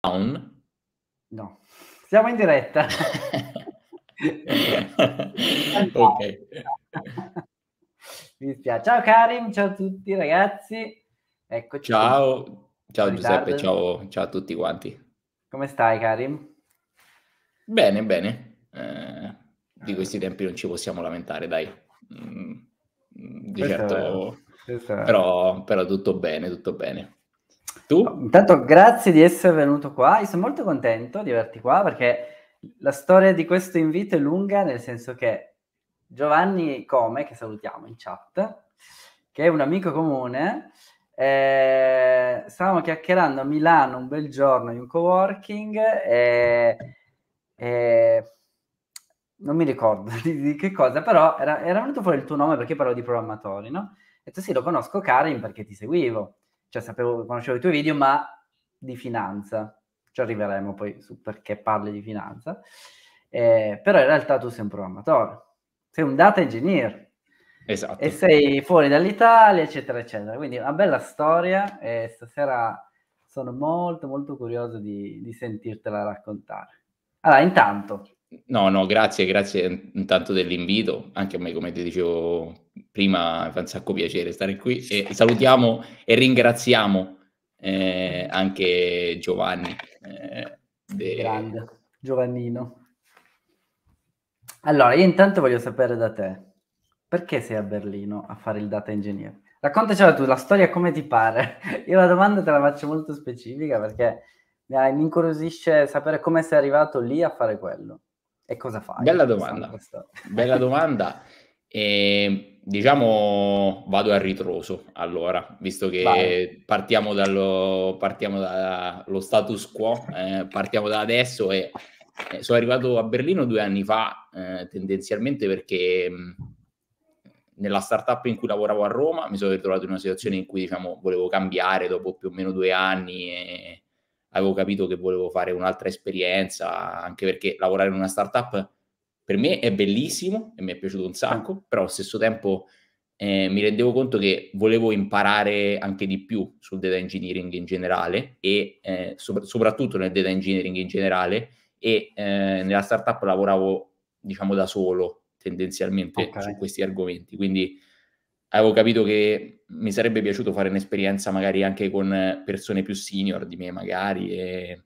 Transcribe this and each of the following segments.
On. No, siamo in diretta. ok. Mi dispiace. Ciao Karim, ciao a tutti ragazzi. Eccoci. Ciao, ciao Giuseppe, ciao, ciao, a tutti quanti. Come stai Karim? Bene, bene. Eh, di ah. questi tempi non ci possiamo lamentare, dai. Mm, mm, di questo certo, però, però tutto bene, tutto bene. Tu? Intanto grazie di essere venuto qua, io sono molto contento di averti qua perché la storia di questo invito è lunga nel senso che Giovanni Come, che salutiamo in chat, che è un amico comune, eh, stavamo chiacchierando a Milano un bel giorno in un coworking e, e non mi ricordo di, di che cosa, però era, era, venuto fuori il tuo nome perché parlo di programmatori, no? E tu sì, lo conosco Karim perché ti seguivo cioè sapevo, conoscevo i tuoi video, ma di finanza. Ci arriveremo poi su perché parli di finanza. Eh, però in realtà tu sei un programmatore, sei un data engineer. Esatto. E sei fuori dall'Italia, eccetera, eccetera. Quindi una bella storia e stasera sono molto, molto curioso di, di sentirtela raccontare. Allora, intanto, No, no, grazie, grazie intanto dell'invito, anche a me come ti dicevo prima fa un sacco piacere stare qui e salutiamo e ringraziamo eh, anche Giovanni. Eh, de... Grande, Giovannino. Allora, io intanto voglio sapere da te, perché sei a Berlino a fare il data engineer? Raccontacela tu, la storia come ti pare. Io la domanda te la faccio molto specifica perché mi incuriosisce sapere come sei arrivato lì a fare quello. E cosa fai? Bella domanda. Bella domanda. E, ehm, diciamo vado a ritroso allora, visto che Vai. partiamo, dallo, partiamo dallo status quo, eh, partiamo da adesso e eh, sono arrivato a Berlino due anni fa, eh, tendenzialmente perché nella startup in cui lavoravo a Roma mi sono ritrovato in una situazione in cui diciamo volevo cambiare dopo più o meno due anni e, avevo capito che volevo fare un'altra esperienza, anche perché lavorare in una startup per me è bellissimo e mi è piaciuto un sacco, però allo stesso tempo eh, mi rendevo conto che volevo imparare anche di più sul data engineering in generale e eh, so- soprattutto nel data engineering in generale e eh, nella startup lavoravo diciamo da solo tendenzialmente okay. su questi argomenti, quindi avevo capito che mi sarebbe piaciuto fare un'esperienza magari anche con persone più senior di me, magari, e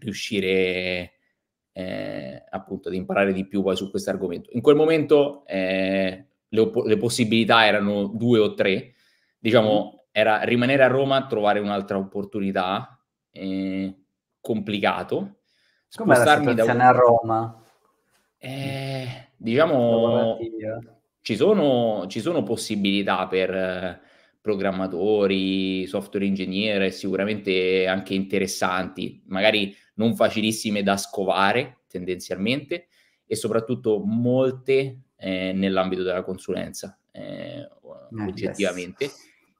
riuscire eh, appunto ad imparare di più poi su questo argomento. In quel momento eh, le, op- le, possibilità erano due o tre, diciamo, mm-hmm. era rimanere a Roma, trovare un'altra opportunità, eh, complicato. Com'è la situazione da... a Roma? Eh, diciamo ci sono, ci sono possibilità per eh, programmatori, software engineer, sicuramente anche interessanti, magari non facilissime da scovare tendenzialmente e soprattutto molte eh, nell'ambito della consulenza, eh, nice. Eh, oggettivamente.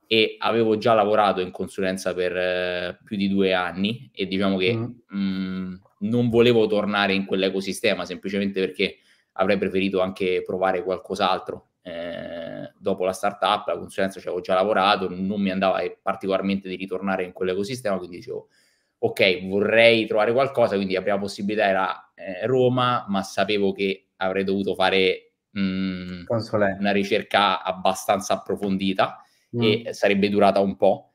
E avevo già lavorato in consulenza per eh, più di due anni e diciamo che mm. mh, mm, non volevo tornare in quell'ecosistema semplicemente perché avrei preferito anche provare qualcos'altro. Eh, dopo la startup, la consulenza ci avevo già lavorato, non mi andava eh, particolarmente di ritornare in quell'ecosistema, quindi dicevo, ok, vorrei trovare qualcosa, quindi la prima possibilità era eh, Roma, ma sapevo che avrei dovuto fare mh, mm, una ricerca abbastanza approfondita mm. e sarebbe durata un po'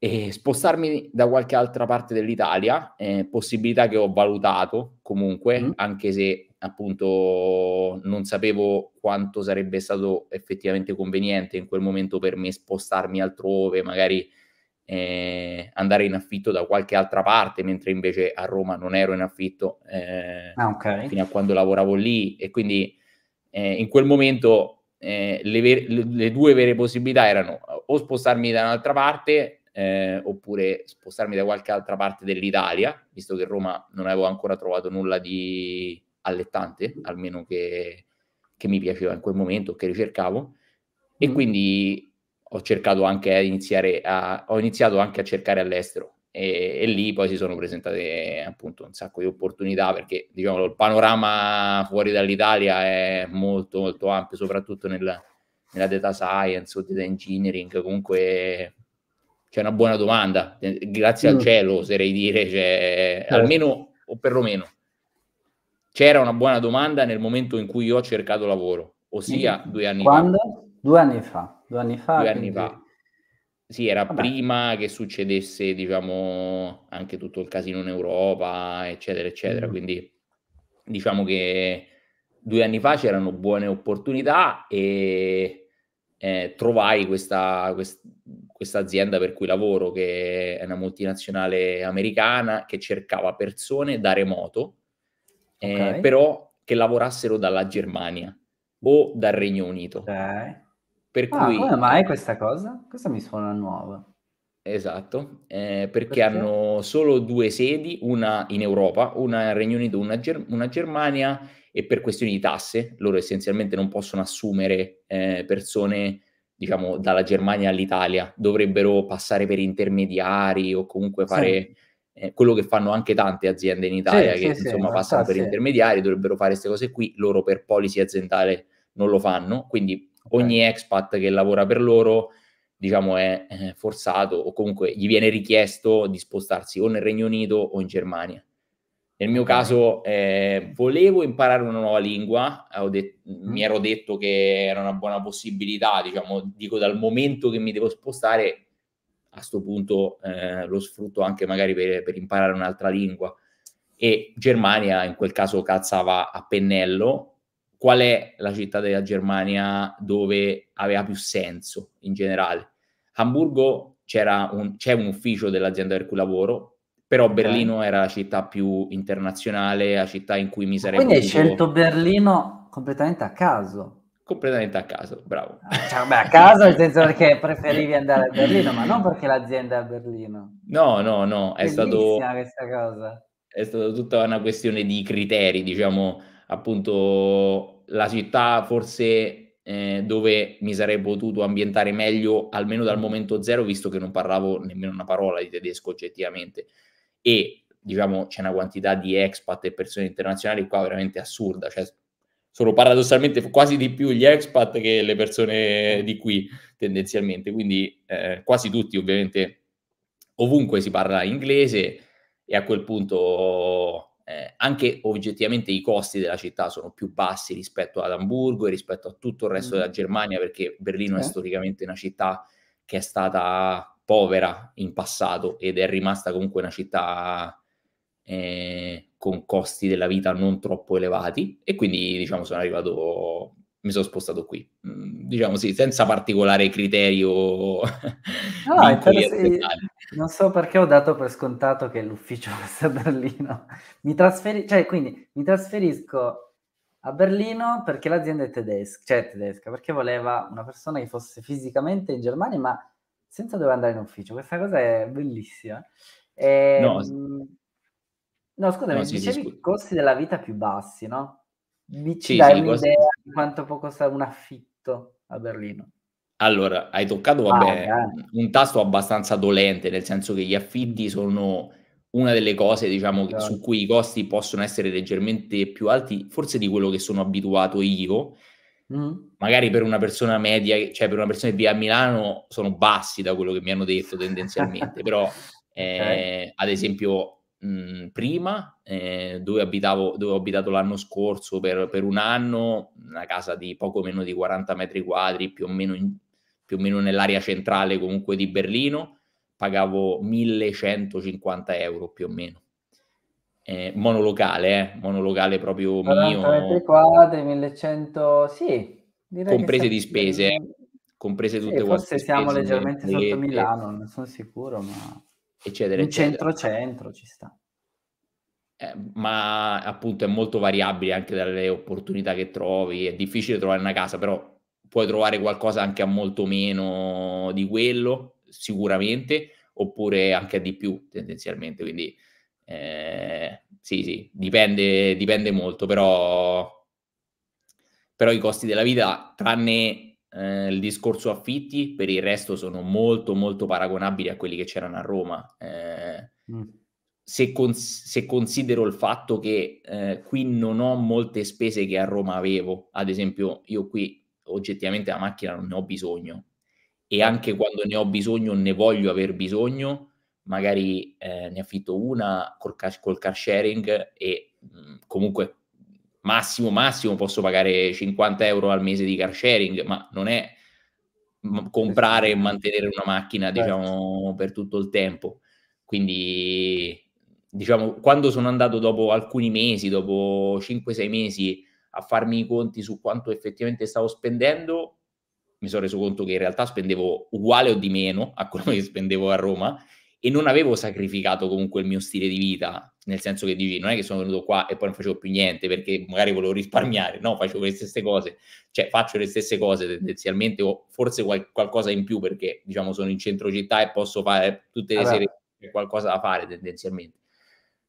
e spostarmi da qualche altra parte dell'Italia, eh, possibilità che ho valutato comunque, mm. anche se appunto non sapevo quanto sarebbe stato effettivamente conveniente in quel momento per me spostarmi altrove, magari eh, andare in affitto da qualche altra parte, mentre invece a Roma non ero in affitto eh, ah, okay. fino a quando lavoravo lì e quindi eh, in quel momento eh, le, ver- le, due vere possibilità erano o spostarmi da un'altra parte eh, oppure spostarmi da qualche altra parte dell'Italia, visto che Roma non avevo ancora trovato nulla di allettante, almeno che, che mi piaceva in quel momento, che ricercavo. E mm. quindi ho cercato anche a iniziare a, ho iniziato anche a cercare all'estero. E, e, lì poi si sono presentate appunto un sacco di opportunità perché diciamo il panorama fuori dall'Italia è molto molto ampio soprattutto nel, nella data science o data engineering comunque c'è cioè, una buona domanda, eh, grazie mm. al cielo oserei dire, cioè, eh. almeno o perlomeno c'era una buona domanda nel momento in cui io ho cercato lavoro, ossia mm. due anni Quando? fa. Due anni fa. Due anni fa. Due quindi... anni fa. Sì, era Vabbè. prima che succedesse, diciamo, anche tutto il casino in Europa, eccetera, eccetera. Mm. Quindi diciamo che due anni fa c'erano buone opportunità e eh, trovai questa, quest- questa azienda per cui lavoro, che è una multinazionale americana, che cercava persone da remoto, eh, okay. eh, però che lavorassero dalla Germania o boh, dal Regno Unito. Okay. Per ah, cui... come mai questa cosa? Questa mi suona nuova. Esatto, eh, perché, perché, hanno solo due sedi, una in Europa, una nel Regno Unito, una, Ger- una Germania e per questioni di tasse loro essenzialmente non possono assumere eh, persone diciamo, dalla Germania all'Italia, dovrebbero passare per intermediari o comunque fare sì. eh, quello che fanno anche tante aziende in Italia, sì, che sì, insomma passano per intermediari, dovrebbero fare queste cose qui, loro per policy aziendale non lo fanno, quindi okay. ogni expat che lavora per loro diciamo è eh, forzato o comunque gli viene richiesto di spostarsi o nel Regno Unito o in Germania. Nel mio caso eh, volevo imparare una nuova lingua, eh, det- mm-hmm. mi ero detto che era una buona possibilità, diciamo, dico dal momento che mi devo spostare, a questo punto eh, lo sfrutto anche magari per, per, imparare un'altra lingua. E Germania in quel caso calzava a pennello. Qual è la città della Germania dove aveva più senso in generale? Hamburgo un, c'è un ufficio dell'azienda per cui lavoro, però Berlino era la città più internazionale, la città in cui mi sarei... Quindi potuto... hai scelto Berlino completamente a caso completamente a caso, bravo. Ah, cioè, beh, a caso nel senso perché preferivi andare a Berlino, ma non perché l'azienda è a Berlino. No, no, no, è stato, è stata tutta una questione di criteri, diciamo, appunto, la città forse eh, dove mi sarei potuto ambientare meglio, almeno dal momento zero, visto che non parlavo nemmeno una parola di tedesco oggettivamente e diciamo c'è una quantità di expat e persone internazionali qua veramente assurda, cioè sono paradossalmente quasi di più gli expat che le persone di qui tendenzialmente, quindi eh, quasi tutti ovviamente ovunque si parla inglese e a quel punto eh, anche oggettivamente i costi della città sono più bassi rispetto ad Amburgo e rispetto a tutto il resto mm. della Germania perché Berlino eh. è storicamente una città che è stata povera in passato ed è rimasta comunque una città eh, con costi della vita non troppo elevati e quindi diciamo sono arrivato mi sono spostato qui mm, diciamo sì senza particolare criterio no, non so perché ho dato per scontato che l'ufficio fosse a Berlino mi trasferi- cioè quindi mi trasferisco a Berlino perché l'azienda è tedesca cioè tedesca perché voleva una persona che fosse fisicamente in Germania ma senza dover andare in ufficio. Questa cosa è bellissima. E, no, ehm, no, scusami, no, dicevi i costi della vita più bassi, no? Mi ci sì, dai sì, un'idea costi... di quanto può costare un affitto a Berlino? Allora, hai toccato vabbè, ah, un tasto abbastanza dolente, nel senso che gli affitti sono una delle cose diciamo, esatto. su cui i costi possono essere leggermente più alti, forse di quello che sono abituato io, Mm-hmm. Magari per una persona media, cioè per una persona che vive a Milano, sono bassi da quello che mi hanno detto tendenzialmente, però eh, okay. ad esempio mh, mm, prima, eh, dove, abitavo, dove ho abitato l'anno scorso per, per, un anno, una casa di poco meno di 40 metri quadri, più o meno, in, più o meno nell'area centrale comunque di Berlino, pagavo 1150 euro più o meno eh, monologale, eh, monologale proprio 40 mio. metri quadri, 1100, sì. comprese di spese, in... comprese tutte sì, quante. Forse siamo leggermente sotto e... Milano, non sono sicuro, ma... Eccetera, in centro-centro ci sta. Eh, ma appunto è molto variabile anche dalle opportunità che trovi, è difficile trovare una casa, però puoi trovare qualcosa anche a molto meno di quello, sicuramente, oppure anche a di più tendenzialmente, quindi eh, sì, sì, dipende, dipende molto, però, però, i costi della vita, tranne eh, il discorso affitti, per il resto sono molto, molto paragonabili a quelli che c'erano a Roma. Eh, mm. se, cons- se, considero il fatto che eh, qui non ho molte spese che a Roma avevo, ad esempio io qui oggettivamente la macchina non ne ho bisogno e eh. anche quando ne ho bisogno, ne voglio aver bisogno, magari eh, ne affitto una col, car- col car sharing e mh, mm, comunque massimo massimo posso pagare 50 euro al mese di car sharing, ma non è m- comprare e mantenere una macchina certo. diciamo per tutto il tempo. Quindi diciamo quando sono andato dopo alcuni mesi, dopo 5-6 mesi a farmi i conti su quanto effettivamente stavo spendendo, mi sono reso conto che in realtà spendevo uguale o di meno a quello che spendevo a Roma e non avevo sacrificato comunque il mio stile di vita, nel senso che dici non è che sono venuto qua e poi non facevo più niente perché magari volevo risparmiare, no, facevo le stesse cose, cioè faccio le stesse cose mm. tendenzialmente o forse qual- qualcosa in più perché diciamo sono in centro città e posso fare tutte le allora. Ah, sere qualcosa da fare tendenzialmente.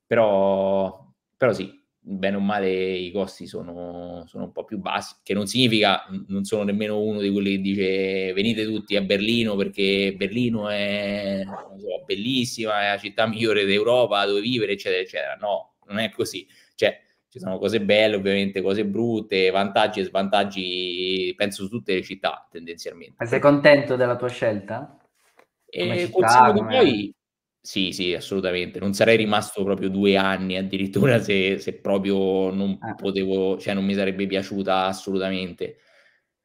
Però, però sì, bene o male i costi sono, sono, un po' più bassi, che non significa, non sono nemmeno uno di quelli che dice venite tutti a Berlino perché Berlino è so, bellissima, è la città migliore d'Europa dove vivere, eccetera, eccetera. No, non è così. Cioè, ci sono cose belle, ovviamente cose brutte, vantaggi e svantaggi, penso su tutte le città tendenzialmente. Ma sei contento della tua scelta? Eh, come e città, consiglio come... di poi sì, sì, assolutamente. Non sarei rimasto proprio due anni addirittura se, se proprio non ah. potevo, cioè non mi sarebbe piaciuta assolutamente.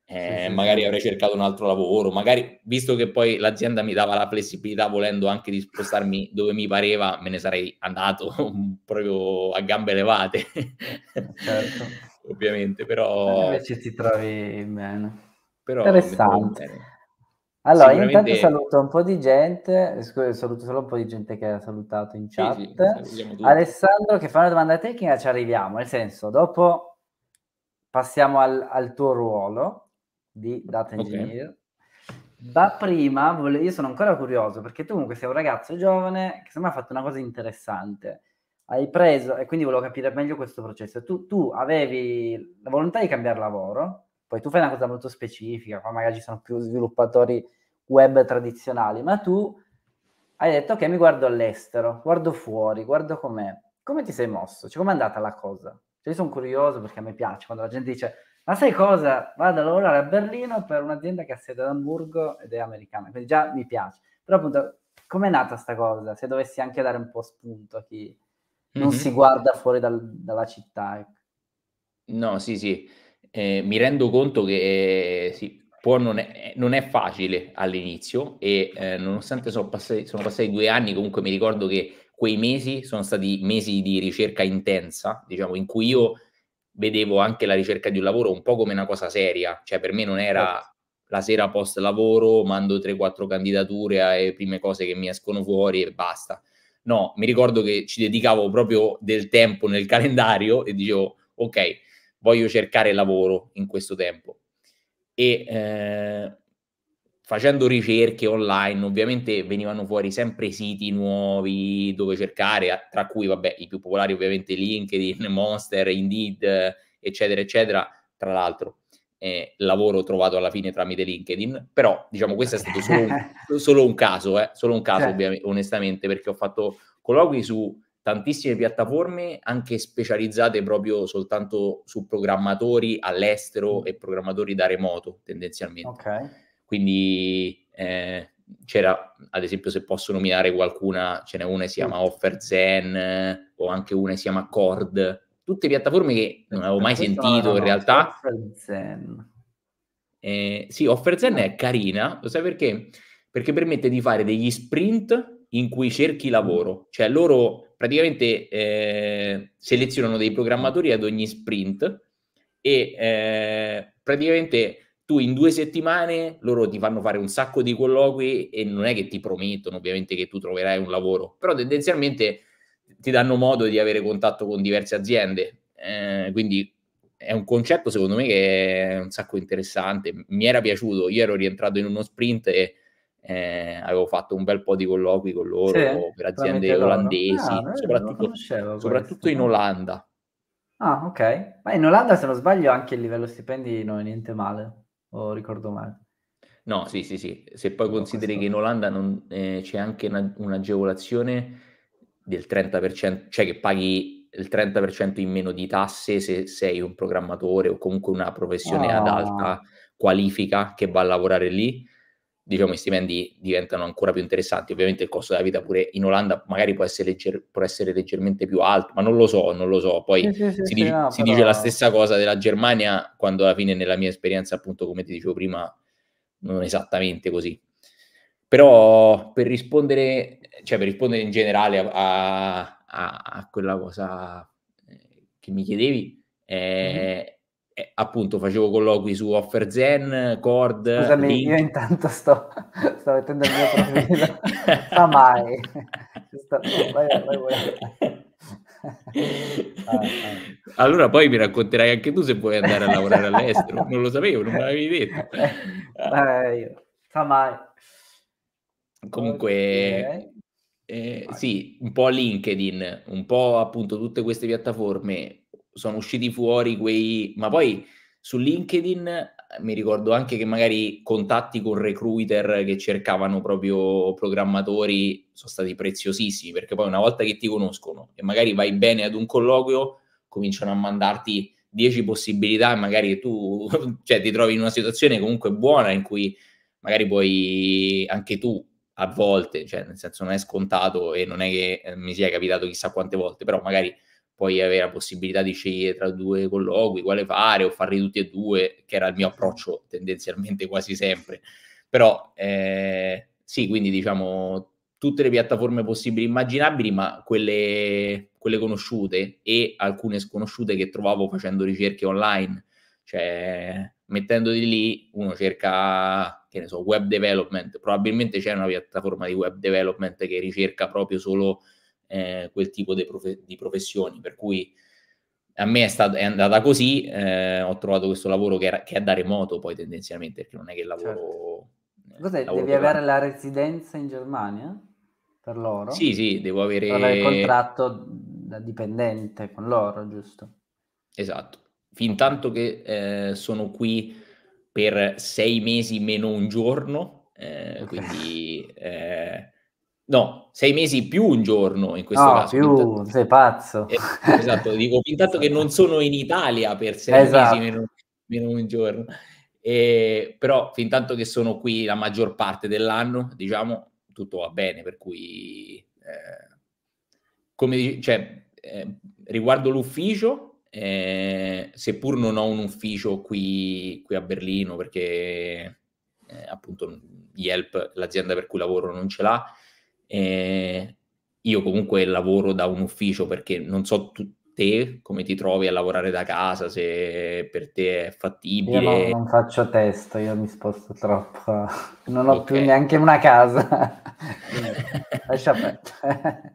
Eh, sì, sì, magari avrei cercato un altro lavoro, magari visto che poi l'azienda mi dava la flessibilità volendo anche di spostarmi dove mi pareva, me ne sarei andato proprio a gambe levate. Eh, certo. Ovviamente, eh, però... Invece ti trovi bene. Però Interessante. Allora, sicuramente... intanto saluto un po' di gente, saluto solo un po' di gente che ha salutato in chat. Sì, sì, Alessandro che fa una domanda tecnica, ci arriviamo, nel senso, dopo passiamo al, al tuo ruolo di data engineer. Okay. Ma prima, io sono ancora curioso, perché tu comunque sei un ragazzo giovane che sembra ha fatto una cosa interessante. Hai preso, e quindi volevo capire meglio questo processo, tu, tu avevi la volontà di cambiare lavoro, poi tu fai una cosa molto specifica, qua magari ci sono più sviluppatori web tradizionali, ma tu hai detto ok, mi guardo all'estero, guardo fuori, guardo com'è. Come ti sei mosso? Cioè, com'è andata la cosa? Cioè, io sono curioso perché a me piace quando la gente dice ma sai cosa? Vado a lavorare a Berlino per un'azienda che ha sede ad Amburgo ed è americana, quindi già mi piace. Però appunto, com'è nata sta cosa? Se dovessi anche dare un po' spunto a chi non mm-hmm. si guarda fuori dal, dalla città. Ecco. No, sì, sì eh, mi rendo conto che eh, sì, può non, è, eh, non è facile all'inizio e eh, nonostante sono passati, sono passati due anni, comunque mi ricordo che quei mesi sono stati mesi di ricerca intensa, diciamo, in cui io vedevo anche la ricerca di un lavoro un po' come una cosa seria, cioè per me non era certo. la sera post lavoro, mando 3-4 candidature alle eh, prime cose che mi escono fuori e basta. No, mi ricordo che ci dedicavo proprio del tempo nel calendario e dicevo, ok, voglio cercare lavoro in questo tempo. E eh, facendo ricerche online, ovviamente venivano fuori sempre siti nuovi dove cercare, tra cui, vabbè, i più popolari ovviamente LinkedIn, Monster, Indeed, eccetera, eccetera, tra l'altro. Eh, lavoro trovato alla fine tramite LinkedIn, però diciamo questo è stato solo un, solo un caso, eh, solo un caso certo. ovviamente, onestamente, perché ho fatto colloqui su tantissime piattaforme anche specializzate proprio soltanto su programmatori all'estero mm. e programmatori da remoto tendenzialmente. Okay. Quindi eh, c'era, ad esempio, se posso nominare qualcuna, ce n'è una che si chiama certo. OfferZen eh, o anche una che si chiama Cord, tutte piattaforme che non avevo mai sentito in realtà. OfferZen. Eh, sì, OfferZen ah. è carina, lo sai perché? Perché permette di fare degli sprint in cui cerchi lavoro, cioè loro praticamente eh, selezionano dei programmatori ad ogni sprint e eh, praticamente tu in due settimane loro ti fanno fare un sacco di colloqui e non è che ti promettono ovviamente che tu troverai un lavoro, però tendenzialmente ti danno modo di avere contatto con diverse aziende, eh, quindi è un concetto secondo me che è un sacco interessante, mi era piaciuto, io ero rientrato in uno sprint e eh, avevo fatto un bel po' di colloqui con loro, sì, per aziende olandesi, ah, soprattutto, soprattutto in Olanda. Ah, ok. Ma in Olanda, se non sbaglio, anche il livello stipendi non è niente male, o ricordo male. No, sì, sì, sì. Se poi consideri questo... che in Olanda non, eh, c'è anche una, un'agevolazione del 30%, cioè che paghi il 30% in meno di tasse se sei un programmatore o comunque una professione ah. ad alta qualifica che va a lavorare lì diciamo, i stipendi diventano ancora più interessanti. Ovviamente il costo della vita pure in Olanda magari può essere, legger- può essere leggermente più alto, ma non lo so, non lo so. Poi sì, sì, si, dice, no, si però... dice, la stessa cosa della Germania, quando alla fine nella mia esperienza, appunto, come ti dicevo prima, non è esattamente così. Però per rispondere, cioè per rispondere in generale a, a, a quella cosa eh, che mi chiedevi, eh, mm eh, appunto facevo colloqui su OfferZen, Cord. Scusami, Link. io intanto sto, sto mettendo il mio profilo. Fa mai. Sto, vai, vai, vai. allora poi mi racconterai anche tu se vuoi andare a lavorare all'estero. Non lo sapevo, non me l'avevi detto. Vabbè, eh, io. Sa mai. Comunque, eh, sì, un po' LinkedIn, un po' appunto tutte queste piattaforme sono usciti fuori quei... Ma poi su LinkedIn eh, mi ricordo anche che magari contatti con recruiter che cercavano proprio programmatori sono stati preziosissimi, perché poi una volta che ti conoscono e magari vai bene ad un colloquio, cominciano a mandarti 10 possibilità e magari tu cioè, ti trovi in una situazione comunque buona in cui magari puoi anche tu a volte, cioè nel senso non è scontato e non è che eh, mi sia capitato chissà quante volte, però magari poi avere la possibilità di scegliere tra due colloqui, quale fare o farli tutti e due, che era il mio approccio tendenzialmente quasi sempre. Però eh, sì, quindi diciamo tutte le piattaforme possibili e immaginabili, ma quelle, quelle, conosciute e alcune sconosciute che trovavo facendo ricerche online. Cioè, mettendoti lì, uno cerca, che ne so, web development. Probabilmente c'è una piattaforma di web development che ricerca proprio solo eh, quel tipo di, prof- di, professioni, per cui a me è, stato, è andata così, eh, ho trovato questo lavoro che, era, che, è da remoto poi tendenzialmente, perché non è che il lavoro... Certo. Eh, Cos'è, lavoro devi avere la residenza in Germania per loro? Sì, sì, devo avere... avere il contratto da dipendente con loro, giusto? Esatto, fin tanto che eh, sono qui per sei mesi meno un giorno, eh, okay. quindi... Eh, no, sei mesi più un giorno in questo no, caso. più, intanto... sei pazzo. Eh, esatto, dico, intanto che non sono in Italia per sei esatto. mesi meno, meno, un giorno. Eh, però fin tanto che sono qui la maggior parte dell'anno, diciamo, tutto va bene, per cui... Eh, come cioè, eh, riguardo l'ufficio, eh, seppur non ho un ufficio qui, qui a Berlino perché eh, appunto Yelp, l'azienda per cui lavoro, non ce l'ha, eh, io comunque lavoro da un ufficio perché non so tu, te come ti trovi a lavorare da casa, se per te è fattibile. Io non, non faccio testo, io mi sposto troppo, non ho okay. più neanche una casa. Lascia perdere.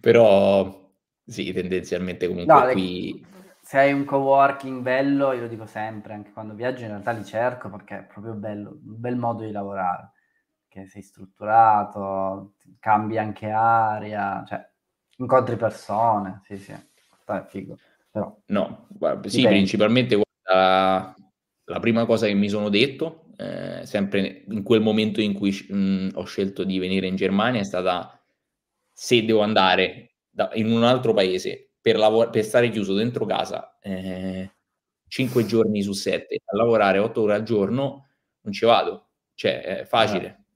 Però sì, tendenzialmente comunque no, qui... Se hai un coworking bello, io lo dico sempre, anche quando viaggio in realtà li cerco perché è proprio bello, un bel modo di lavorare che sei strutturato, cambi anche aria, cioè incontri persone, sì sì, è figo. Però, no, guarda, sì, principalmente guarda, la prima cosa che mi sono detto, eh, sempre in quel momento in cui mh, mm, ho scelto di venire in Germania, è stata se devo andare da, in un altro paese per, lav- per stare chiuso dentro casa eh, 5 giorni su 7 a lavorare 8 ore al giorno, non ci vado. Cioè, è facile. Certo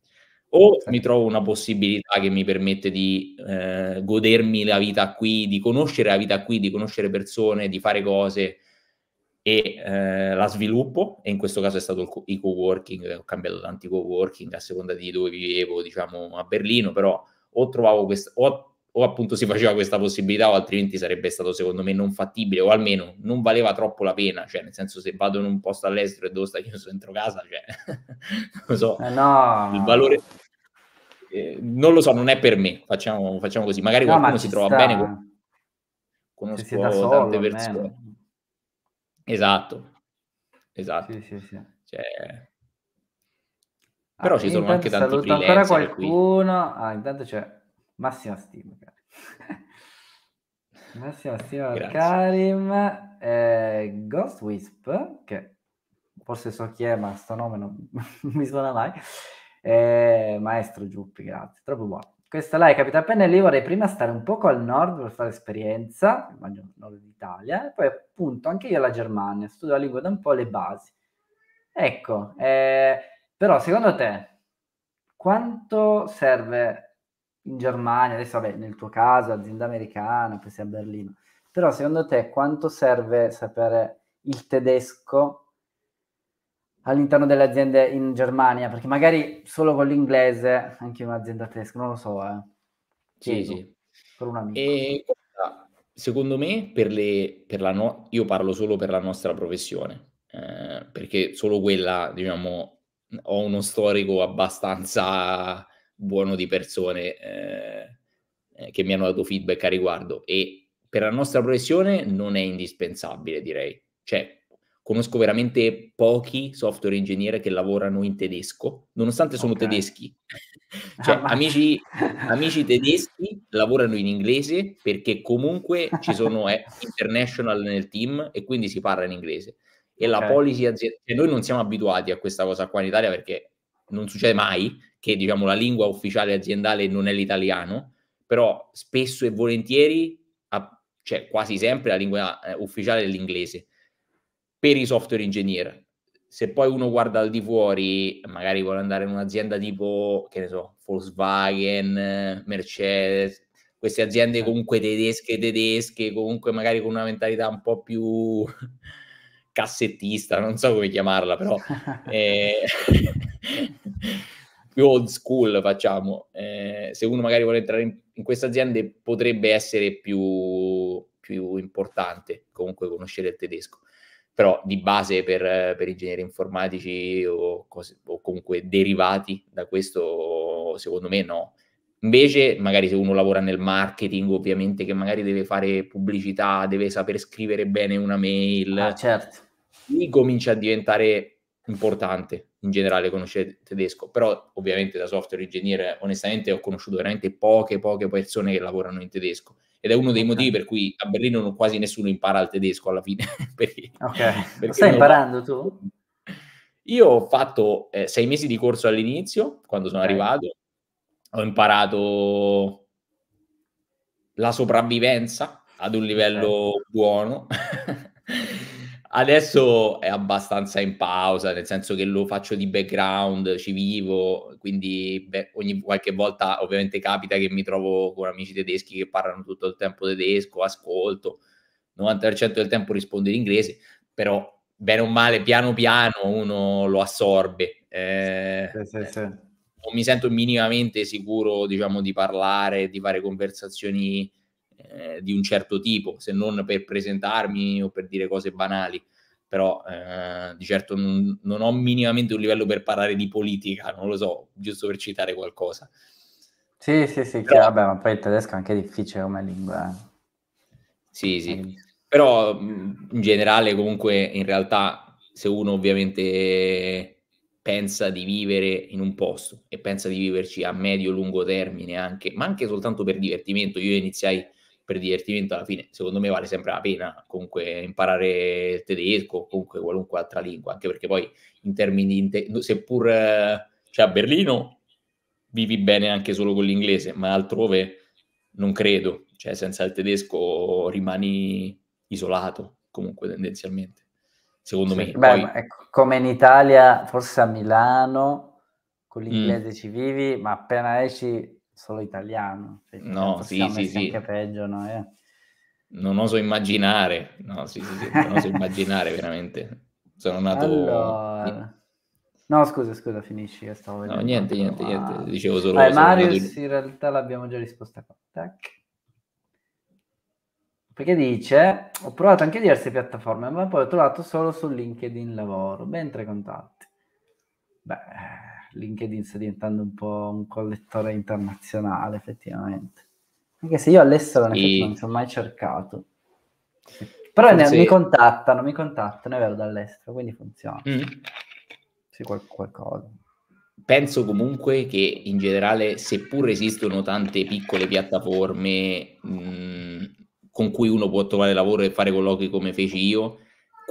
o mi trovo una possibilità che mi permette di eh, godermi la vita qui, di conoscere la vita qui, di conoscere persone, di fare cose e eh, la sviluppo e in questo caso è stato il, co- working ho cambiato tanti co-working a seconda di dove vivevo, diciamo a Berlino, però o trovavo questa o, o appunto si faceva questa possibilità o altrimenti sarebbe stato secondo me non fattibile o almeno non valeva troppo la pena, cioè nel senso se vado in un posto all'estero e devo stare chiuso dentro casa, cioè non so, eh no. il valore non lo so, non è per me, facciamo, facciamo così. Magari no, qualcuno ma si trova sta. bene con... Conosco solo, tante persone. Almeno. Esatto, esatto. Sì, sì, sì. Cioè... Ah, però ah, ci sono anche tanti saluto ancora qualcuno. Qui. Ah, intanto c'è Massimo stima, Massimo massima stima, Grazie. Karim. Eh, Ghost Wisp, che forse so chi è, ma sto nome non mi suona mai. Eh, maestro Giuppi, grazie, troppo buono. Questa là è Capitale Pennelli, lì, vorrei prima stare un poco al nord per fare esperienza, immagino nord d'Italia, e poi appunto anche io alla Germania, studio la lingua da un po' le basi. Ecco, eh, però secondo te quanto serve in Germania, adesso vabbè nel tuo caso azienda americana, poi sei a Berlino, però secondo te quanto serve sapere il tedesco all'interno delle aziende in Germania, perché magari solo con l'inglese, anche un'azienda tedesca, non lo so. Eh. Sì, sì. Per un amico. E secondo me, per le, per la no- io parlo solo per la nostra professione, eh, perché solo quella, diciamo, ho uno storico abbastanza buono di persone eh, eh che mi hanno dato feedback a riguardo e per la nostra professione non è indispensabile, direi. Cioè, conosco veramente pochi software engineer che lavorano in tedesco, nonostante sono okay. tedeschi. cioè, ah, amici, amici, tedeschi lavorano in inglese perché comunque ci sono eh, international nel team e quindi si parla in inglese. E okay. la policy aziendale, cioè, noi non siamo abituati a questa cosa qua in Italia perché non succede mai che diciamo, la lingua ufficiale aziendale non è l'italiano, però spesso e volentieri, cioè quasi sempre la lingua eh, ufficiale è l'inglese per i software engineer. Se poi uno guarda al di fuori, magari vuole andare in un'azienda tipo, che ne so, Volkswagen, Mercedes, queste aziende certo. comunque tedesche, tedesche, comunque magari con una mentalità un po' più cassettista, non so come chiamarla, però eh, più old school facciamo. Eh, se uno magari vuole entrare in, in queste aziende potrebbe essere più, più importante comunque conoscere il tedesco però di base per, per ingegneri informatici o, cose, o, comunque derivati da questo, secondo me no. Invece, magari se uno lavora nel marketing, ovviamente che magari deve fare pubblicità, deve saper scrivere bene una mail, ah, certo. lì comincia a diventare importante in generale conoscere tedesco, però ovviamente da software engineer onestamente ho conosciuto veramente poche, poche persone che lavorano in tedesco ed è uno dei okay. motivi per cui a Berlino non, quasi nessuno impara il tedesco alla fine. perché, ok, perché stai imparando ho... tu? Io ho fatto eh, sei mesi di corso all'inizio, quando sono okay. arrivato, ho imparato la sopravvivenza ad un livello okay. buono, Adesso è abbastanza in pausa, nel senso che lo faccio di background, ci vivo, quindi beh, ogni qualche volta ovviamente capita che mi trovo con amici tedeschi che parlano tutto il tempo tedesco, ascolto, 90% del tempo rispondo in inglese, però bene o male, piano piano uno lo assorbe. Eh, sì, sì, sì. Non mi sento minimamente sicuro, diciamo, di parlare, di fare conversazioni eh, di un certo tipo, se non per presentarmi o per dire cose banali, però eh, di certo non, non, ho minimamente un livello per parlare di politica, non lo so, giusto per citare qualcosa. Sì, sì, sì, però... vabbè, ma poi il tedesco è anche difficile come lingua. Eh. Sì, sì, però in generale comunque in realtà se uno ovviamente pensa di vivere in un posto e pensa di viverci a medio-lungo termine anche, ma anche soltanto per divertimento. Io iniziai per divertimento alla fine, secondo me vale sempre la pena comunque imparare il tedesco o comunque qualunque altra lingua, anche perché poi in termini di seppur cioè a Berlino vivi bene anche solo con l'inglese, ma altrove non credo, cioè senza il tedesco rimani isolato comunque tendenzialmente. Secondo sì, me. Beh, poi... ecco, come in Italia, forse a Milano con mm. l'inglese mm. ci vivi, ma appena esci solo italiano. Cioè, no, sì, sì, sì. Anche peggio, no? Eh. Non oso immaginare, no, sì, sì, sì non oso immaginare veramente. Sono nato... Allora... No, scusa, scusa, finisci, io stavo vedendo. No, niente, niente, ma... Ah. niente, dicevo solo... Vai, Marius, nato... in realtà l'abbiamo già risposta qua. Tac. Perché dice, ho provato anche diverse piattaforme, ma poi ho trovato solo su LinkedIn lavoro, ben tre contatti. Beh, LinkedIn sta diventando un po' un collettore internazionale, effettivamente. Anche se io all'estero e... non ho mai cercato. Però ne, mi contattano, mi contattano, è vero, dall'estero, quindi funziona. Mm. Sì, qual- qualcosa. Penso comunque che in generale, seppur esistono tante piccole piattaforme mh, mm, con cui uno può trovare lavoro e fare colloqui come feci io,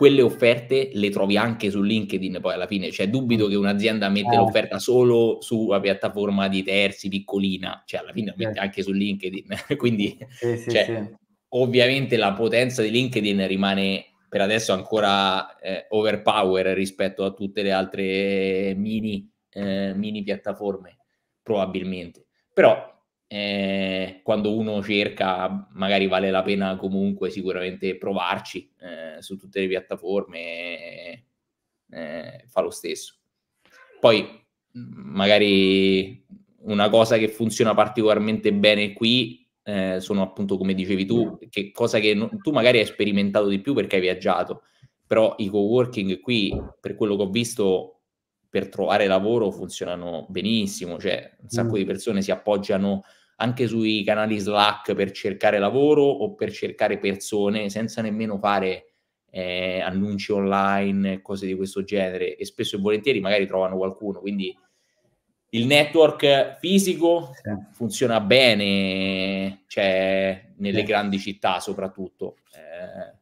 quelle offerte le trovi anche su LinkedIn poi alla fine, cioè dubito che un'azienda mette eh. l'offerta solo su una piattaforma di terzi piccolina, cioè alla fine la mette eh. anche su LinkedIn, quindi sì, sì, cioè, sì. ovviamente la potenza di LinkedIn rimane per adesso ancora eh, overpower rispetto a tutte le altre mini, eh, mini piattaforme, probabilmente. Però eh, quando uno cerca magari vale la pena comunque sicuramente provarci eh, su tutte le piattaforme eh, eh fa lo stesso poi mm, magari una cosa che funziona particolarmente bene qui eh, sono appunto come dicevi tu che cosa che no, tu magari hai sperimentato di più perché hai viaggiato però i co-working qui per quello che ho visto per trovare lavoro funzionano benissimo cioè un sacco mm. di persone si appoggiano anche sui canali Slack per cercare lavoro o per cercare persone senza nemmeno fare eh, annunci online, cose di questo genere e spesso e volentieri magari trovano qualcuno. Quindi il network fisico sì. funziona bene cioè, nelle sì. grandi città soprattutto. Eh,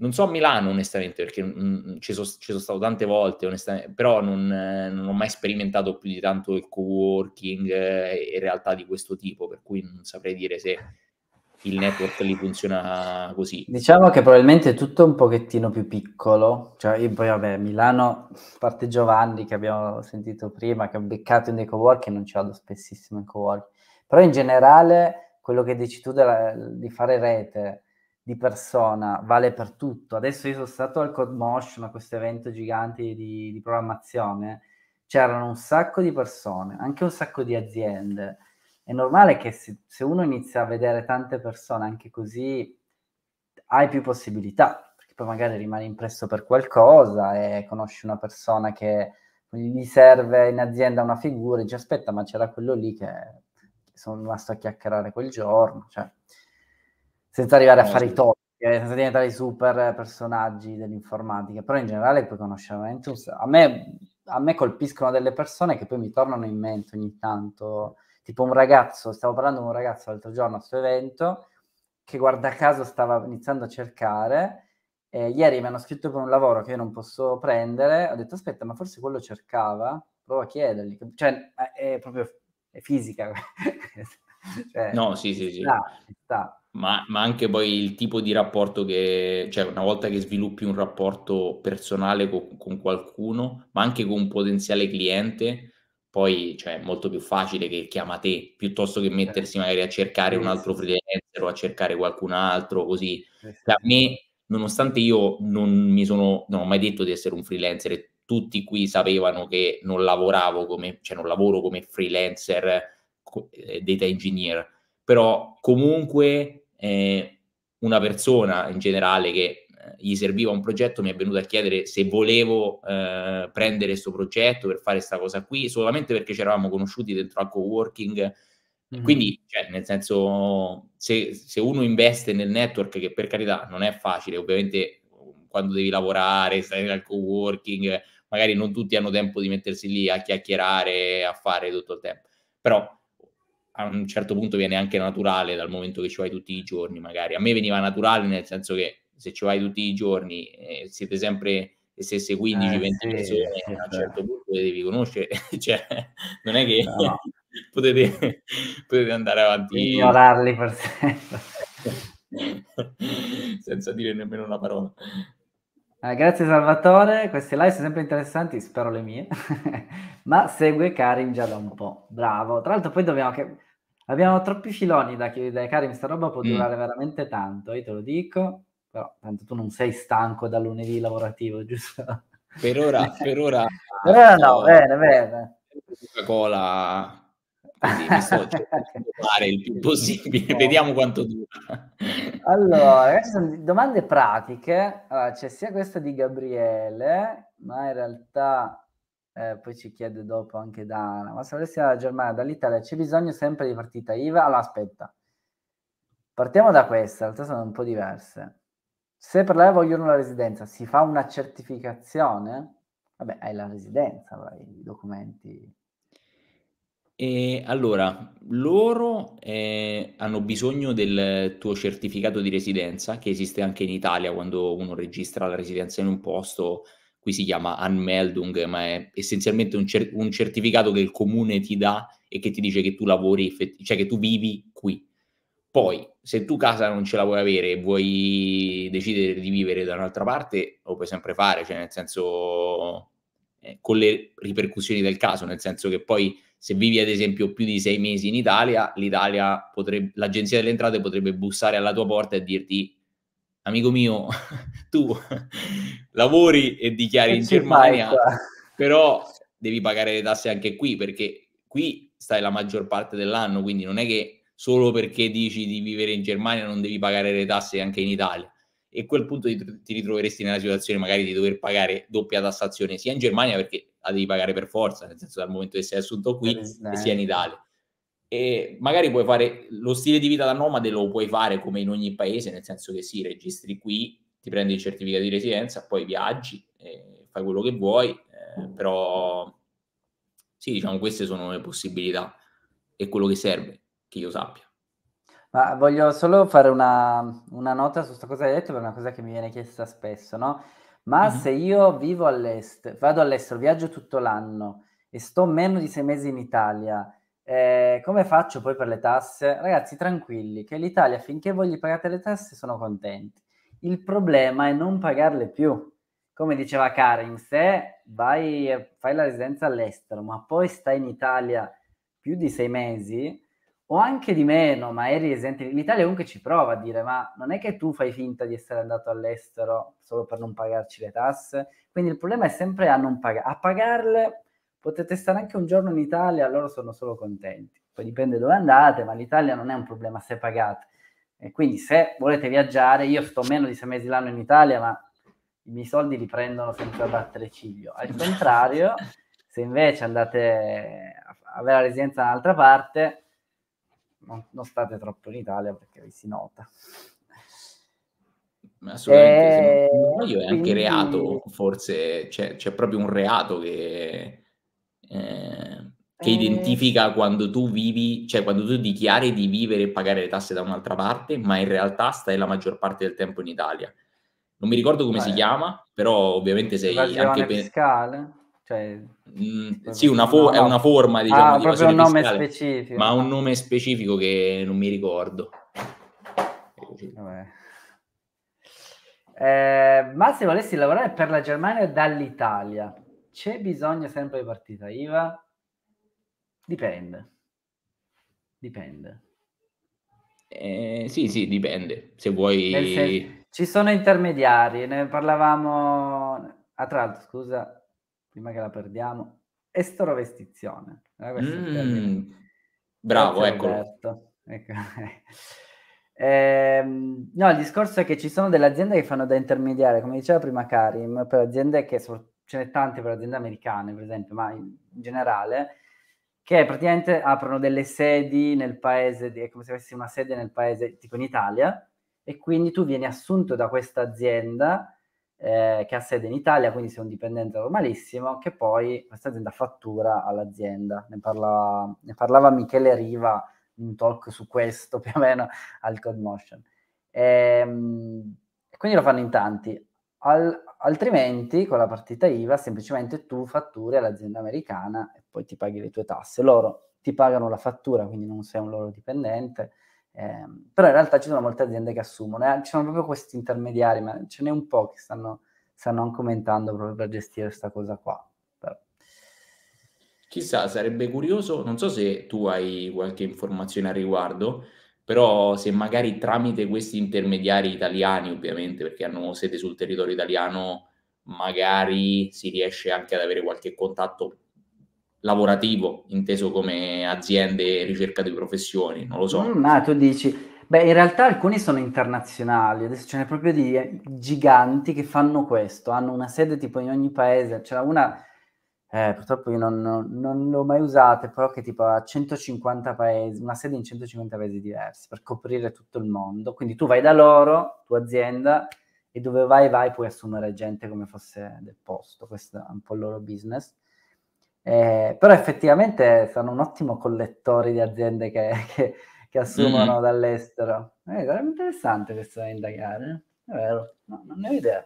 non so a Milano onestamente, perché mh, mm, mm, ci, sono, ci, sono, stato tante volte, però non, eh, non, ho mai sperimentato più di tanto il co-working eh, e realtà di questo tipo, per cui non saprei dire se il network lì funziona così. Diciamo che probabilmente è tutto un pochettino più piccolo, cioè io poi vabbè, Milano, a parte Giovanni che abbiamo sentito prima, che ho beccato in dei co-working, non ci vado spessissimo in co-working, però in generale quello che dici tu della, di fare rete, di persona vale per tutto. Adesso io sono stato al Codmotion, a questo evento gigante di, di programmazione, c'erano un sacco di persone, anche un sacco di aziende. È normale che se, se uno inizia a vedere tante persone anche così, hai più possibilità, perché poi magari rimani impresso per qualcosa e conosci una persona che gli serve in azienda una figura e dici aspetta ma c'era quello lì che sono rimasto a chiacchierare quel giorno, cioè senza arrivare a fare i certo. top, eh, senza diventare i super personaggi dell'informatica, però in generale puoi conoscere veramente un a me, a me colpiscono delle persone che poi mi tornano in mente ogni tanto, tipo un ragazzo, stavo parlando con un ragazzo l'altro giorno a questo evento, che guarda caso stava iniziando a cercare, e ieri mi hanno scritto per un lavoro che io non posso prendere, ho detto aspetta, ma forse quello cercava, prova a chiedergli, cioè è proprio è fisica. cioè, no, sì, sì, sì. Sta, sta ma, ma, anche poi il tipo di rapporto che, cioè una volta che sviluppi un rapporto personale con, con qualcuno, ma anche con un potenziale cliente, poi cioè, è molto più facile che chiama te piuttosto che mettersi magari a cercare un altro freelancer o a cercare qualcun altro così. Eh da me, nonostante io non mi sono non ho mai detto di essere un freelancer, e tutti qui sapevano che non lavoravo come, cioè non lavoro come freelancer eh, data engineer, però comunque eh, una persona in generale che eh, gli serviva un progetto, mi è venuto a chiedere se volevo eh, prendere questo progetto per fare questa cosa qui, solamente perché ci eravamo conosciuti dentro al co-working. Mm-hmm. Quindi, cioè, nel senso, se, se, uno investe nel network, che per carità non è facile, ovviamente quando devi lavorare, stare nel co-working, magari non tutti hanno tempo di mettersi lì a chiacchierare, a fare tutto il tempo, però a un certo punto viene anche naturale dal momento che ci vai tutti i giorni, magari. A me veniva naturale nel senso che se ci vai tutti i giorni eh, siete sempre le stesse 15-20 eh, sì, persone, sì, a un certo punto le devi conoscere, cioè non è che no. potete, potete, andare avanti. Ignorarli per sempre. senza dire nemmeno una parola. Eh, grazie Salvatore, queste live sono sempre interessanti, spero le mie, ma segue Karin già da un po'. Bravo, tra l'altro poi dobbiamo che Abbiamo troppi filoni da chiudere, Karim, sta roba può mm. durare mm. veramente tanto, io te lo dico, però tanto tu non sei stanco da lunedì lavorativo, giusto? Per ora, per ora... per ora no, no, bene, bene. Coca-Cola quindi mi sto fare il più possibile, vediamo quanto dura. Allora, ci sono domande pratiche, allora, c'è sia questa di Gabriele, ma in realtà eh, poi ci chiede dopo anche Dana, ma se volessi dalla Germania dall'Italia c'è bisogno sempre di partita IVA? Allora aspetta, partiamo da questa, in realtà sono un po' diverse. Se per lei vogliono la residenza, si fa una certificazione? Vabbè, hai la residenza, vai, i documenti. E allora, loro eh, hanno bisogno del tuo certificato di residenza, che esiste anche in Italia quando uno registra la residenza in un posto qui si chiama Anmeldung, ma è essenzialmente un, cer- un, certificato che il comune ti dà e che ti dice che tu lavori, cioè che tu vivi qui. Poi, se tu casa non ce la vuoi avere e vuoi decidere di vivere da un'altra parte, lo puoi sempre fare, cioè nel senso eh, con le ripercussioni del caso, nel senso che poi se vivi ad esempio più di sei mesi in Italia, l'Italia potrebbe, l'agenzia delle entrate potrebbe bussare alla tua porta e dirti amico mio, tu lavori e dichiari in Germania, però devi pagare le tasse anche qui perché qui stai la maggior parte dell'anno, quindi non è che solo perché dici di vivere in Germania non devi pagare le tasse anche in Italia. E a quel punto ti ritroveresti nella situazione magari di dover pagare doppia tassazione sia in Germania perché la devi pagare per forza, nel senso dal momento che sei assunto qui, sia in eh. Italia e magari puoi fare lo stile di vita da nomade, lo puoi fare come in ogni paese, nel senso che sì, registri qui, ti prendi il certificato di residenza, poi viaggi, fai quello che vuoi, eh, però sì, diciamo, queste sono le possibilità e quello che serve, che io sappia. Ma voglio solo fare una, una nota su questa cosa che hai detto, perché è una cosa che mi viene chiesta spesso, no? Ma mm-hmm. se io vivo all'estero, vado all'estero, viaggio tutto l'anno e sto meno di sei mesi in Italia, eh, come faccio poi per le tasse? Ragazzi, tranquilli, che l'Italia finché voi gli pagate le tasse sono contenti. Il problema è non pagarle più. Come diceva Karin, se vai e fai la residenza all'estero, ma poi stai in Italia più di sei mesi, o anche di meno, ma eri residente, L'Italia comunque ci prova a dire: ma non è che tu fai finta di essere andato all'estero solo per non pagarci le tasse. Quindi il problema è sempre a non pagare, a pagarle potete stare anche un giorno in Italia, loro sono solo contenti. Poi dipende dove andate, ma l'Italia non è un problema se pagate. E quindi se volete viaggiare, io sto meno di sei mesi l'anno in Italia, ma i miei soldi li prendono senza battere ciglio. Al contrario, se invece andate a avere la residenza da un'altra parte, non, non, state troppo in Italia perché vi si nota. Assolutamente, e... se non sbaglio è anche quindi... reato, forse c'è, c'è proprio un reato che Ehm, che eh. identifica quando tu vivi, cioè quando tu dichiari di vivere e pagare le tasse da un'altra parte, ma in realtà stai la maggior parte del tempo in Italia. Non mi ricordo come Beh. si chiama, però ovviamente sei anche pe- fiscale. Cioè, mm, sì, una fo- no, è una forma ah, diciamo, ah, di proprio un nome fiscale, specifico, ma ha un nome specifico che non mi ricordo. Eh, ma se volessi lavorare per la Germania dall'Italia, c'è bisogno sempre di partita IVA? Dipende. Dipende. Eh, sì, sì, dipende. Se vuoi... Senso, ci sono intermediari, ne parlavamo... Ah, tra l'altro, scusa, prima che la perdiamo, estorovestizione. Ah, mm, bravo, eccolo. Ecco. Eh, no, il discorso è che ci sono delle aziende che fanno da intermediario, come diceva prima Karim, per aziende che so- ce ne tante per aziende americane, per esempio, ma in generale, che praticamente aprono delle sedi nel paese, è come se avessi una sede nel paese, tipo in Italia, e quindi tu vieni assunto da questa azienda eh, che ha sede in Italia, quindi sei un dipendente normalissimo, che poi questa azienda fattura all'azienda. Ne, parla, ne parlava Michele Riva in un talk su questo, più o meno, al Code Motion. Ehm, e, quindi lo fanno in tanti. Al, altrimenti con la partita IVA semplicemente tu fatturi all'azienda americana e poi ti paghi le tue tasse. Loro ti pagano la fattura, quindi non sei un loro dipendente. Eh, però in realtà ci sono molte aziende che assumono, eh, ci sono proprio questi intermediari, ma ce n'è un po' che stanno, stanno commentando proprio per gestire questa cosa qua. Però. Chissà, sarebbe curioso, non so se tu hai qualche informazione al riguardo, però se magari tramite questi intermediari italiani, ovviamente, perché hanno sede sul territorio italiano, magari si riesce anche ad avere qualche contatto lavorativo, inteso come aziende ricerca di professioni, non lo so. Mm, ma ah, tu dici, beh, in realtà alcuni sono internazionali, adesso ce n'è proprio di eh, giganti che fanno questo, hanno una sede tipo in ogni paese, c'era una eh, purtroppo io non, non l'ho mai usata, però che tipo ha 150 paesi, una sede in 150 paesi diversi per coprire tutto il mondo. Quindi tu vai da loro, tua azienda, e dove vai vai puoi assumere gente come fosse del posto, questo è un po' il loro business. Eh, però effettivamente sono un ottimo collettore di aziende che, che, che assumono mm. dall'estero. Eh, sarebbe interessante questo da indagare, eh? è vero, no, non ne ho idea.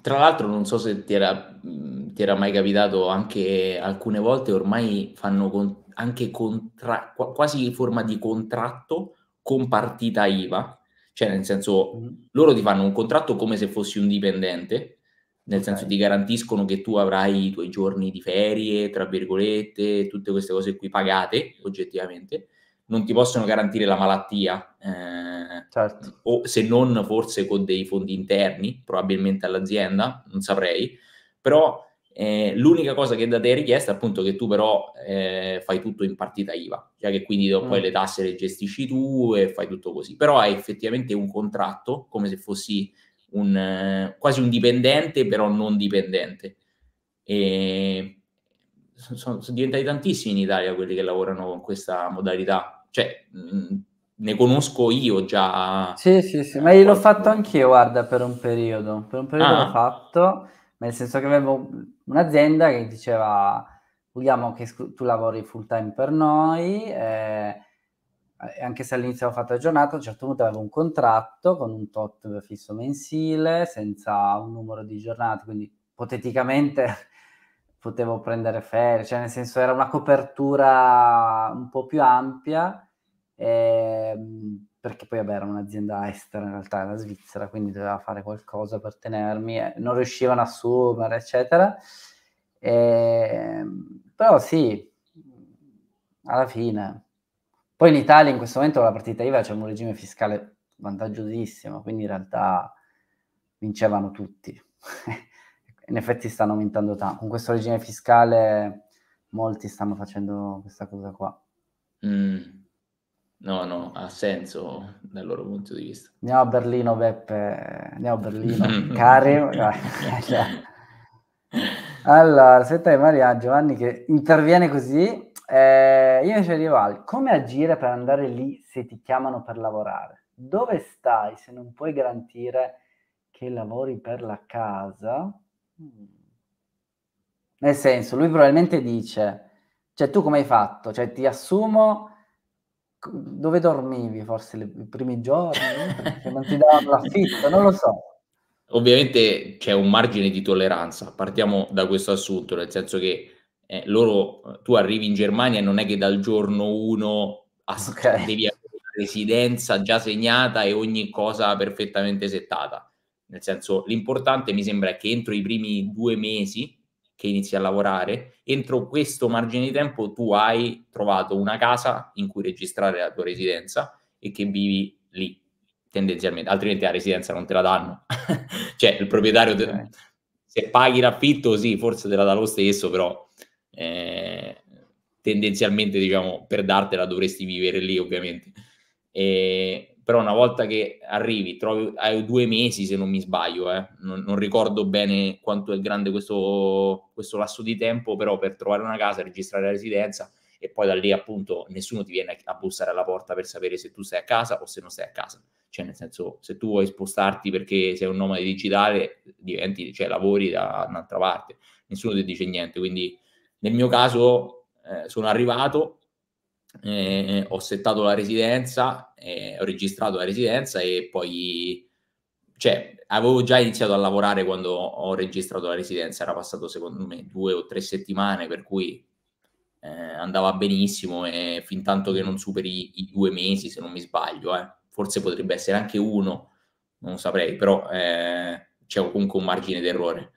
Tra l'altro non so se ti era, ti era mai capitato anche alcune volte ormai fanno con, anche contra, quasi forma di contratto con partita IVA, cioè nel senso mm-hmm. loro ti fanno un contratto come se fossi un dipendente, nel senso okay. ti garantiscono che tu avrai i tuoi giorni di ferie, tra virgolette, tutte queste cose qui pagate oggettivamente, non ti possono garantire la malattia. Eh, certo. o se non forse con dei fondi interni, probabilmente all'azienda, non saprei, però eh, l'unica cosa che da te è richiesta è appunto che tu però eh, fai tutto in partita IVA, cioè che quindi mm. poi le tasse le gestisci tu e fai tutto così, però hai effettivamente un contratto come se fossi un, eh, quasi un dipendente, però non dipendente. E sono, sono diventati tantissimi in Italia quelli che lavorano con questa modalità, cioè mm, ne conosco io già. Sì, sì, sì, ma l'ho fatto anch'io, guarda, per un periodo. Per un periodo ah. l'ho fatto, nel senso che avevo un'azienda che diceva vogliamo che tu lavori full time per noi, eh, anche se all'inizio avevo fatto la giornata, a un certo punto avevo un contratto con un tot fisso mensile, senza un numero di giornate, quindi ipoteticamente potevo prendere ferie, cioè nel senso era una copertura un po' più ampia ehm, perché poi vabbè, era un'azienda estera, in realtà era svizzera, quindi doveva fare qualcosa per tenermi, eh, non riuscivano a assumere, eccetera. Eh, però sì, alla fine. Poi in Italia in questo momento la partita IVA c'è un regime fiscale vantaggiosissimo, quindi in realtà vincevano tutti. in effetti stanno aumentando tanto. Con questo regime fiscale molti stanno facendo questa cosa qua. Mm. No, no, ha senso dal loro punto di vista. Andiamo a Berlino, Beppe. Andiamo a Berlino. Karim. allora, aspetta Maria Giovanni che interviene così. Eh, io invece rival, come agire per andare lì se ti chiamano per lavorare? Dove stai se non puoi garantire che lavori per la casa? Hmm. Nel senso, lui probabilmente dice, cioè tu come hai fatto? Cioè ti assumo dove dormivi forse i primi giorni? Se non ti davano l'affitto, non lo so. Ovviamente c'è un margine di tolleranza, partiamo da questo assunto, nel senso che eh, loro, eh, tu arrivi in Germania e non è che dal giorno 1 ass- okay. devi avere una residenza già segnata e ogni cosa perfettamente settata. Nel senso, l'importante mi sembra è che entro i primi due mesi che inizi a lavorare, entro questo margine di tempo tu hai trovato una casa in cui registrare la tua residenza e che vivi lì tendenzialmente, altrimenti la residenza non te la danno. cioè il proprietario, te... se paghi l'affitto, sì, forse te la dà lo stesso, però eh, tendenzialmente, diciamo, per dartela dovresti vivere lì, ovviamente. E però una volta che arrivi, trovi, hai due mesi se non mi sbaglio, eh, non, non, ricordo bene quanto è grande questo, questo lasso di tempo, però per trovare una casa, registrare la residenza e poi da lì appunto nessuno ti viene a bussare alla porta per sapere se tu sei a casa o se non sei a casa. Cioè, nel senso, se tu vuoi spostarti perché sei un nomade digitale, diventi, cioè lavori da un'altra parte, nessuno ti dice niente. Quindi, nel mio caso, eh, sono arrivato, eh, ho settato la residenza, eh, ho registrato la residenza e poi, cioè, avevo già iniziato a lavorare quando ho registrato la residenza, era passato secondo me due o tre settimane, per cui eh, andava benissimo e fin tanto che non superi i due mesi, se non mi sbaglio, eh. forse potrebbe essere anche uno, non saprei, però eh, c'è comunque un margine d'errore.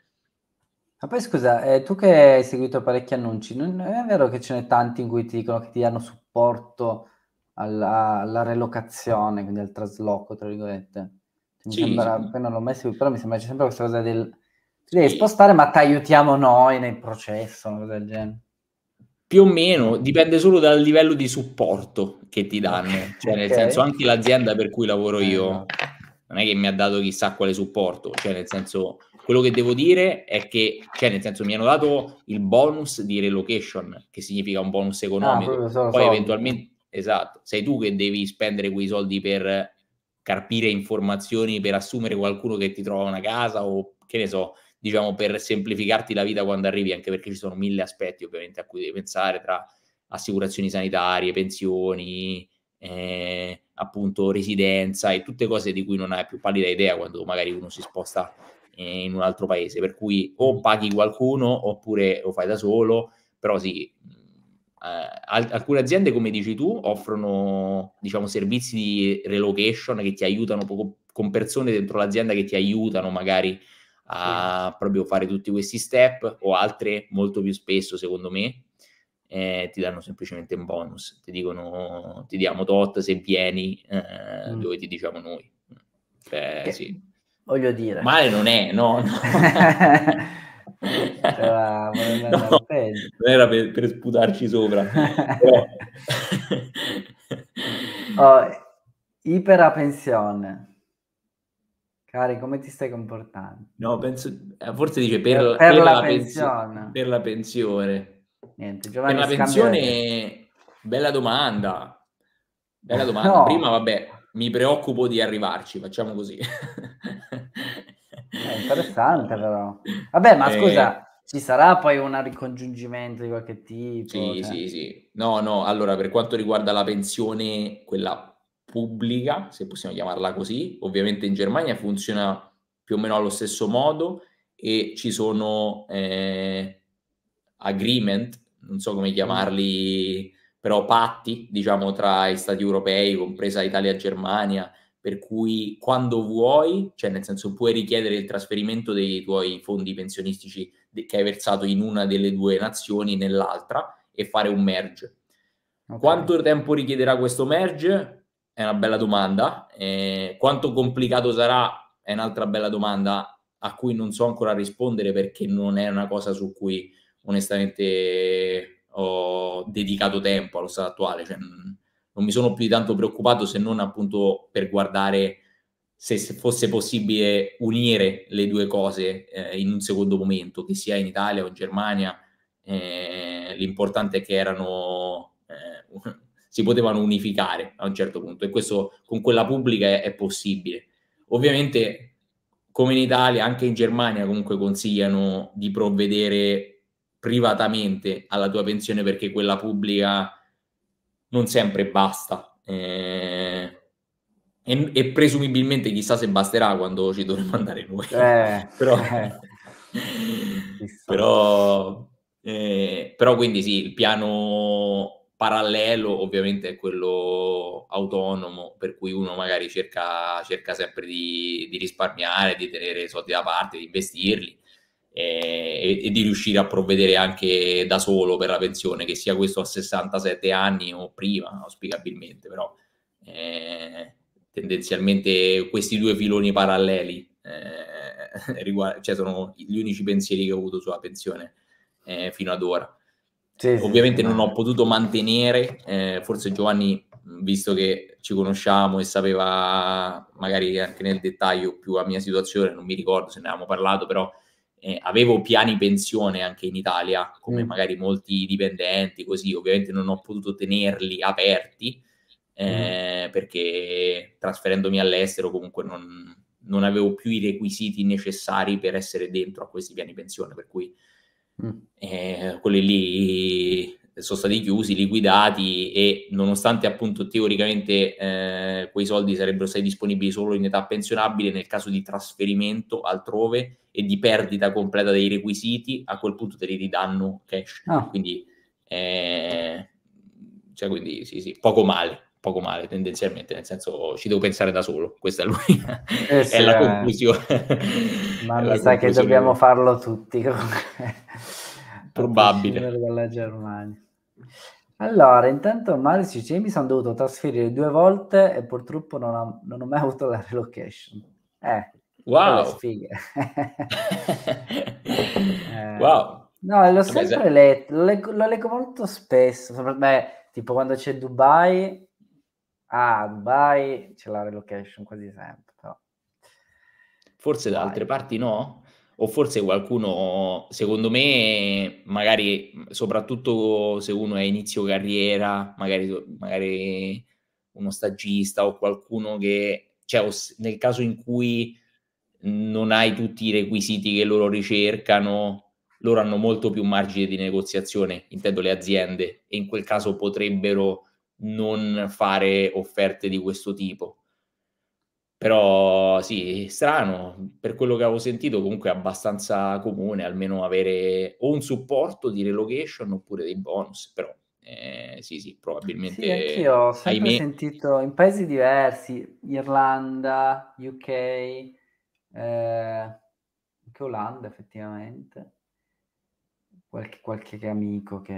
Ma poi scusa, eh, tu che hai seguito parecchi annunci, non è vero che ce n'è tanti in cui ti dicono che ti danno supporto alla, alla relocazione, quindi al trasloco, tra virgolette. Mi sì, sembra, sì. poi l'ho messo, però mi sembra c'è sempre questa cosa del ti devi sì. spostare, ma ti aiutiamo noi nel processo, una cosa del genere. Più o meno, dipende solo dal livello di supporto che ti danno, cioè nel okay. senso anche l'azienda per cui lavoro eh, io non è che mi ha dato chissà quale supporto, cioè nel senso quello che devo dire è che, cioè nel senso mi hanno dato il bonus di relocation, che significa un bonus ah, economico, ah, poi eventualmente esatto. Sei tu che devi spendere quei soldi per carpire informazioni, per assumere qualcuno che ti trova una casa o che ne so, diciamo per semplificarti la vita quando arrivi, anche perché ci sono mille aspetti ovviamente a cui devi pensare tra assicurazioni sanitarie, pensioni, eh, appunto residenza e tutte cose di cui non hai più pallida idea quando magari uno si sposta eh, in un altro paese, per cui o paghi qualcuno oppure lo fai da solo, però sì, eh, al- alcune aziende, come dici tu, offrono diciamo, servizi di relocation che ti aiutano po- con persone dentro l'azienda che ti aiutano magari a sì. proprio fare tutti questi step o altre molto più spesso, secondo me, eh, ti danno semplicemente un bonus, ti dicono ti diamo tot se vieni eh, mm. dove ti diciamo noi. Mm. Beh, che, sì. Voglio dire. Male non è, no. no. no, non era per, per sputarci sopra. Però... oh, iperapensione. Cari, come ti stai comportando? No, penso, eh, forse dice per, per, per la, la, pensione. Pensi- per la pensione. Niente, Giovanni per la pensione, scambia... bella domanda. Bella domanda. No. Prima, vabbè, mi preoccupo di arrivarci, facciamo così. interessante però. Vabbè, ma eh... scusa, ci sarà poi un ricongiungimento di qualche tipo? Sì, cioè. sì, sì. No, no, allora per quanto riguarda la pensione, quella pubblica, se possiamo chiamarla così, ovviamente in Germania funziona più o meno allo stesso modo e ci sono eh, agreement, non so come chiamarli, però patti, diciamo, tra i stati europei, compresa Italia e Germania, per cui quando vuoi, cioè nel senso puoi richiedere il trasferimento dei tuoi fondi pensionistici che hai versato in una delle due nazioni nell'altra e fare un merge. Okay. Quanto tempo richiederà questo merge? È una bella domanda. Eh, quanto complicato sarà? È un'altra bella domanda a cui non so ancora rispondere perché non è una cosa su cui onestamente ho dedicato tempo allo stato attuale. Cioè, mm, non mi sono più di tanto preoccupato se non appunto per guardare se fosse possibile unire le due cose eh, in un secondo momento, che sia in Italia o in Germania, eh, l'importante è che erano, eh, si potevano unificare a un certo punto e questo con quella pubblica è, è possibile. Ovviamente come in Italia, anche in Germania comunque consigliano di provvedere privatamente alla tua pensione perché quella pubblica non sempre basta. Eh, e, e, presumibilmente chissà se basterà quando ci dovremo andare noi. Eh, però, eh. Però, eh, però, quindi sì, il piano parallelo ovviamente è quello autonomo, per cui uno magari cerca, cerca sempre di, di risparmiare, di tenere soldi da parte, di investirli e, e, di riuscire a provvedere anche da solo per la pensione, che sia questo a 67 anni o prima, auspicabilmente, però eh, tendenzialmente questi due filoni paralleli eh, riguard- cioè sono gli unici pensieri che ho avuto sulla pensione eh, fino ad ora. Sì, Ovviamente sì, non ho potuto mantenere, eh, forse Giovanni, visto che ci conosciamo e sapeva magari anche nel dettaglio più la mia situazione, non mi ricordo se ne avevamo parlato, però eh, avevo piani pensione anche in Italia, come mm. magari molti dipendenti, così ovviamente non ho potuto tenerli aperti eh, mm. perché trasferendomi all'estero comunque non, non, avevo più i requisiti necessari per essere dentro a questi piani pensione, per cui mm. eh, quelli lì sono stati chiusi, liquidati e nonostante appunto teoricamente eh, quei soldi sarebbero stati disponibili solo in età pensionabile nel caso di trasferimento altrove e di perdita completa dei requisiti, a quel punto te li ridanno cash. Ah. Quindi, eh, cioè, quindi sì, sì, poco male, poco male tendenzialmente, nel senso ci devo pensare da solo, questa è, lui, eh sì, è la eh. conclusione. Ma mi sa che dobbiamo farlo tutti. Probabile. Dalla Germania. Allora, intanto Marius dice, mi sono dovuto trasferire due volte e purtroppo non ho, non ho mai avuto la relocation. Eh, wow. eh, wow. No, l'ho sempre letto, lo leggo, lo leggo molto spesso, beh, tipo quando c'è Dubai, ah, Dubai c'è la relocation quasi sempre. Però. Forse da altre parti no? o forse qualcuno, secondo me, magari soprattutto se uno è inizio carriera, magari, magari uno stagista o qualcuno che, cioè nel caso in cui non hai tutti i requisiti che loro ricercano, loro hanno molto più margine di negoziazione, intendo le aziende, e in quel caso potrebbero non fare offerte di questo tipo. Però sì, strano, per quello che avevo sentito comunque è abbastanza comune almeno avere o un supporto di relocation oppure dei bonus, però eh, sì, sì, probabilmente. Sì, anch'io ho sempre ahimè... sentito in paesi diversi, Irlanda, UK, eh, anche Olanda effettivamente, qualche, qualche amico che...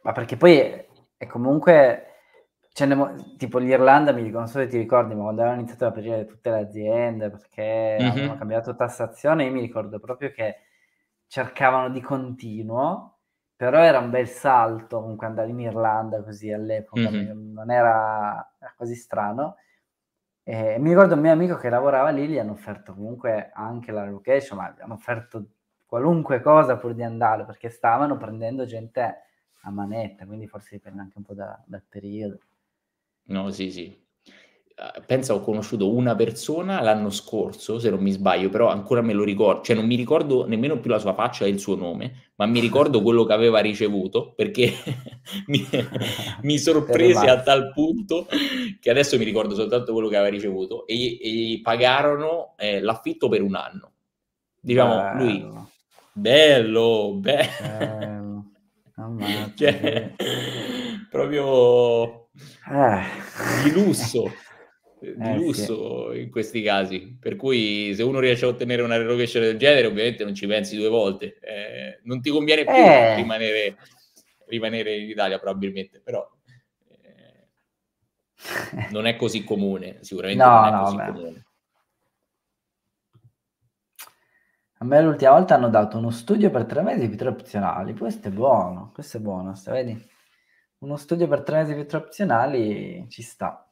Ma perché poi è comunque cioè, tipo l'Irlanda mi dicono, non so se ti ricordi, ma quando avevano iniziato a aprire tutte le aziende perché mm-hmm. avevano cambiato tassazione, io mi ricordo proprio che cercavano di continuo, però era un bel salto comunque andare in Irlanda così all'epoca, mm-hmm. non era, era così strano. E mi ricordo un mio amico che lavorava lì, gli hanno offerto comunque anche la location, ma gli hanno offerto qualunque cosa pur di andare, perché stavano prendendo gente a manetta, quindi forse dipende anche un po' da, dal periodo. No, sì, sì. Penso ah, Pensa, ho conosciuto una persona l'anno scorso, se non mi sbaglio, però ancora me lo ricordo, cioè non mi ricordo nemmeno più la sua faccia e il suo nome, ma mi ricordo quello che aveva ricevuto perché mi, mi sorprese a tal punto che adesso mi ricordo soltanto quello che aveva ricevuto e, e gli pagarono eh, l'affitto per un anno. Diciamo, bello. lui, bello, bello. bello. cioè, proprio eh. di lusso, di eh, lusso sì. in questi casi. Per cui se uno riesce a ottenere una rovescia del genere, ovviamente non ci pensi due volte. Eh, non ti conviene più eh. rimanere, rimanere, in Italia probabilmente, però eh, non è così comune, sicuramente no, non è no, così beh. comune. A me l'ultima volta hanno dato uno studio per tre mesi più tre opzionali. Questo è buono, questo è buono, vedi? uno studio per tre mesi più opzionali ci sta.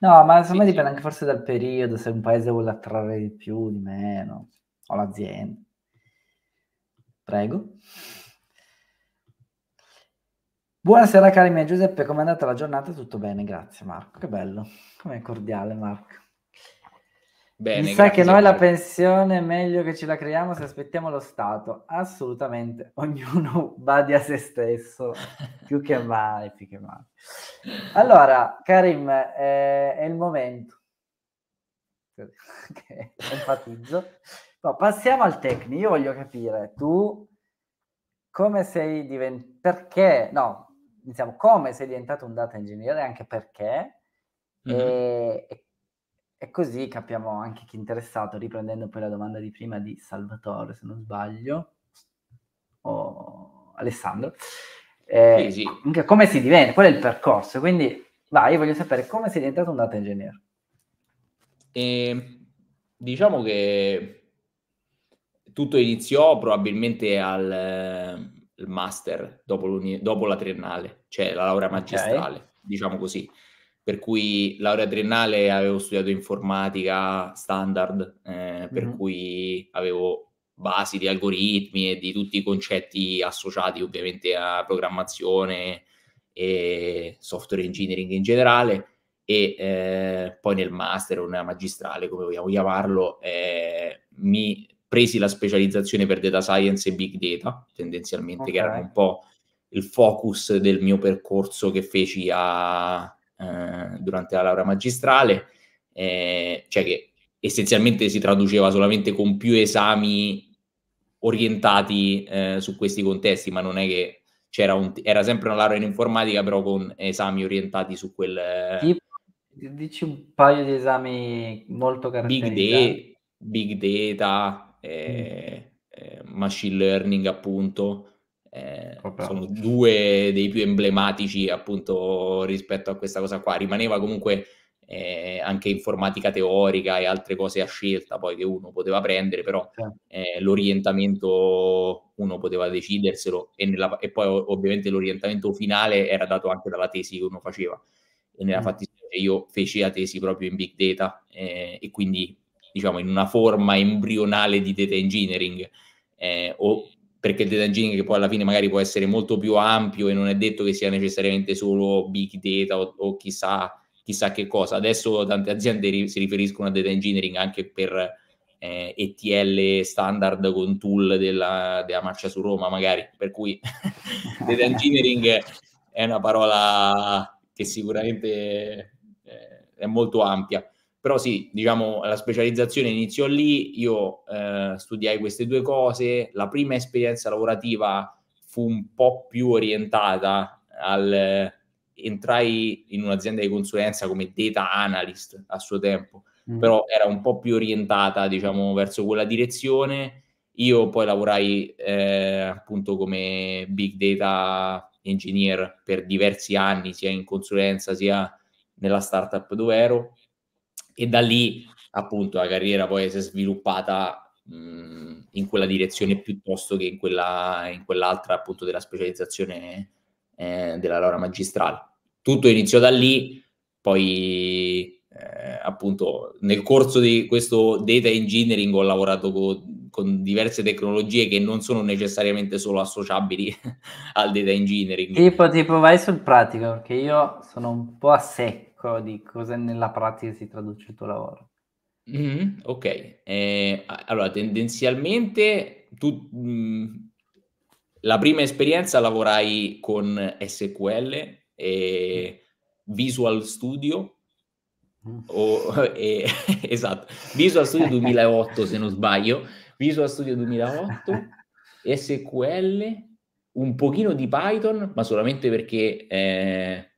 No, ma insomma me dipende anche forse dal periodo, se un paese vuole attrarre di più, di meno, o l'azienda. Prego. Buonasera cari miei Giuseppe, come è andata la giornata? Tutto bene, grazie Marco, che bello, com'è cordiale Marco. Bene, Mi sa che noi la pensione è meglio che ce la creiamo se aspettiamo lo Stato. Assolutamente, ognuno badi a se stesso, più che mai, più che mai. Allora, Karim, eh, è il momento. Okay, enfatizzo. No, passiamo al tecnico. Io voglio capire, tu come sei diventato... Perché? No, diciamo, come sei diventato un data engineer e anche perché? Mm-hmm. e e così capiamo anche chi è interessato, riprendendo poi la domanda di prima di Salvatore, se non sbaglio, o Alessandro, eh, sì, sì. come si diventa, qual è il percorso. Quindi vai, io voglio sapere come sei diventato un data engineer. E, ehm, diciamo che tutto iniziò probabilmente al, al eh, master, dopo, dopo, la triennale, cioè la laurea magistrale, okay. diciamo così per cui laurea triennale avevo studiato informatica standard, eh, mm-hmm. per mhm. cui avevo basi di algoritmi e di tutti i concetti associati ovviamente a programmazione e software engineering in generale e eh, poi nel master o nella magistrale, come vogliamo chiamarlo, eh, mi presi la specializzazione per data science e big data, tendenzialmente, okay. che erano un po' il focus del mio percorso che feci a eh, durante la laurea magistrale, eh, cioè che essenzialmente si traduceva solamente con più esami orientati eh, su questi contesti, ma non è che c'era un, era sempre una laurea in informatica, però con esami orientati su quel... Eh, tipo, dici un paio di esami molto caratteristici. Big, big data, eh, mm. Eh, machine learning appunto, eh, sono due dei più emblematici appunto rispetto a questa cosa qua. Rimaneva comunque eh, anche informatica teorica e altre cose a scelta poi che uno poteva prendere, però eh, l'orientamento uno poteva deciderselo e, nella, e, poi ovviamente l'orientamento finale era dato anche dalla tesi che uno faceva. E nella mm. fattispecie io feci la tesi proprio in big data eh, e quindi diciamo in una forma embrionale di data engineering. Eh, o perché il data engineering poi alla fine magari può essere molto più ampio e non è detto che sia necessariamente solo big data o, o chissà, chissà, che cosa. Adesso tante aziende ri- si riferiscono a data engineering anche per eh, ETL standard con tool della, della, marcia su Roma magari, per cui data engineering è una parola che sicuramente eh, è molto ampia. Però sì, diciamo, la specializzazione iniziò lì, io eh, studiai queste due cose, la prima esperienza lavorativa fu un po' più orientata al... Entrai in un'azienda di consulenza come data analyst a suo tempo, mm. però era un po' più orientata, diciamo, verso quella direzione. Io poi lavorai eh, appunto come big data engineer per diversi anni, sia in consulenza sia nella startup dove ero e da lì appunto la carriera poi si è sviluppata mh, in quella direzione piuttosto che in, quella, in quell'altra appunto della specializzazione eh, della laurea magistrale. Tutto iniziò da lì, poi eh, appunto nel corso di questo data engineering ho lavorato con, con diverse tecnologie che non sono necessariamente solo associabili al data engineering. Tipo, tipo vai sul pratico perché io sono un po' a secco ecco, di cosa nella pratica si traduce il tuo lavoro. Mm-hmm, ok, eh, allora tendenzialmente tu mh, mm, la prima esperienza lavorai con SQL e Visual Studio. Mm. O, e, esatto, Visual Studio 2008 se non sbaglio, Visual Studio 2008, SQL, un pochino di Python, ma solamente perché eh,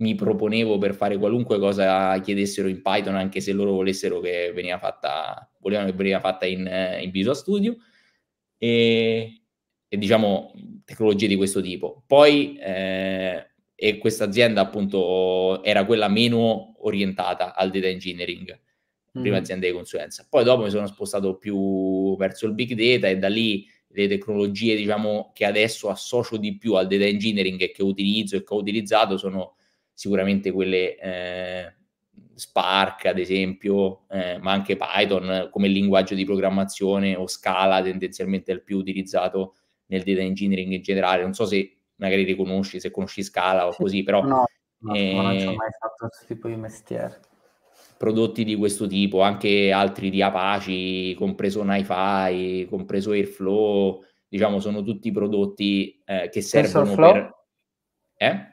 mi proponevo per fare qualunque cosa chiedessero in Python, anche se loro volessero che veniva fatta, volevano che veniva fatta in, eh, in Visual Studio. E, e, diciamo tecnologie di questo tipo. Poi eh, e questa azienda appunto era quella meno orientata al data engineering, mm-hmm. prima azienda di consulenza. Poi dopo mi sono spostato più verso il big data e da lì le tecnologie diciamo che adesso associo di più al data engineering e che utilizzo e che ho utilizzato sono sicuramente quelle eh, Spark, ad esempio, eh, ma anche Python come linguaggio di programmazione o Scala tendenzialmente il più utilizzato nel data engineering in generale. Non so se magari riconosci, se conosci Scala o così, però... No, no, eh, non ho mai fatto questo tipo di mestiere. Prodotti di questo tipo, anche altri di Apache, compreso NiFi, compreso Airflow, diciamo sono tutti prodotti eh, che servono per... Eh?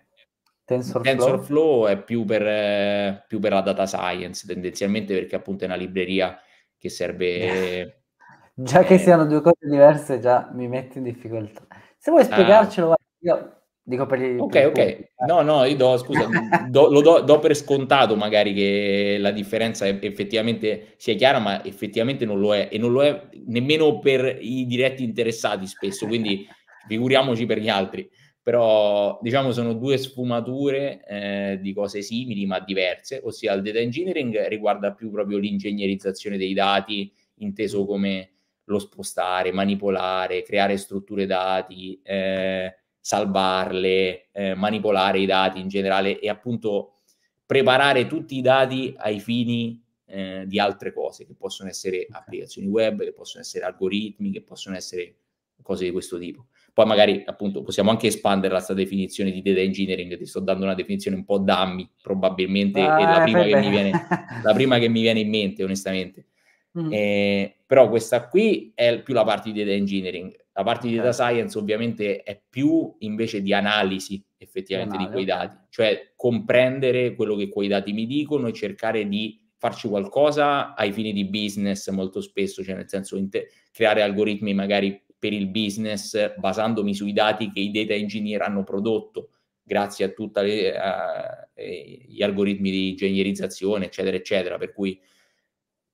TensorFlow, TensorFlow è più per, più per, la data science tendenzialmente perché appunto è una libreria che serve... già eh, che siano due cose diverse già mi metto in difficoltà. Se vuoi ah. spiegarcelo, ah, io dico per gli... Ok, per ok. Punti. Eh. No, no, io do, scusa, do, lo do, do, per scontato magari che la differenza è, effettivamente sia chiara, ma effettivamente non lo è e non lo è nemmeno per i diretti interessati spesso, quindi figuriamoci per gli altri però diciamo sono due sfumature eh, di cose simili ma diverse, ossia il data engineering riguarda più proprio l'ingegnerizzazione dei dati, inteso come lo spostare, manipolare, creare strutture dati, eh, salvarle, eh, manipolare i dati in generale e appunto preparare tutti i dati ai fini eh, di altre cose che possono essere applicazioni web, che possono essere algoritmi, che possono essere cose di questo tipo. Poi magari appunto possiamo anche espandere la definizione di data engineering, ti sto dando una definizione un po' dammi, probabilmente ah, è la eh, prima, che mi, viene, la prima che mi viene, in mente, onestamente. Mm. Eh, però questa qui è più la parte di data engineering. La parte di data certo. science ovviamente è più invece di analisi effettivamente Anale, di quei dati, cioè comprendere quello che quei dati mi dicono e cercare di farci qualcosa ai fini di business molto spesso, cioè nel senso inter- creare algoritmi magari per il business basandomi sui dati che i data engineer hanno prodotto grazie a tutti gli algoritmi di ingegnerizzazione, eccetera, eccetera. Per cui,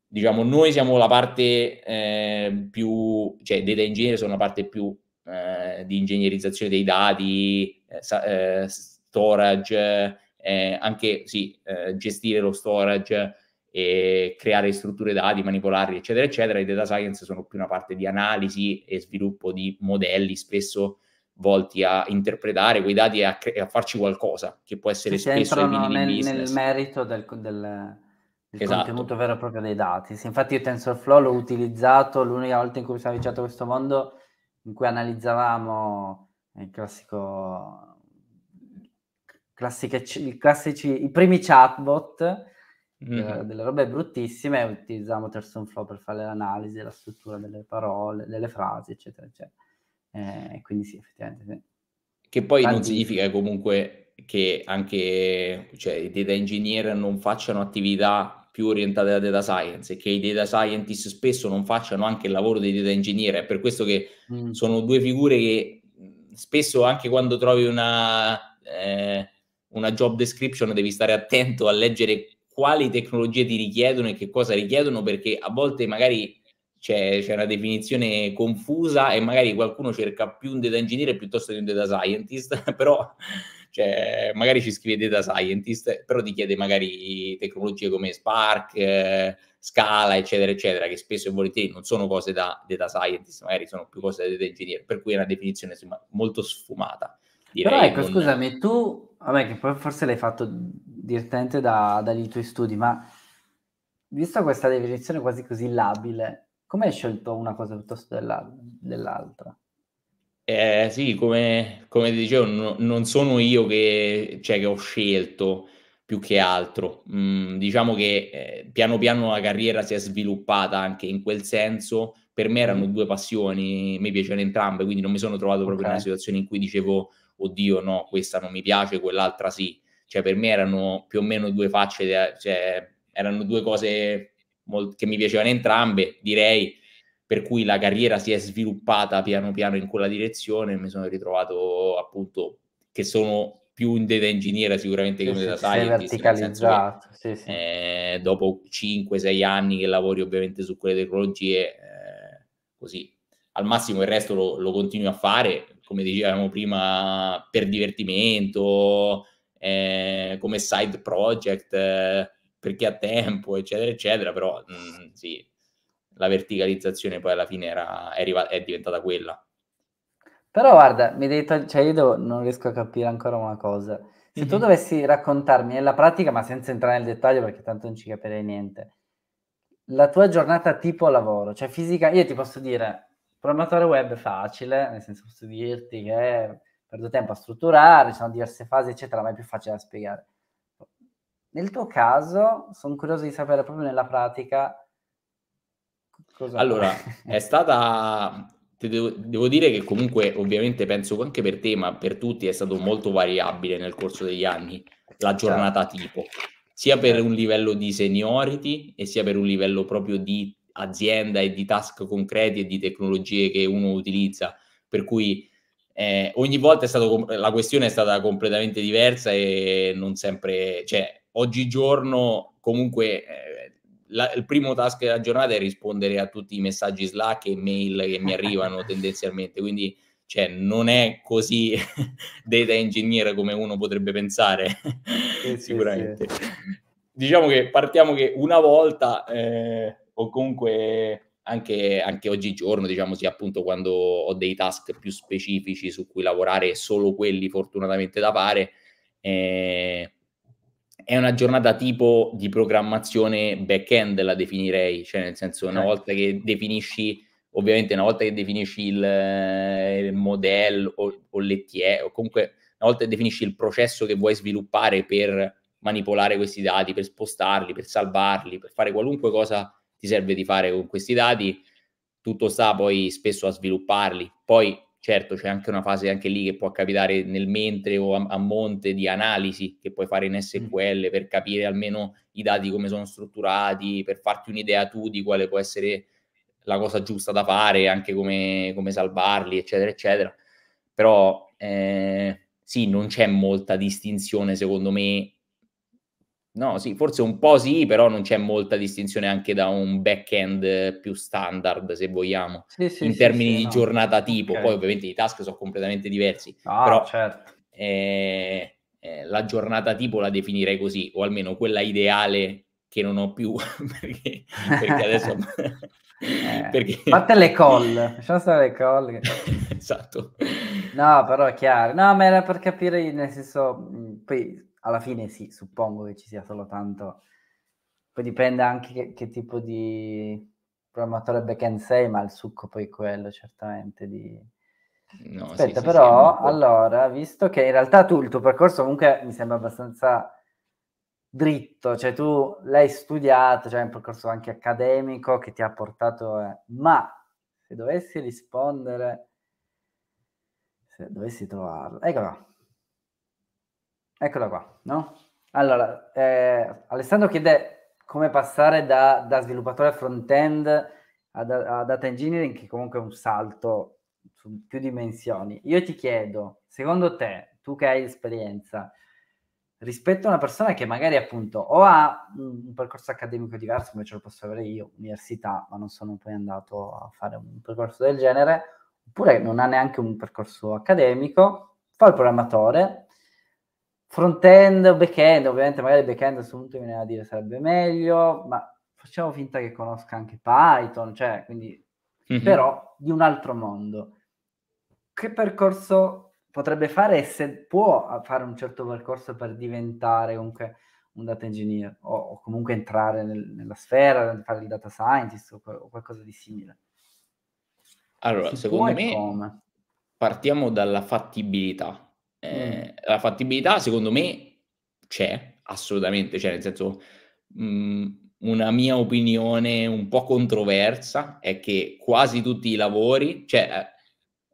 diciamo, noi siamo la parte eh, più, cioè data engineer sono la parte più eh, di ingegnerizzazione dei dati, eh, eh storage, eh, anche sì, eh, gestire lo storage, e creare strutture dati, manipolarli, eccetera, eccetera. I data science sono più una parte di analisi e sviluppo di modelli, spesso volti a interpretare quei dati e a, cre- a farci qualcosa, che può essere sì, spesso entrano nel, nel, merito del, del, del esatto. contenuto vero e proprio dei dati. Sì, infatti io TensorFlow l'ho utilizzato l'unica volta in cui mi sono avvicinato a questo mondo, in cui analizzavamo il classico... Classiche, classici, i primi chatbot mm-hmm. delle robe bruttissime e utilizziamo TersonFlow per fare l'analisi della struttura delle parole, delle frasi, eccetera, eccetera. Eh, quindi sì, effettivamente sì. Che poi Tanti... non significa comunque che anche cioè, i data engineer non facciano attività più orientate alla data science e che i data scientist spesso non facciano anche il lavoro dei data engineer. È per questo che mm. sono due figure che spesso anche quando trovi una... Eh, una job description devi stare attento a leggere quali tecnologie ti richiedono e che cosa richiedono, perché a volte magari c'è, c'è una definizione confusa e magari qualcuno cerca più un data engineer piuttosto che un data scientist, però cioè, magari ci scrive data scientist, però ti chiede magari tecnologie come Spark, eh, Scala, eccetera, eccetera, che spesso e volentieri non sono cose da data scientist, magari sono più cose da data engineer, per cui è una definizione insomma, molto sfumata. Direi Però ecco, non... scusami, tu, vabbè, che poi forse l'hai fatto direttamente da, dagli tuoi studi, ma visto questa definizione quasi così labile, come hai scelto una cosa piuttosto della, dell'altra? Eh, sì, come, come ti dicevo, no, non sono io che, cioè, che, ho scelto più che altro. Mm, diciamo che eh, piano piano la carriera si è sviluppata anche in quel senso. Per me erano mm. due passioni, mi piacevano entrambe, quindi non mi sono trovato proprio okay. in una situazione in cui dicevo oddio no, questa non mi piace, quell'altra sì. Cioè per me erano più o meno due facce, de- cioè, erano due cose molt- che mi piacevano entrambe, direi, per cui la carriera si è sviluppata piano piano in quella direzione e mi sono ritrovato appunto che sono più in data ingegnere sicuramente che in data verticalizzato sì, sì. Eh, dopo 5-6 anni che lavori ovviamente su quelle tecnologie eh, così al massimo il resto lo, lo continui a fare, come dicevamo prima, per divertimento, eh, come side project, eh, perché ha tempo, eccetera, eccetera, però mh, mm, sì, la verticalizzazione poi alla fine era, è, riva- è diventata quella. Però guarda, mi detto, cioè io devo, non riesco a capire ancora una cosa. Se mm-hmm. tu mhm. dovessi raccontarmi nella pratica, ma senza entrare nel dettaglio perché tanto non ci capirei niente, la tua giornata tipo lavoro, cioè fisica, io ti posso dire, programmatore web è facile, nel senso posso dirti che perdo tempo a strutturare, ci sono diverse fasi, eccetera, ma è più facile da spiegare. Nel tuo caso, sono curioso di sapere proprio nella pratica cosa... Allora, è stata... Devo, devo, dire che comunque, ovviamente, penso anche per te, ma per tutti è stato molto variabile nel corso degli anni la certo. giornata tipo, sia per certo. un livello di seniority e sia per un livello proprio di azienda e di task concreti e di tecnologie che uno utilizza. Per cui eh, ogni volta è stato, la questione è stata completamente diversa e non sempre, cioè oggigiorno comunque eh, la, il primo task della giornata è rispondere a tutti i messaggi Slack e mail che mi arrivano tendenzialmente, quindi cioè, non è così data engineer come uno potrebbe pensare, sì, sicuramente. Sì, sì. Diciamo che partiamo che una volta... Eh, o comunque anche, anche oggigiorno, diciamo sia appunto quando ho dei task più specifici su cui lavorare solo quelli fortunatamente da fare, eh, è una giornata tipo di programmazione back-end la definirei, cioè nel senso una volta che definisci, ovviamente una volta che definisci il, eh, il modello o, o l'ETE o comunque una volta che definisci il processo che vuoi sviluppare per manipolare questi dati, per spostarli, per salvarli, per fare qualunque cosa ti serve di fare con questi dati. Tutto sta poi spesso a svilupparli. Poi, certo, c'è anche una fase anche lì che può capitare nel mentre o a, a monte di analisi che puoi fare in SQL mm. per capire almeno i dati come sono strutturati, per farti un'idea tu di quale può essere la cosa giusta da fare, anche come, come salvarli, eccetera, eccetera. Però eh, sì, non c'è molta distinzione, secondo me, No, sì, forse un po' sì, però non c'è molta distinzione anche da un back-end eh, più standard, se vogliamo, sì, sì, in sì, termini di no. giornata tipo. Okay. Poi ovviamente i task sono completamente diversi, ah, però certo. eh, eh, la giornata tipo la definirei così, o almeno quella ideale che non ho più, perché, perché adesso... eh, Fate le call, lasciamo stare le call. esatto. No, però è chiaro. No, ma era per capire, nel senso, poi alla fine sì, suppongo che ci sia solo tanto. Poi dipende anche che, che tipo di programmatore backend sei, ma il succo poi è quello certamente di... No, Aspetta, sì, però, sì, allora, visto che in realtà tu, il tuo percorso comunque mi sembra abbastanza dritto, cioè tu l'hai studiato, cioè un percorso anche accademico che ti ha portato, eh, ma se dovessi rispondere, se dovessi trovarlo, ecco qua, Eccola qua, no? Allora, eh, Alessandro chiede come passare da, da sviluppatore front-end a, a, data engineering, che comunque è un salto su più dimensioni. Io ti chiedo, secondo te, tu che hai esperienza, rispetto a una persona che magari appunto o ha un percorso accademico diverso, come ce lo posso avere io, università, ma non sono poi andato a fare un percorso del genere, oppure non ha neanche un percorso accademico, fa il programmatore, front-end o back-end, ovviamente magari back-end a questo punto mi viene a dire sarebbe meglio, ma facciamo finta che conosca anche Python, cioè, quindi, mm-hmm. però di un altro mondo. Che percorso potrebbe fare e se può fare un certo percorso per diventare comunque un data engineer o, o comunque entrare nel, nella sfera, fare il data scientist o, o qualcosa di simile? Allora, si secondo me, come? partiamo dalla fattibilità Mm. Eh, la fattibilità, secondo me, c'è assolutamente, cioè nel senso, mh, mm, una mia opinione un po' controversa è che quasi tutti i lavori, cioè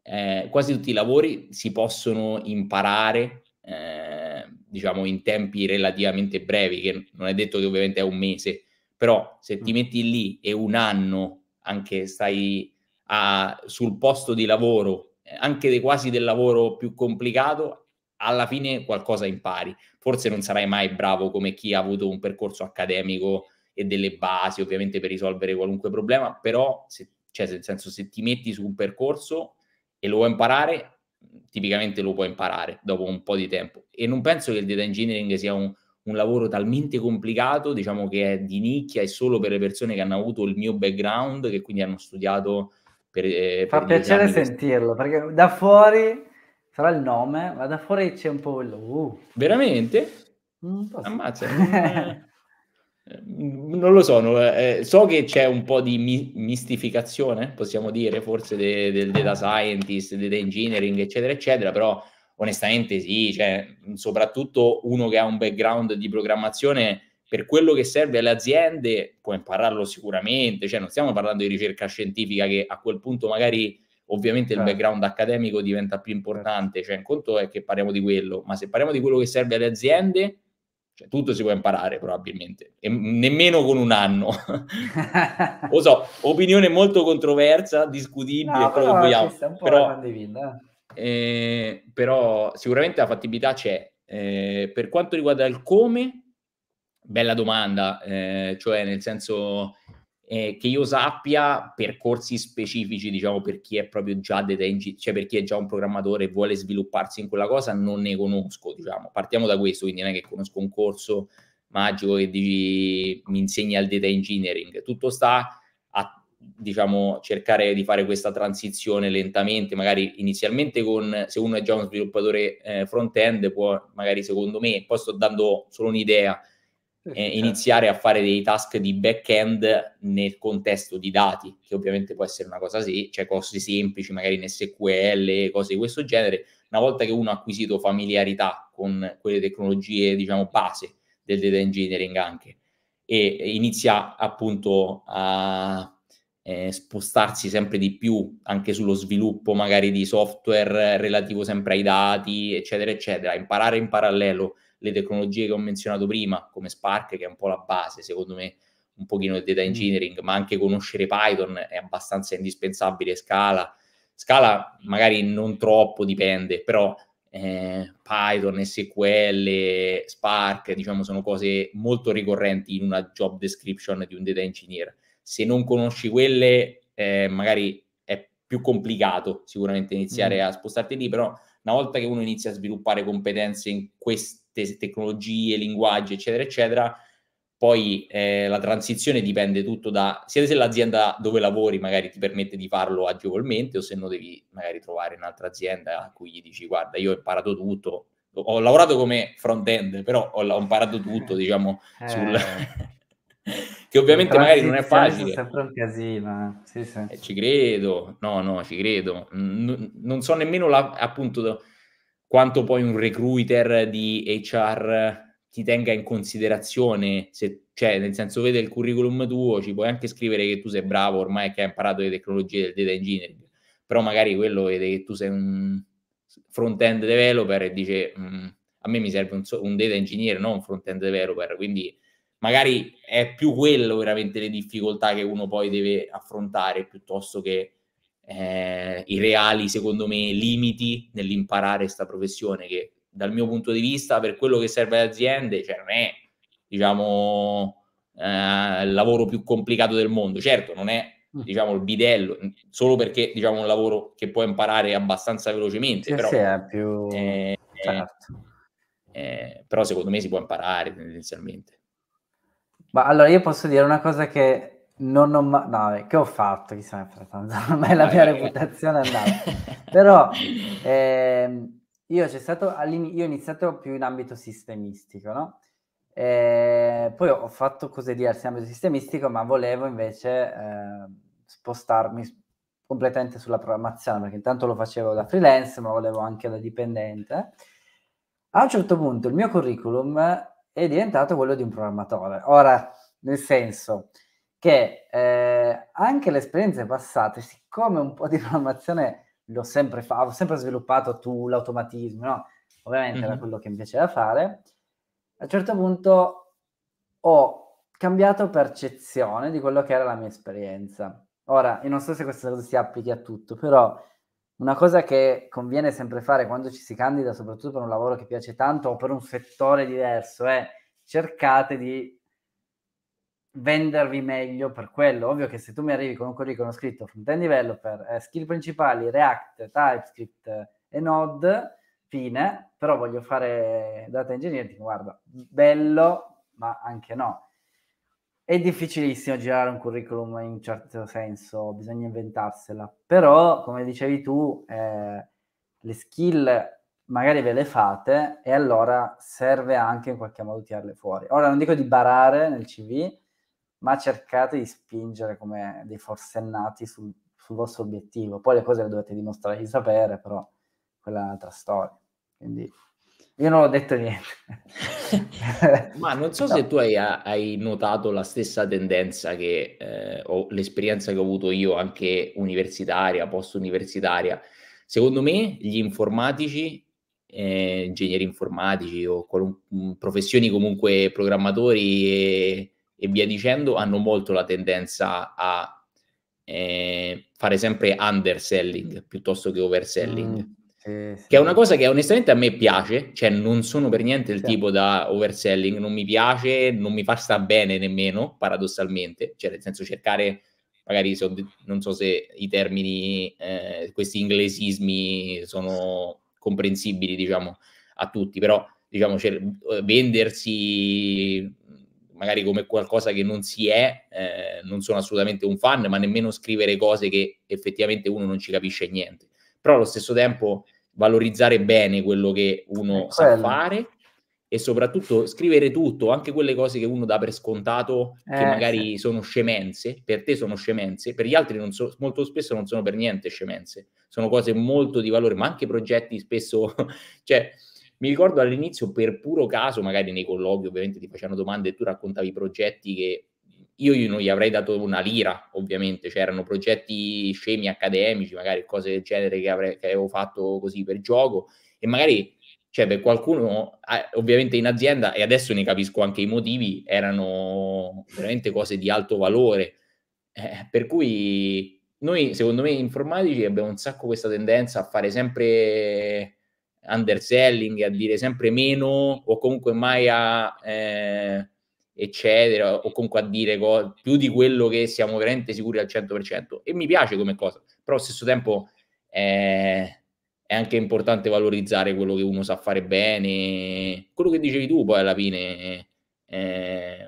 eh, eh, quasi tutti i lavori si possono imparare, eh, diciamo, in tempi relativamente brevi, che non è detto che ovviamente è un mese, però se mm. ti metti lì e un anno anche stai a, sul posto di lavoro eh, anche dei quasi del lavoro più complicato, alla fine qualcosa impari. Forse non sarai mai bravo come chi ha avuto un percorso accademico e delle basi, ovviamente, per risolvere qualunque problema, però se, cioè, nel senso, se ti metti su un percorso e lo vuoi imparare, tipicamente lo puoi imparare dopo un po' di tempo. E non penso che il data engineering sia un, un lavoro talmente complicato, diciamo che è di nicchia e solo per le persone che hanno avuto il mio background, che quindi hanno studiato per, eh, Fa per piacere sentirlo, perché da fuori, sarà il nome, ma da fuori c'è un po' quello... Uh. Veramente? Ammazza. non lo so, eh, non, eh, so che c'è un po' di mi- mistificazione, possiamo dire, forse del de- data scientist, data engineering, eccetera, eccetera, però onestamente sì, cioè, soprattutto uno che ha un background di programmazione per quello che serve alle aziende può impararlo sicuramente, cioè non stiamo parlando di ricerca scientifica che a quel punto magari ovviamente il certo. background accademico diventa più importante, certo. cioè un conto è che parliamo di quello, ma se parliamo di quello che serve alle aziende, cioè, tutto si può imparare probabilmente, e nemmeno con un anno. Lo so, opinione molto controversa, discutibile, no, però, vogliamo, però, eh, però sicuramente la fattibilità c'è. Eh, per quanto riguarda il come, bella domanda, eh, cioè nel senso eh, che io sappia percorsi specifici, diciamo, per chi è proprio già detengi, cioè per chi è già un programmatore e vuole svilupparsi in quella cosa, non ne conosco, diciamo. Partiamo da questo, quindi non è che conosco un corso magico che dici mi insegni al data engineering, tutto sta a diciamo cercare di fare questa transizione lentamente, magari inizialmente con se uno è già uno sviluppatore eh, front end può magari secondo me, poi sto dando solo un'idea eh, eh certo. iniziare a fare dei task di back-end nel contesto di dati, che ovviamente può essere una cosa sì, cioè cose semplici, magari in SQL, cose di questo genere. Una volta che uno ha acquisito familiarità con quelle tecnologie, diciamo, base del data engineering anche, e inizia appunto a eh, spostarsi sempre di più anche sullo sviluppo magari di software relativo sempre ai dati, eccetera, eccetera, imparare in parallelo le tecnologie che ho menzionato prima, come Spark, che è un po' la base, secondo me, un pochino del data mm. engineering, ma anche conoscere Python è abbastanza indispensabile, Scala, Scala magari non troppo dipende, però eh, Python, SQL, Spark, diciamo, sono cose molto ricorrenti in una job description di un data engineer. Se non conosci quelle, eh, magari è più complicato sicuramente iniziare mm. a spostarti lì, però una volta che uno inizia a sviluppare competenze in queste queste tecnologie, linguaggi, eccetera, eccetera. Poi eh, la transizione dipende tutto da sia se l'azienda dove lavori magari ti permette di farlo agevolmente o se no devi magari trovare un'altra azienda a cui gli dici guarda io ho imparato tutto, ho lavorato come front-end però ho, ho imparato tutto diciamo eh, sul... che ovviamente magari non è facile. È sempre un casino. Eh. Sì, sì. Eh, ci credo, no no ci credo. N- non so nemmeno la, appunto quanto poi un recruiter di HR ti tenga in considerazione, se, cioè nel senso vede il curriculum tuo, ci puoi anche scrivere che tu sei bravo ormai che hai imparato le tecnologie del data engineering, però magari quello vede che tu sei un front-end developer e dice mm, a me mi serve un, un data engineer, non un front-end developer, quindi magari è più quello veramente le difficoltà che uno poi deve affrontare piuttosto che eh, i reali, secondo me, limiti nell'imparare questa professione che dal mio punto di vista, per quello che serve alle aziende, cioè non è, diciamo, eh, il lavoro più complicato del mondo. Certo, non è, mm. diciamo, il bidello, solo perché, diciamo, un lavoro che puoi imparare abbastanza velocemente, sì, però... Sì, è più... Eh, certo. eh, però secondo me si può imparare tendenzialmente. Ma allora io posso dire una cosa che non ho mai... No, che ho fatto? Chi se ne Ormai la mia eh. reputazione è andata. Però eh, io, c'è stato io ho iniziato più in ambito sistemistico, no? E ehm, poi ho fatto cose diverse in ambito sistemistico, ma volevo invece eh, spostarmi completamente sulla programmazione, perché intanto lo facevo da freelance, ma volevo anche da dipendente. A un certo punto il mio curriculum è diventato quello di un programmatore. Ora, nel senso, che eh, anche le esperienze passate, siccome un po' di programmazione l'ho sempre fatto, ho sempre sviluppato tu, l'automatismo, no? ovviamente mm-hmm. era quello che mi piaceva fare, a un certo punto ho cambiato percezione di quello che era la mia esperienza. Ora, io non so se questa cosa si applichi a tutto, però una cosa che conviene sempre fare quando ci si candida, soprattutto per un lavoro che piace tanto o per un settore diverso, è cercate di vendervi meglio per quello. Ovvio che se tu mi arrivi con un curriculum scritto front-end developer, eh, skill principali, React, TypeScript eh, e Node, fine, però voglio fare data engineering, guarda, bello, ma anche no. È difficilissimo girare un curriculum in un certo senso, bisogna inventarsela, però come dicevi tu, eh, le skill magari ve le fate e allora serve anche in qualche modo tirarle fuori. Ora non dico di barare nel CV, ma cercate di spingere come dei forsennati sul, sul vostro obiettivo. Poi le cose le dovete dimostrare di sapere, però quella è un'altra storia. Quindi io non ho detto niente. Ma non so no. se tu hai, hai, notato la stessa tendenza che eh, ho l'esperienza che ho avuto io anche universitaria, post universitaria. Secondo me gli informatici, eh, ingegneri informatici o qualun- mm, professioni comunque programmatori e e via dicendo, hanno molto la tendenza a eh, fare sempre underselling piuttosto che overselling. Mm. Che è una cosa che onestamente a me piace, cioè non sono per niente il sì. tipo da overselling, non mi piace, non mi fa sta bene nemmeno, paradossalmente, cioè nel senso cercare, magari so, non so se i termini, eh, questi inglesismi sono comprensibili, diciamo, a tutti, però diciamo cer- vendersi magari come qualcosa che non si è, eh, non sono assolutamente un fan, ma nemmeno scrivere cose che effettivamente uno non ci capisce niente. Però allo stesso tempo valorizzare bene quello che uno sa fare e soprattutto scrivere tutto, anche quelle cose che uno dà per scontato, eh, che magari sì. sono scemenze, per te sono scemenze, per gli altri so, molto spesso non sono per niente scemenze, sono cose molto di valore, ma anche progetti spesso, cioè mi ricordo all'inizio, per puro caso, magari nei colloqui ovviamente ti facevano domande e tu raccontavi progetti che io, non gli avrei dato una lira, ovviamente, cioè erano progetti scemi accademici, magari cose del genere che, avrei, che avevo fatto così per gioco e magari cioè per qualcuno ovviamente in azienda e adesso ne capisco anche i motivi erano veramente cose di alto valore eh, per cui noi secondo me informatici abbiamo un sacco questa tendenza a fare sempre underselling, a dire sempre meno o comunque mai a eh, eccedere o comunque a dire co- più di quello che siamo veramente sicuri al 100% e mi piace come cosa, però allo stesso tempo eh, è anche importante valorizzare quello che uno sa fare bene, quello che dicevi tu poi alla fine, eh,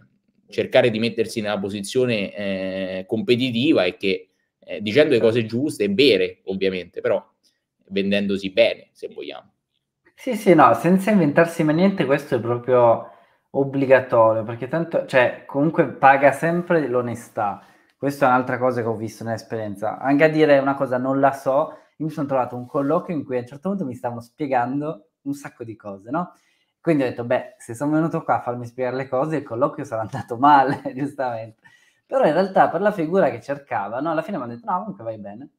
cercare di mettersi nella posizione eh, competitiva e che eh, dicendo le cose giuste e bere ovviamente, però vendendosi bene se vogliamo. Sì, sì, no, senza inventarsi mai niente questo è proprio obbligatorio, perché tanto, cioè, comunque paga sempre l'onestà. Questa è un'altra cosa che ho visto nell'esperienza. Anche a dire una cosa non la so, io mi sono trovato un colloquio in cui a un certo punto mi stavano spiegando un sacco di cose, no? Quindi ho detto, beh, se sono venuto qua a farmi spiegare le cose, il colloquio sarà andato male, giustamente. Però in realtà per la figura che cercavano, alla fine mi hanno detto, no, comunque vai bene.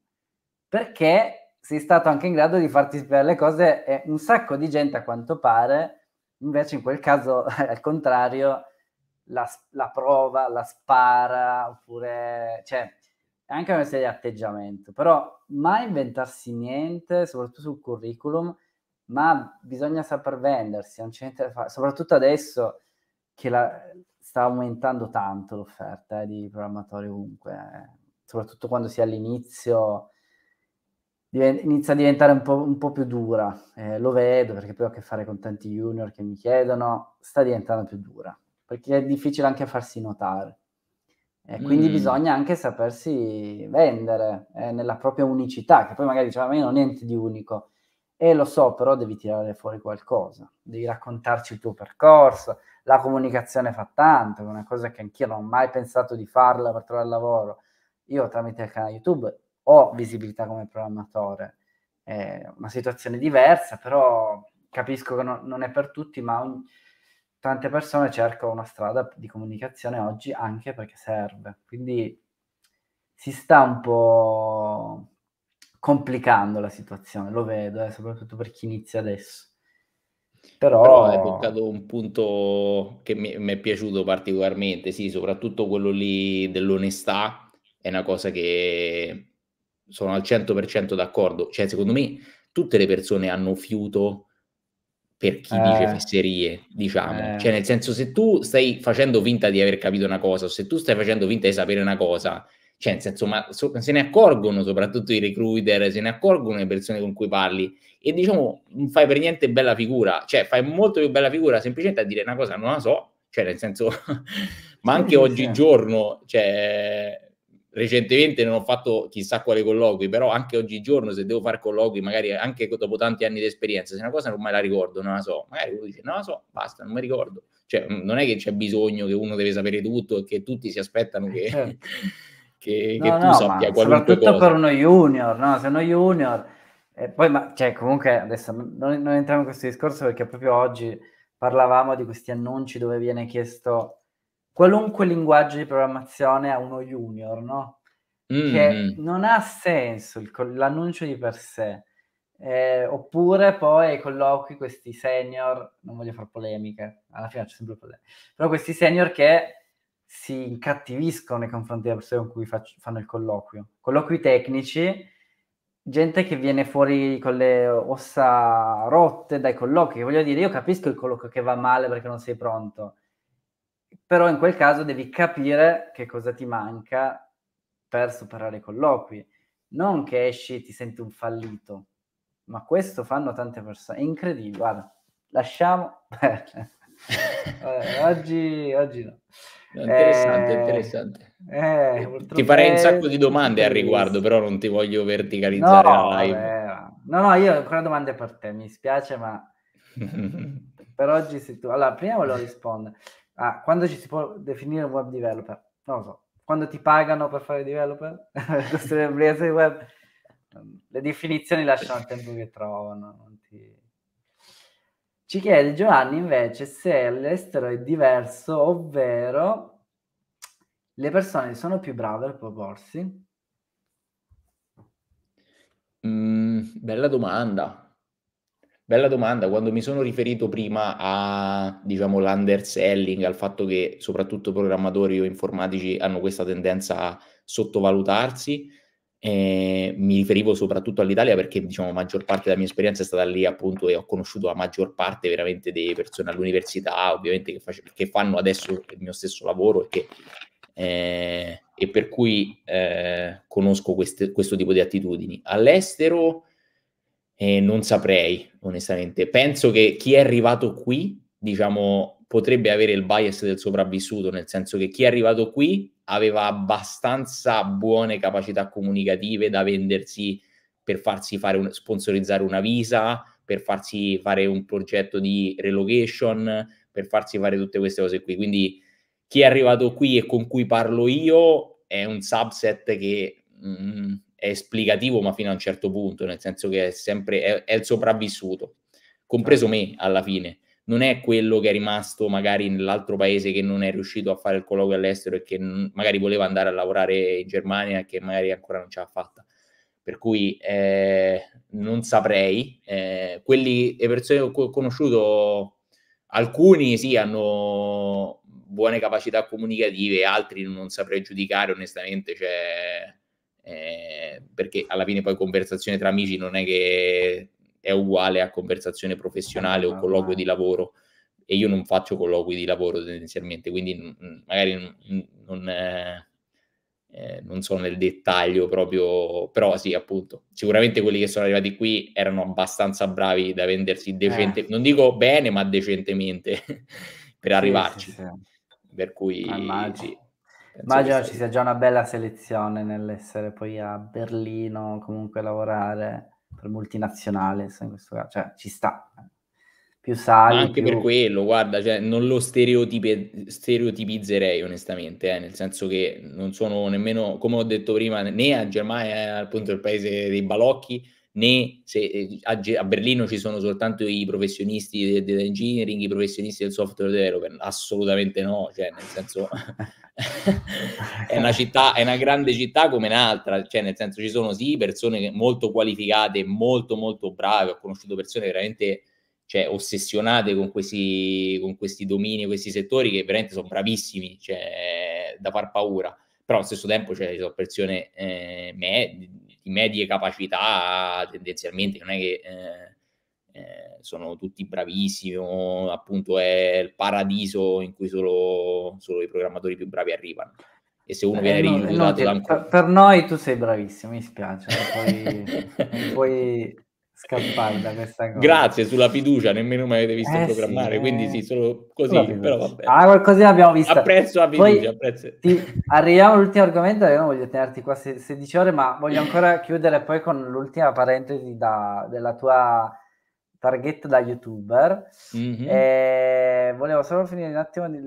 Perché sei stato anche in grado di farti spiegare le cose e un sacco di gente a quanto pare, invece in quel caso al contrario, la, la prova, la spara, oppure... Cioè, è anche una serie di atteggiamento, però mai inventarsi niente, soprattutto sul curriculum, ma bisogna saper vendersi, non c'è niente da fare, soprattutto adesso che la, sta aumentando tanto l'offerta eh, di programmatori ovunque, eh. soprattutto quando si è all'inizio inizia a diventare un po', un po più dura, eh, lo vedo perché poi ho a che fare con tanti junior che mi chiedono, sta diventando più dura, perché è difficile anche farsi notare. Eh, quindi mm. bisogna anche sapersi vendere eh, nella propria unicità, che poi magari diceva, ma io non ho niente di unico, e lo so, però devi tirare fuori qualcosa, devi raccontarci il tuo percorso, la comunicazione fa tanto, è una cosa che anch'io non ho mai pensato di farla per trovare lavoro. Io tramite il canale YouTube ho visibilità come programmatore. È una situazione diversa, però capisco che no, non è per tutti, ma ogni, tante persone cercano una strada di comunicazione oggi anche perché serve. Quindi si sta un po' complicando la situazione, lo vedo, eh, soprattutto per chi inizia adesso. Però... Però hai toccato un punto che mi, mi è piaciuto particolarmente, sì, soprattutto quello lì dell'onestà, è una cosa che sono al 100% d'accordo. Cioè, secondo me, tutte le persone hanno fiuto per chi eh, dice fesserie, diciamo. Eh. Cioè, nel senso, se tu stai facendo finta di aver capito una cosa, o se tu stai facendo finta di sapere una cosa, cioè, nel senso, ma so, se ne accorgono soprattutto i recruiter, se ne accorgono le persone con cui parli e diciamo, non fai per niente bella figura. Cioè, fai molto più bella figura semplicemente a dire una cosa non la so, cioè, nel senso, ma anche sì, oggigiorno, sì. cioè recentemente non ho fatto chissà quale colloqui, però anche oggigiorno se devo fare colloqui, magari anche dopo tanti anni di esperienza, se una cosa non me la ricordo, non la so, magari uno dice non la so, basta, non mi ricordo. Cioè, mm, non è che c'è bisogno che uno deve sapere tutto e che tutti si aspettano che, eh, certo. che, no, tu no, sappia qualunque soprattutto cosa. Soprattutto per uno junior, no? Se uno junior... E poi, ma, cioè, comunque, adesso non, non entriamo in questo discorso perché proprio oggi parlavamo di questi annunci dove viene chiesto qualunque linguaggio di programmazione a uno junior, no? Mm. Che mm. non ha senso il, l'annuncio di per sé. Eh, oppure poi colloqui questi senior, non voglio fare polemiche, alla fine c'è sempre polemiche, però questi senior che si incattiviscono nei confronti delle persone con cui faccio, fanno il colloquio. Colloqui tecnici, gente che viene fuori con le ossa rotte dai colloqui, voglio dire, io capisco il colloquio che va male perché non sei pronto, però in quel caso devi capire che cosa ti manca per superare i colloqui, non che esci e ti senti un fallito, ma questo fanno tante persone, è incredibile, guarda, lasciamo perdere. Eh, oggi, oggi no. interessante, eh, interessante. Eh, ti farei un sacco di domande al riguardo, però non ti voglio verticalizzare no, la live. No, no, io ho ancora domande per te, mi spiace, ma per oggi se tu... Allora, prima volevo rispondere. Ah, quando ci si può definire un web developer? Non lo so. Quando ti pagano per fare developer? web? Le definizioni lasciano il tempo che trovano. Non Ti... Ci chiede Giovanni invece se all'estero è diverso, ovvero le persone sono più brave a proporsi? Mm, bella domanda. Bella domanda, quando mi sono riferito prima a, diciamo, l'underselling, al fatto che soprattutto programmatori o informatici hanno questa tendenza a sottovalutarsi, eh, mi riferivo soprattutto all'Italia perché, diciamo, la maggior parte della mia esperienza è stata lì appunto e ho conosciuto la maggior parte veramente delle persone all'università, ovviamente, che, face- che fanno adesso il mio stesso lavoro e che eh, e per cui eh, conosco queste, questo tipo di attitudini. All'estero eh, non saprei, onestamente. Penso che chi è arrivato qui, diciamo, potrebbe avere il bias del sopravvissuto, nel senso che chi è arrivato qui aveva abbastanza buone capacità comunicative da vendersi per farsi fare un, sponsorizzare una visa, per farsi fare un progetto di relocation, per farsi fare tutte queste cose qui. Quindi chi è arrivato qui e con cui parlo io è un subset che mh, mm, è esplicativo, ma fino a un certo punto, nel senso che è sempre è, è il sopravvissuto, compreso me alla fine. Non è quello che è rimasto magari nell'altro paese che non è riuscito a fare il colloquio all'estero e che non, magari voleva andare a lavorare in Germania e che magari ancora non ce l'ha fatta. Per cui eh, non saprei. Eh, quelli, le persone che ho conosciuto, alcuni sì, hanno buone capacità comunicative, altri non saprei giudicare onestamente. Cioè, eh, perché alla fine poi conversazione tra amici non è che è uguale a conversazione professionale o ah, colloquio di ah. lavoro e io non faccio colloqui di lavoro tendenzialmente, quindi magari n- non, eh, eh, non so nel dettaglio proprio, però sì, appunto, sicuramente quelli che sono arrivati qui erano abbastanza bravi da vendersi eh. decente, non dico bene, ma decentemente per arrivarci. Sì, sì, Per cui... Ah, ma già ci sia già una bella selezione nell'essere poi a Berlino, comunque lavorare per multinazionali, in questo caso, cioè ci sta. Più sali, Ma anche più... per quello, guarda, cioè, non lo stereotipi- stereotipizzerei onestamente, eh, nel senso che non sono nemmeno, come ho detto prima, né a Germania, eh, appunto il paese dei balocchi, né se eh, a, Berlino ci sono soltanto i professionisti dell'engineering, i professionisti del software development, assolutamente no, cioè nel senso è una città, è una grande città come un'altra, cioè nel senso ci sono sì persone molto qualificate, molto molto brave, ho conosciuto persone veramente cioè, ossessionate con questi, con questi domini, questi settori che veramente sono bravissimi, cioè da far paura, però allo stesso tempo cioè, ci sono persone eh, med- di medie capacità tendenzialmente, non è che eh, eh, sono tutti bravissimi, appunto è il paradiso in cui solo, solo i programmatori più bravi arrivano. E se uno eh, viene no, rifiutato no, da un... per, per, noi tu sei bravissimo, mi spiace. Poi, poi scappare da questa cosa. Grazie sulla fiducia, nemmeno mi avete visto eh programmare, sì, quindi eh. sì, solo così, però vabbè. Ah, qualcosa abbiamo visto. Apprezzo la fiducia, apprezzo. Ti... Arriviamo all'ultimo argomento, io non voglio tenerti qua 16 ore, ma voglio ancora chiudere poi con l'ultima parentesi da, della tua targhetta da youtuber. Mm-hmm. E volevo solo finire un attimo, di...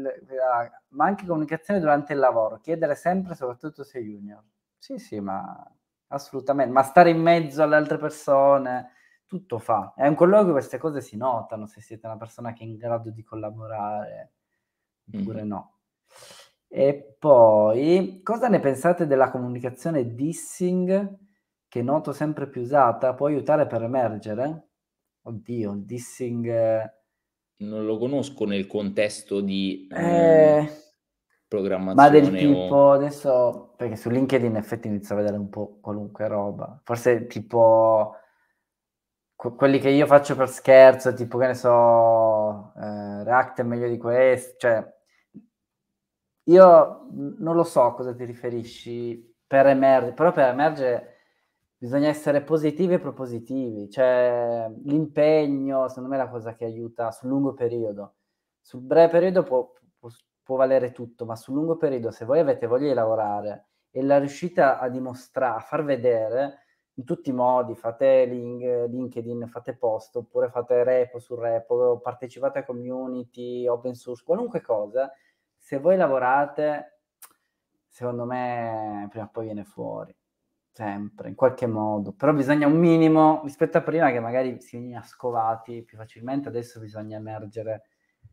ma anche comunicazione durante il lavoro, chiedere sempre, soprattutto se junior. Sì, sì, ma assolutamente, ma stare in mezzo alle altre persone, tutto fa. È un colloquio, queste cose si notano se siete una persona che è in grado di collaborare oppure mm. no. E poi, cosa ne pensate della comunicazione dissing che noto sempre più usata? Può aiutare per emergere? Oddio, il dissing... Eh, non lo conosco nel contesto di... Eh mm, programmazione. Ma del tipo, o... adesso, perché su LinkedIn in effetti inizio a vedere un po' qualunque roba. Forse tipo quelli che io faccio per scherzo, tipo che ne so, eh, React è meglio di questo, cioè io non lo so a cosa ti riferisci per emergere, però per emergere bisogna essere positivi e propositivi, cioè l'impegno secondo me è la cosa che aiuta sul lungo periodo, sul breve periodo può, può, può valere tutto, ma sul lungo periodo se voi avete voglia di lavorare e la riuscite a dimostrare, a far vedere, in tutti i modi, fate link, LinkedIn, fate post, oppure fate repo su repo, partecipate a community, open source, qualunque cosa, se voi lavorate, secondo me prima o poi viene fuori, sempre, in qualche modo, però bisogna un minimo, rispetto a prima che magari si veniva scovati più facilmente, adesso bisogna emergere,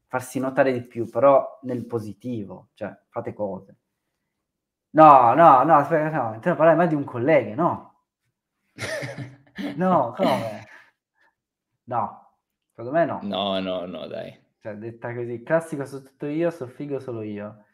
farsi notare di più, però nel positivo, cioè fate cose. No, no, no, aspetta, no, non parlare mai di un collega, no, no, come? No, secondo me no. No, no, no, dai. Cioè, detta così, classico sono tutto io, sono figo solo io.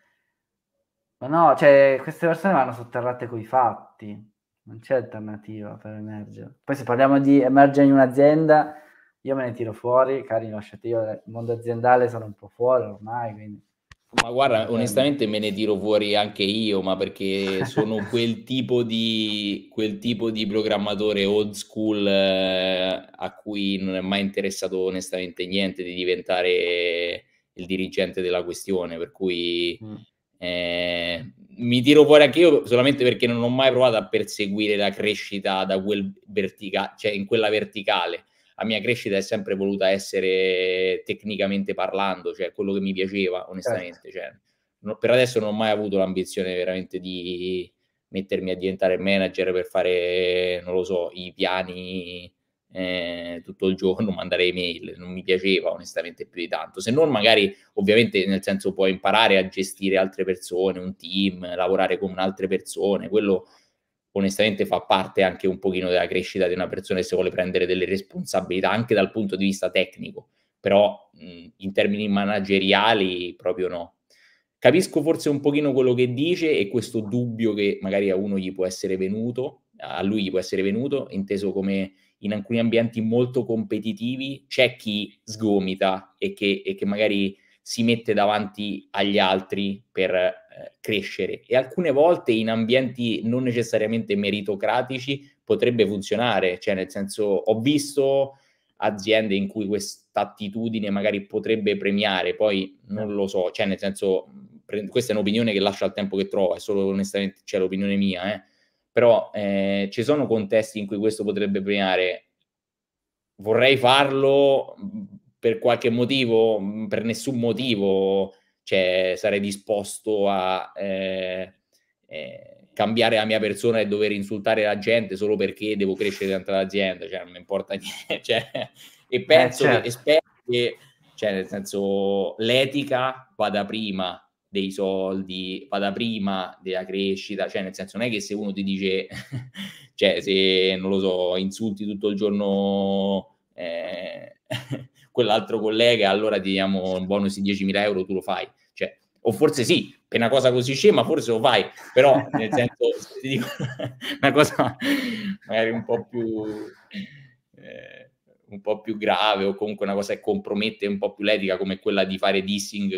Ma no, cioè, queste persone vanno sotterrate coi fatti. Non c'è alternativa per emergere. Poi se parliamo di emergere in un'azienda, io me ne tiro fuori, cari, lasciate io, il mondo aziendale sono un po' fuori ormai, quindi ma guarda, onestamente me ne tiro fuori anche io, ma perché sono quel tipo di, quel tipo di programmatore old school eh, a cui non è mai interessato onestamente niente di diventare il dirigente della questione, per cui mm. eh, mi tiro fuori anche io solamente perché non ho mai provato a perseguire la crescita da quel vertica- cioè in quella verticale la mia crescita è sempre voluta essere tecnicamente parlando, cioè quello che mi piaceva, onestamente. Certo. Cioè, non, per adesso non ho mai avuto l'ambizione veramente di mettermi a diventare manager per fare, non lo so, i piani eh, tutto il giorno, mandare email, non mi piaceva onestamente più di tanto, se non magari ovviamente nel senso puoi imparare a gestire altre persone, un team, lavorare con altre persone, quello onestamente fa parte anche un pochino della crescita di una persona che si vuole prendere delle responsabilità anche dal punto di vista tecnico, però mh, in termini manageriali proprio no. Capisco forse un pochino quello che dice e questo dubbio che magari a uno gli può essere venuto, a lui gli può essere venuto, inteso come in alcuni ambienti molto competitivi c'è chi sgomita e che, e che magari si mette davanti agli altri per crescere e alcune volte in ambienti non necessariamente meritocratici potrebbe funzionare, cioè nel senso ho visto aziende in cui questa attitudine magari potrebbe premiare, poi non lo so, cioè nel senso questa è un'opinione che lascia al tempo che trovo, è solo onestamente cioè, l'opinione mia, eh. però eh, ci sono contesti in cui questo potrebbe premiare, vorrei farlo mm, per qualche motivo, mm, per nessun motivo, cioè sarei disposto a eh, eh, cambiare la mia persona e dover insultare la gente solo perché devo crescere dentro l'azienda, cioè non mi importa niente. Cioè, e eh, penso eh, certo. che, e certo. spero che, cioè, nel senso, l'etica vada prima dei soldi, vada prima della crescita, cioè nel senso non è che se uno ti dice, cioè se non lo so, insulti tutto il giorno eh, quell'altro collega, allora ti diamo un bonus di 10.000 euro, tu lo fai o forse sì, per una cosa così scema, forse lo fai, però nel senso, se ti dico una cosa magari un po' più... Eh, un po' più grave o comunque una cosa che compromette un po' più l'etica come quella di fare dissing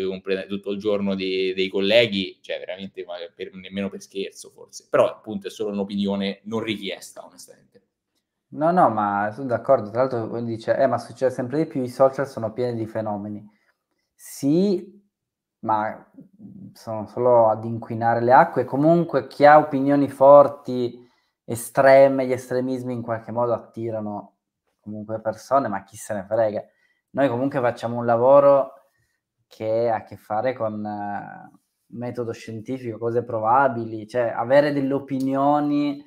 tutto il giorno dei, dei colleghi, cioè veramente per, nemmeno per scherzo forse, però appunto è solo un'opinione non richiesta onestamente. No, no, ma sono d'accordo, tra l'altro dice, eh, ma succede sempre di più, i social sono pieni di fenomeni. Sì, ma sono solo ad inquinare le acque. Comunque chi ha opinioni forti, estreme, gli estremismi in qualche modo attirano comunque persone, ma chi se ne frega. Noi comunque facciamo un lavoro che ha a che fare con uh, metodo scientifico, cose probabili, cioè avere delle opinioni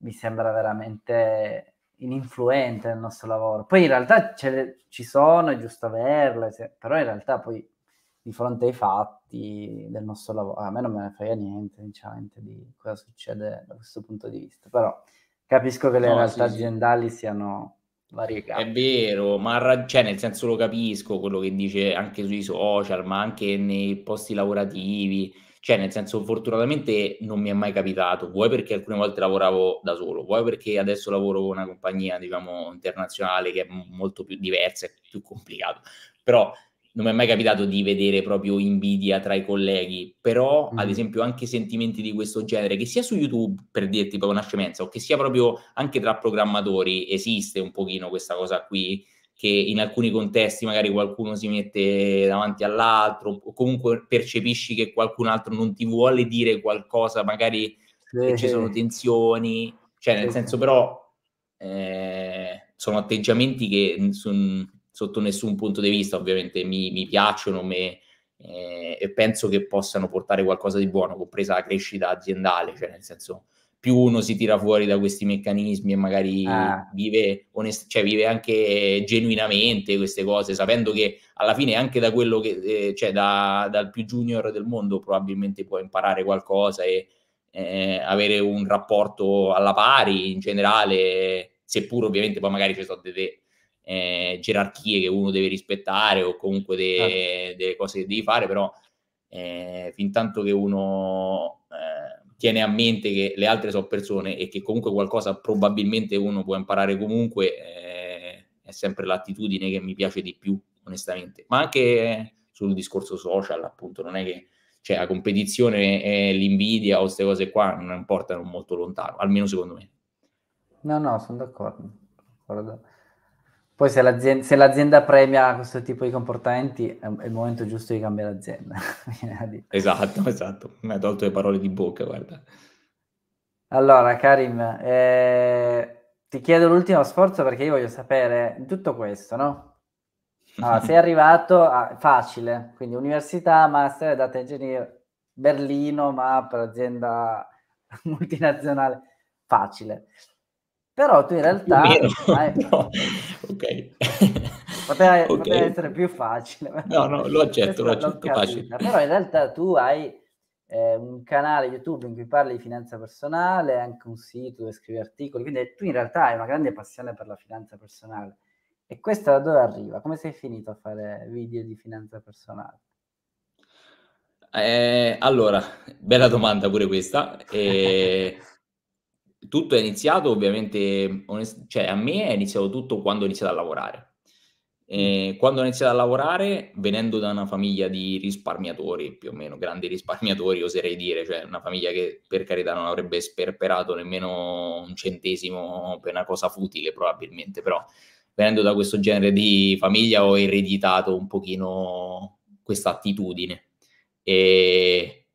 mi sembra veramente ininfluente nel nostro lavoro. Poi in realtà ci sono, è giusto averle, però in realtà poi di fronte ai fatti del nostro lavoro. Eh, a me non me ne frega niente, sinceramente, di cosa succede da questo punto di vista, però capisco che le no, realtà sì, aziendali sì. siano variegate. È vero, ma ra- cioè, nel senso lo capisco quello che dice anche sui social, ma anche nei posti lavorativi. Cioè, nel senso, fortunatamente non mi è mai capitato, vuoi perché alcune volte lavoravo da solo, vuoi perché adesso lavoro con una compagnia, diciamo, internazionale che è m- molto più diversa e più complicato. Però non mi è mai capitato di vedere proprio invidia tra i colleghi, però mm. ad esempio anche sentimenti di questo genere, che sia su YouTube per dirti proprio una scemenza, o che sia proprio anche tra programmatori, esiste un pochino questa cosa qui, che in alcuni contesti magari qualcuno si mette davanti all'altro, o comunque percepisci che qualcun altro non ti vuole dire qualcosa, magari sì. che ci sono tensioni, cioè nel senso però eh, sono atteggiamenti che sotto nessun punto di vista, ovviamente mi, mi piacciono me, eh, e penso che possano portare qualcosa di buono, compresa la crescita aziendale, cioè nel senso più uno si tira fuori da questi meccanismi e magari ah. vive, onest- cioè, vive anche genuinamente queste cose, sapendo che alla fine anche da quello che, eh, cioè da, dal più junior del mondo probabilmente può imparare qualcosa e eh, avere un rapporto alla pari in generale, seppur ovviamente poi magari ci sono delle eh, gerarchie che uno deve rispettare o comunque certo. delle cose che devi fare, però eh, fin tanto che uno eh, tiene a mente che le altre sono persone e che comunque qualcosa probabilmente uno può imparare comunque, eh, è sempre l'attitudine che mi piace di più, onestamente. Ma anche sul discorso social, appunto, non è che cioè, la competizione e l'invidia o queste cose qua non importano molto lontano, almeno secondo me. No, no, sono d'accordo. d'accordo. Poi se l'azienda, se l'azienda, premia questo tipo di comportamenti è il momento giusto di cambiare azienda. esatto, esatto. Mi ha tolto le parole di bocca, guarda. Allora, Karim, eh, ti chiedo l'ultimo sforzo perché io voglio sapere tutto questo, no? Allora, ah, sei arrivato a, facile, quindi università, master, data engineer, Berlino, ma per azienda multinazionale, facile. Però tu in realtà... Hai... No. ok. Poteva, okay. essere più facile. No, no, lo accetto, lo accetto facile. Però in realtà tu hai eh, un canale YouTube in cui parli di finanza personale, anche un sito dove scrivi articoli, quindi tu in realtà hai una grande passione per la finanza personale. E questa da dove arriva? Come sei finito a fare video di finanza personale? Eh, allora, bella domanda pure questa. Eh, tutto è iniziato ovviamente, onest- cioè a me è iniziato tutto quando ho iniziato a lavorare. Mm. E eh, quando ho iniziato a lavorare, venendo da una famiglia di risparmiatori, più o meno grandi risparmiatori, oserei dire, cioè una famiglia che per carità non avrebbe sperperato nemmeno un centesimo per una cosa futile probabilmente, però venendo da questo genere di famiglia ho ereditato un pochino questa attitudine. E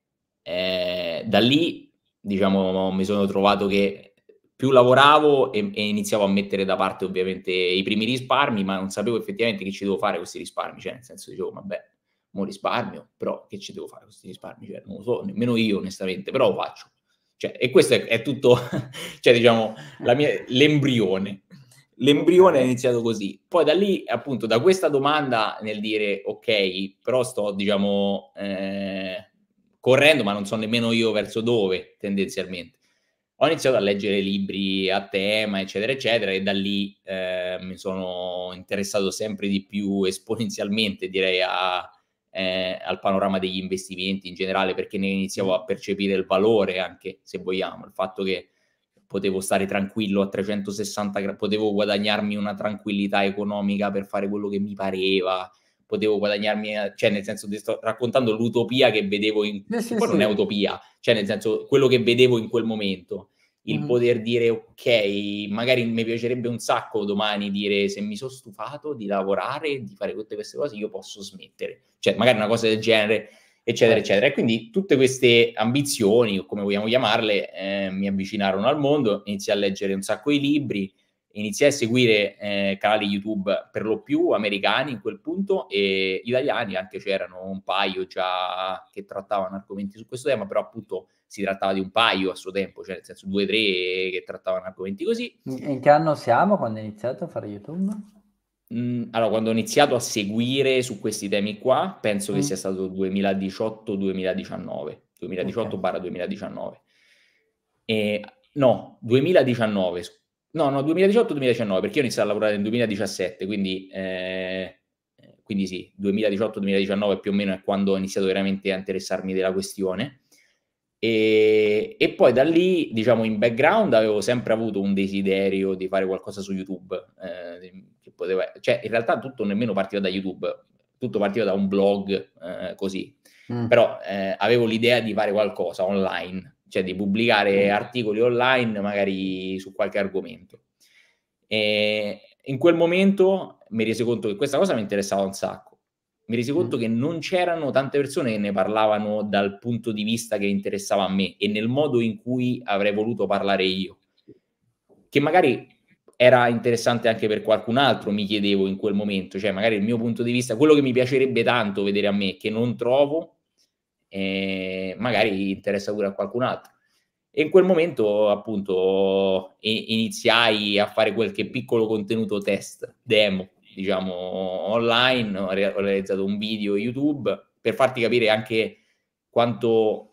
eh, da lì diciamo, mi sono trovato che più lavoravo e, e, iniziavo a mettere da parte ovviamente i primi risparmi, ma non sapevo effettivamente che ci devo fare questi risparmi, cioè nel senso dicevo, vabbè, mo risparmio, però che ci devo fare questi risparmi? Cioè, non lo so, nemmeno io onestamente, però lo faccio. Cioè, e questo è, è tutto, cioè diciamo, mia, l'embrione. L'embrione è iniziato così. Poi da lì, appunto, da questa domanda nel dire, ok, però sto, diciamo... Eh, correndo, ma non so nemmeno io verso dove tendenzialmente. Ho iniziato a leggere libri a tema, eccetera, eccetera, e da lì eh, mi sono interessato sempre di più esponenzialmente, direi, a, eh, al panorama degli investimenti in generale, perché ne iniziavo mm. a percepire il valore anche, se vogliamo, il fatto che potevo stare tranquillo a 360 gradi, potevo guadagnarmi una tranquillità economica per fare quello che mi pareva, potevo guadagnarmi, eh, cioè nel senso ti sto raccontando l'utopia che vedevo in... Sì, poi sì. non è utopia, cioè nel senso quello che vedevo in quel momento. Il mm. poter dire ok, magari mi piacerebbe un sacco domani dire se mi sono stufato di lavorare, di fare tutte queste cose, io posso smettere. Cioè magari una cosa del genere eccetera, certo. eccetera. E quindi tutte queste ambizioni, o come vogliamo chiamarle, eh, mi avvicinarono al mondo, iniziai a leggere un sacco di libri, iniziai a seguire eh, canali YouTube per lo più americani in quel punto e italiani, anche c'erano un paio già che trattavano argomenti su questo tema, però appunto si trattava di un paio a suo tempo, cioè nel senso due o tre che trattavano argomenti così. In che anno siamo quando hai iniziato a fare YouTube? Mm, allora, quando ho iniziato a seguire su questi temi qua, penso mm. che sia stato 2018-2019, 2018-2019. Okay. E, no, 2019, No, no, 2018-2019, perché io ho iniziato a lavorare nel 2017, quindi, eh, quindi sì, 2018-2019 più o meno è quando ho iniziato veramente a interessarmi della questione. E, e, poi da lì, diciamo, in background avevo sempre avuto un desiderio di fare qualcosa su YouTube, eh, che poteva, cioè in realtà tutto nemmeno partiva da YouTube, tutto partiva da un blog eh, così, mm. però eh, avevo l'idea di fare qualcosa online cioè di pubblicare mm. articoli online magari su qualche argomento. E in quel momento mi resi conto che questa cosa mi interessava un sacco. Mi resi mm. conto mm. che non c'erano tante persone che ne parlavano dal punto di vista che interessava a me e nel modo in cui avrei voluto parlare io. Che magari era interessante anche per qualcun altro, mi chiedevo in quel momento, cioè magari il mio punto di vista, quello che mi piacerebbe tanto vedere a me, che non trovo, eh, magari interessa pure a qualcun altro. E in quel momento, appunto, iniziai a fare qualche piccolo contenuto test, demo, diciamo, online. Ho realizzato un video YouTube per farti capire anche quanto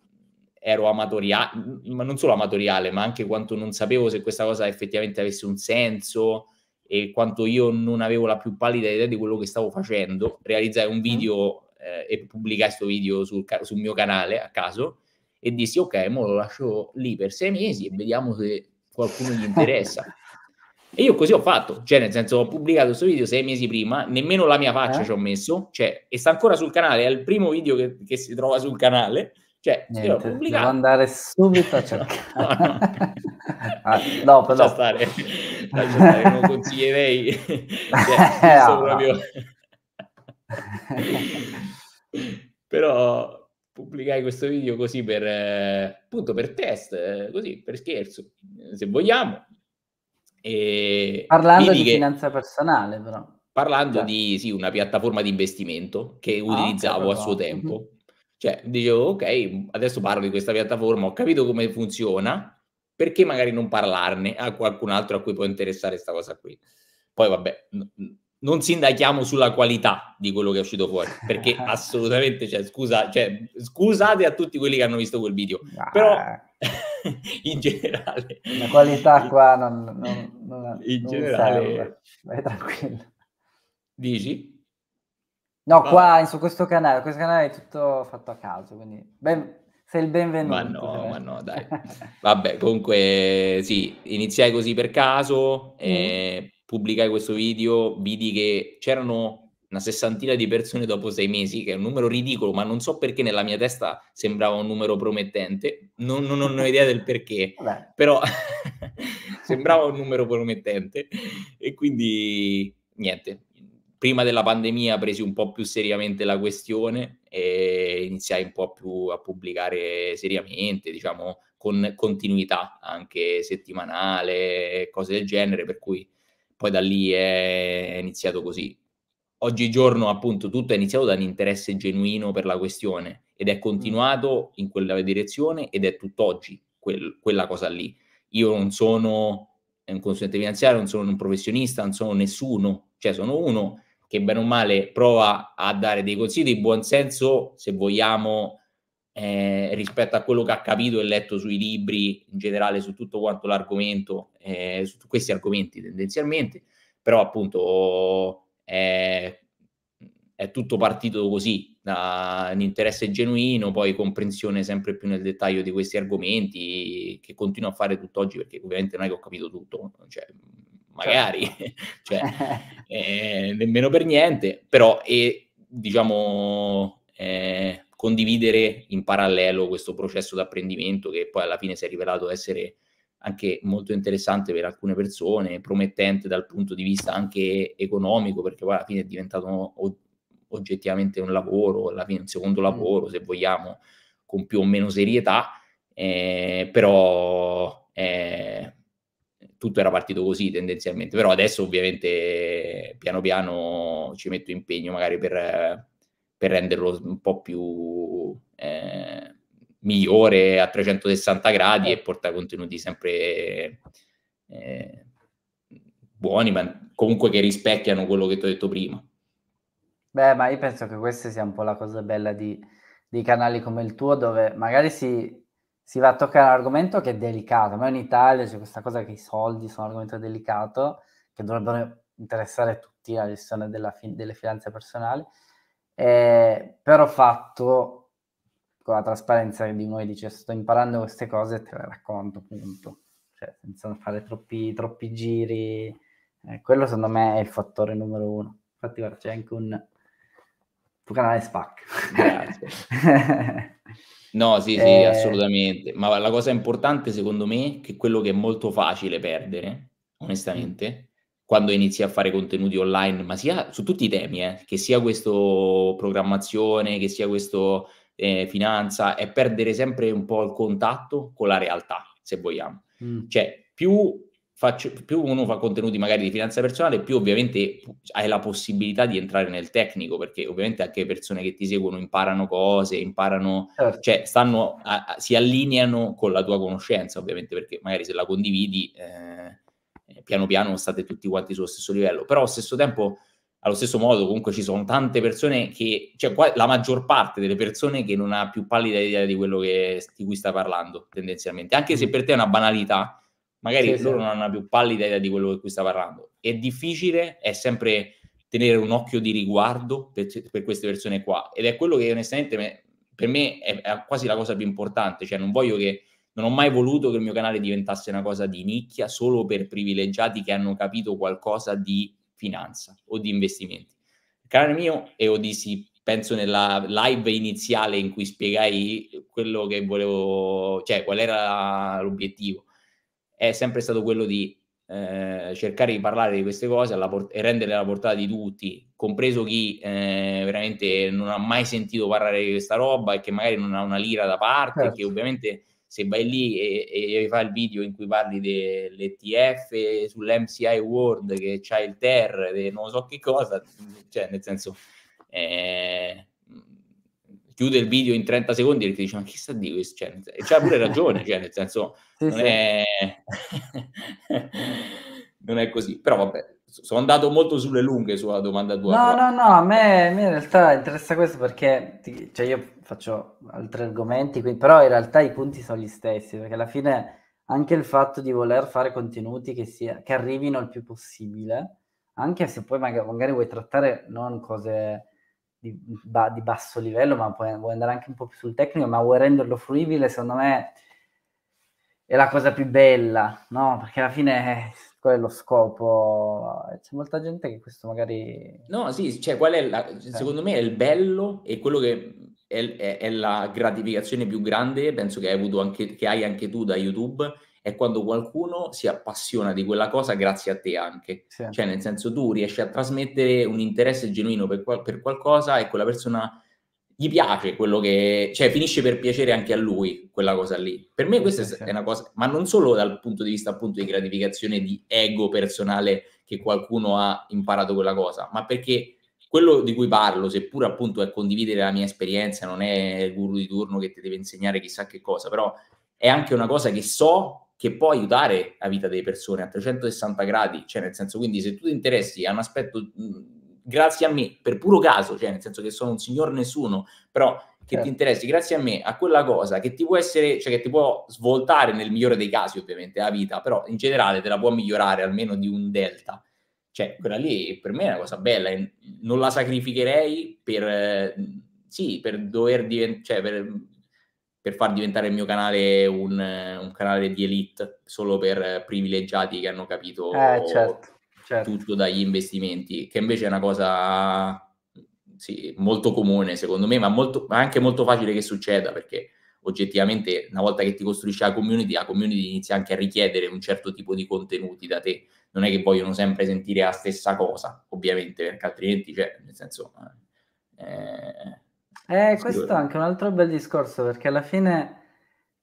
ero amatoriale, ma non solo amatoriale, ma anche quanto non sapevo se questa cosa effettivamente avesse un senso e quanto io non avevo la più pallida idea di quello che stavo facendo. Realizzai un mm. video eh, e pubblicai questo video sul, sul, mio canale a caso e dissi ok, mo lo lascio lì per sei mesi e vediamo se qualcuno gli interessa. e io così ho fatto, cioè nel senso ho pubblicato questo video sei mesi prima, nemmeno la mia faccia eh? ci ho messo, cioè, e sta ancora sul canale, è il primo video che, che si trova sul canale. Cioè, Niente, devo pubblicato. devo andare subito a cercare. no, no. ah, dopo, dopo. non consiglierei. cioè, eh, no, proprio... Però pubblicai questo video così per, eh, appunto per test, eh, così per scherzo, se vogliamo. E parlando di che, finanza personale, però. Parlando cioè. di sì, una piattaforma di investimento che ah, utilizzavo ah, a suo tempo. mm Cioè, dicevo, ok, adesso parlo di questa piattaforma, ho capito come funziona, perché magari non parlarne a qualcun altro a cui può interessare questa cosa qui? Poi vabbè, non sindachiamo sulla qualità di quello che è uscito fuori, perché assolutamente, cioè, scusa, cioè, scusate a tutti quelli che hanno visto quel video, ah, però in generale... La qualità qua non... non, non in non generale... Serve. Vai tranquillo. Dici? No, ah. qua su questo canale, questo canale è tutto fatto a caso, quindi ben, sei il benvenuto. Ma no, ma no, dai. Vabbè, comunque sì, iniziai così per caso. Mm. E eh, pubblicai questo video, vidi che c'erano una sessantina di persone dopo sei mesi, che è un numero ridicolo, ma non so perché nella mia testa sembrava un numero promettente, non, non, non ho idea del perché, però sembrava un numero promettente e quindi niente, prima della pandemia presi un po' più seriamente la questione e iniziai un po' più a pubblicare seriamente, diciamo con continuità anche settimanale, cose del genere, per cui poi da lì è, iniziato così. Oggigiorno appunto tutto è iniziato da un interesse genuino per la questione ed è mm. continuato in quella direzione ed è tutt'oggi quel, quella cosa lì. Io non sono un consulente finanziario, non sono un professionista, non sono nessuno, cioè sono uno che bene o male prova a dare dei consigli di buon senso, se vogliamo, eh, rispetto a quello che ha capito e letto sui libri in generale, su tutto quanto l'argomento, eh, su questi argomenti tendenzialmente, però appunto è, è tutto partito così, da un interesse genuino, poi comprensione sempre più nel dettaglio di questi argomenti, che continuo a fare tutt'oggi perché ovviamente non è che ho capito tutto, cioè, magari, cioè, certo. eh, nemmeno per niente, però e, diciamo... Eh, condividere in parallelo questo processo d'apprendimento che poi alla fine si è rivelato essere anche molto interessante per alcune persone, promettente dal punto di vista anche economico, perché poi alla fine è diventato oggettivamente un lavoro, alla fine un secondo mm. lavoro, se vogliamo, con più o meno serietà, eh, però eh, tutto era partito così tendenzialmente, però adesso ovviamente piano piano ci metto impegno magari per per renderlo un po' più eh, migliore a 360 gradi e certo. portare contenuti sempre eh, buoni, ma comunque che rispecchiano quello che ti ho detto prima. Beh, ma io penso che questa sia un po' la cosa bella di, di canali come il tuo, dove magari si, si, va a toccare un argomento che è delicato. Ma in Italia c'è questa cosa che i soldi sono un argomento delicato, che dovrebbero interessare tutti la gestione fi- delle finanze personali eh, però fatto con la trasparenza di noi dice sto imparando queste cose e te le racconto, appunto Cioè, senza fare troppi, troppi giri. Eh, quello secondo me è il fattore numero uno. Infatti guarda, c'è anche un tuo canale SPAC. No, sì, sì, eh... assolutamente. Ma la cosa importante secondo me è che quello che è molto facile perdere, onestamente, quando inizi a fare contenuti online, ma sia su tutti i temi, eh, che sia questo programmazione, che sia questo eh, finanza, è perdere sempre un po' il contatto con la realtà, se vogliamo. Mm. Cioè, più, faccio, più uno fa contenuti magari di finanza personale, più ovviamente hai la possibilità di entrare nel tecnico, perché ovviamente anche persone che ti seguono imparano cose, imparano, certo. cioè stanno a, a, si allineano con la tua conoscenza, ovviamente, perché magari se la condividi... Eh, eh, piano piano state tutti quanti sullo stesso livello, però allo stesso tempo, allo stesso modo, comunque ci sono tante persone che, cioè la maggior parte delle persone che non ha più pallida idea di quello che, di cui stai parlando, tendenzialmente, anche se mm. per te è una banalità, magari sì, loro sì. non hanno più pallida idea di quello di cui stai parlando. È difficile, è sempre tenere un occhio di riguardo per, per queste persone qua ed è quello che onestamente per me è, è quasi la cosa più importante, cioè non voglio che non ho mai voluto che il mio canale diventasse una cosa di nicchia solo per privilegiati che hanno capito qualcosa di finanza o di investimenti. Il canale mio e Odissi, penso nella live iniziale in cui spiegai quello che volevo, cioè qual era l'obiettivo, è sempre stato quello di eh, cercare di parlare di queste cose port- e rendere alla portata di tutti, compreso chi eh, veramente non ha mai sentito parlare di questa roba e che magari non ha una lira da parte, certo. che ovviamente se vai lì e, e fai il video in cui parli dell'ETF sull'MCI World che c'ha il TER, e non so che cosa, cioè nel senso... Eh, chiude il video in 30 secondi e ti dice ma chi sta di questo? Cioè, c'ha pure ragione, cioè, nel senso sì, non, sì. È... non è così, però vabbè, sono andato molto sulle lunghe sulla domanda tua. No, no, no, a me, a me in realtà interessa questo perché ti, cioè io faccio altri argomenti, quindi, però in realtà i punti sono gli stessi, perché alla fine anche il fatto di voler fare contenuti che, sia, che arrivino il più possibile, anche se poi magari, magari vuoi trattare non cose di, di basso livello, ma puoi, vuoi andare anche un po' più sul tecnico, ma vuoi renderlo fruibile, secondo me è la cosa più bella, no? Perché alla fine eh, qual è lo scopo? C'è molta gente che questo magari... No, sì, cioè qual è la... Sì. Eh. Secondo me è il bello e quello che è, è, è, la gratificazione più grande, penso che hai, avuto anche, che hai anche tu da YouTube, è quando qualcuno si appassiona di quella cosa grazie a te anche. Sì. Cioè nel senso tu riesci a trasmettere un interesse genuino per, per qualcosa e quella persona gli piace quello che... cioè finisce per piacere anche a lui quella cosa lì. Per me questa è una cosa, ma non solo dal punto di vista appunto di gratificazione di ego personale che qualcuno ha imparato quella cosa, ma perché quello di cui parlo, seppur appunto è condividere la mia esperienza, non è il guru di turno che ti deve insegnare chissà che cosa, però è anche una cosa che so che può aiutare la vita delle persone a 360 gradi, cioè nel senso quindi se tu ti interessi a un aspetto grazie a me, per puro caso, cioè nel senso che sono un signor nessuno, però che certo. ti interessi grazie a me a quella cosa che ti può essere, cioè che ti può svoltare nel migliore dei casi ovviamente la vita, però in generale te la può migliorare almeno di un delta. Cioè, quella lì per me è una cosa bella, non la sacrificherei per sì, per dover diventare, cioè per, per, far diventare il mio canale un, un, canale di elite solo per privilegiati che hanno capito eh, certo certo. tutto dagli investimenti, che invece è una cosa sì, molto comune secondo me, ma, molto, anche molto facile che succeda perché oggettivamente una volta che ti costruisci la community, la community inizia anche a richiedere un certo tipo di contenuti da te. Non è che vogliono sempre sentire la stessa cosa, ovviamente, perché altrimenti, cioè, nel senso... Eh, eh, eh questo è anche un altro bel discorso, perché alla fine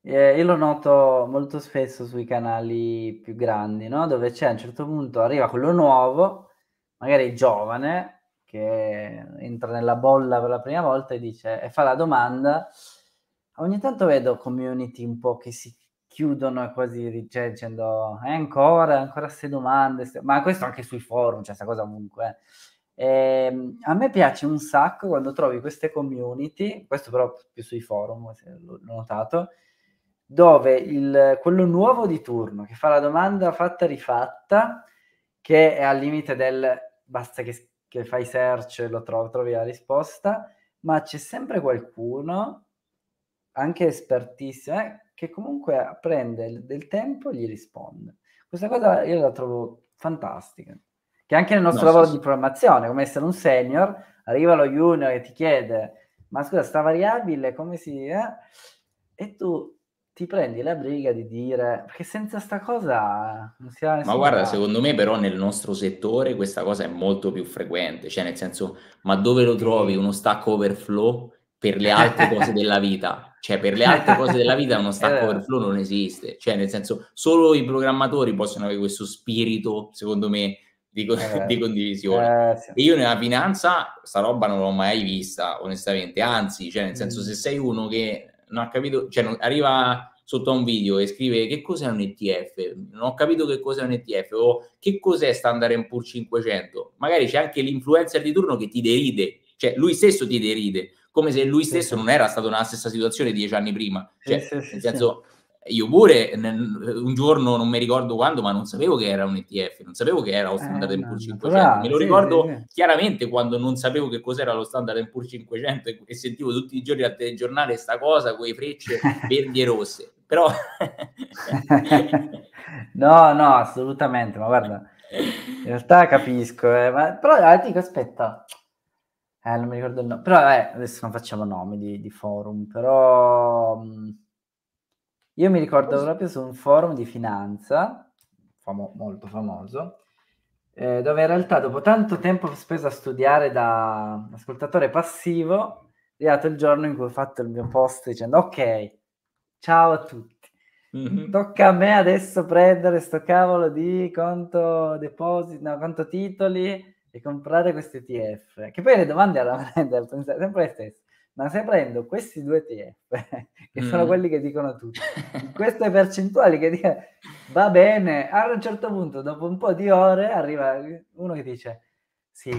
eh, io lo noto molto spesso sui canali più grandi, no? dove c'è a un certo punto arriva quello nuovo, magari giovane, che entra nella bolla per la prima volta e, dice, e fa la domanda. Ogni tanto vedo community un po' che si chiudono e quasi cioè, dicendo eh, ancora, ancora queste domande, ste... ma questo anche sui forum, cioè questa cosa comunque. Eh, ehm, a me piace un sacco quando trovi queste community, questo però più sui forum, l'ho notato, dove il, quello nuovo di turno che fa la domanda fatta rifatta, che è al limite del basta che, che fai search e lo trovi, trovi la risposta, ma c'è sempre qualcuno, anche espertissimo, eh, che comunque prende del tempo e gli risponde. Questa cosa io la trovo fantastica, che anche nel nostro no, lavoro sì. di programmazione, come essere un senior, arriva lo junior e ti chiede, ma scusa, sta variabile, come si... Eh? E tu ti prendi la briga di dire perché senza sta cosa non si ha Ma guarda, caso. secondo me però nel nostro settore questa cosa è molto più frequente, cioè nel senso ma dove lo trovi uno stack overflow per le altre cose della vita? Cioè per le altre cose della vita uno stack eh. overflow non esiste, cioè nel senso solo i programmatori possono avere questo spirito, secondo me, di, con- eh, di condivisione. Eh, sì. E io nella finanza sta roba non l'ho mai vista, onestamente, anzi, cioè nel senso mm. se sei uno che non ha capito, cioè non, arriva sotto a un video e scrive che cos'è un ETF, non ho capito che cos'è un ETF o che cos'è Standard Poor's 500, magari c'è anche l'influencer di turno che ti deride, cioè lui stesso ti deride, come se lui stesso sì. non era stato nella stessa situazione dieci anni prima, cioè, sì, sì, nel senso io pure un giorno, non mi ricordo quando, ma non sapevo che era un ETF, non sapevo che era lo eh, Standard eh, Poor's 500. Bravo, me lo sì, ricordo sì, sì. chiaramente quando non sapevo che cos'era lo Standard Poor's 500 e, sentivo tutti i giorni al telegiornale sta cosa quei frecce verdi e rosse. Però... no, no, assolutamente, ma guarda, in realtà capisco, eh, ma, però ah, dico, aspetta, eh, non mi ricordo il nome, però eh, adesso non facciamo nomi di, di forum, però... Mh, mm, io mi ricordo proprio su un forum di finanza, famo- molto famoso, eh, dove in realtà dopo tanto tempo speso a studiare da ascoltatore passivo, è arrivato il giorno in cui ho fatto il mio post dicendo ok, ciao a tutti, mm-hmm. tocca a me adesso prendere sto cavolo di conto deposito, no, conto titoli e comprare questi ETF. Che poi le domande sono sempre le stesse ma se prendo questi due TF, che mm. sono quelli che dicono tutti, queste percentuali che dicono, va bene, a un certo punto, dopo un po' di ore, arriva uno che dice, sì,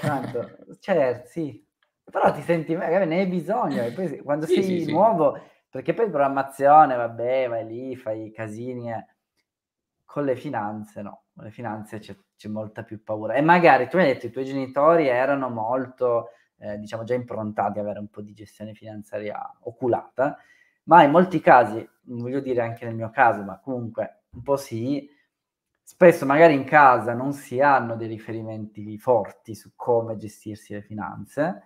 tanto, certo, sì, però ti senti, magari ne hai bisogno, e poi quando sì, sei sì, nuovo, sì. perché poi programmazione, vabbè, vai lì, fai i casini, eh. con le finanze no, con le finanze c'è, c'è molta più paura. E magari tu mi hai detto, i tuoi genitori erano molto eh, diciamo già improntati, avere un po' di gestione finanziaria oculata, ma in molti casi, voglio dire anche nel mio caso, ma comunque un po' sì, spesso magari in casa non si hanno dei riferimenti forti su come gestirsi le finanze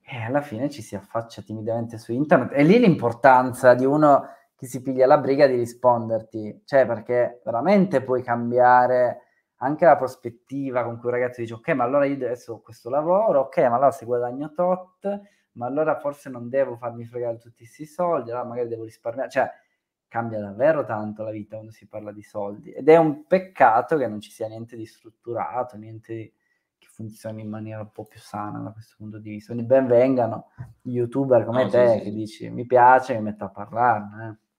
e alla fine ci si affaccia timidamente su internet. E lì l'importanza di uno che si piglia la briga di risponderti, cioè perché veramente puoi cambiare anche la prospettiva con cui un ragazzo dice ok ma allora io adesso ho questo lavoro, ok ma allora se guadagno tot, ma allora forse non devo farmi fregare tutti questi soldi, allora magari devo risparmiare, cioè cambia davvero tanto la vita quando si parla di soldi ed è un peccato che non ci sia niente di strutturato, niente che funzioni in maniera un po' più sana da questo punto di vista. Quindi benvengano youtuber come no, te sì, sì. che dici mi piace, mi metto a parlarne. Eh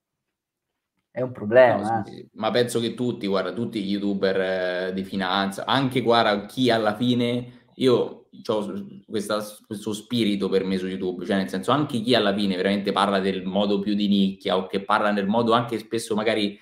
è un problema. No, eh. Ma penso che tutti, guarda, tutti gli youtuber eh, di finanza, anche guarda chi alla fine, io ho questo spirito per me su YouTube, cioè nel senso anche chi alla fine veramente parla del modo più di nicchia o che parla nel modo anche spesso magari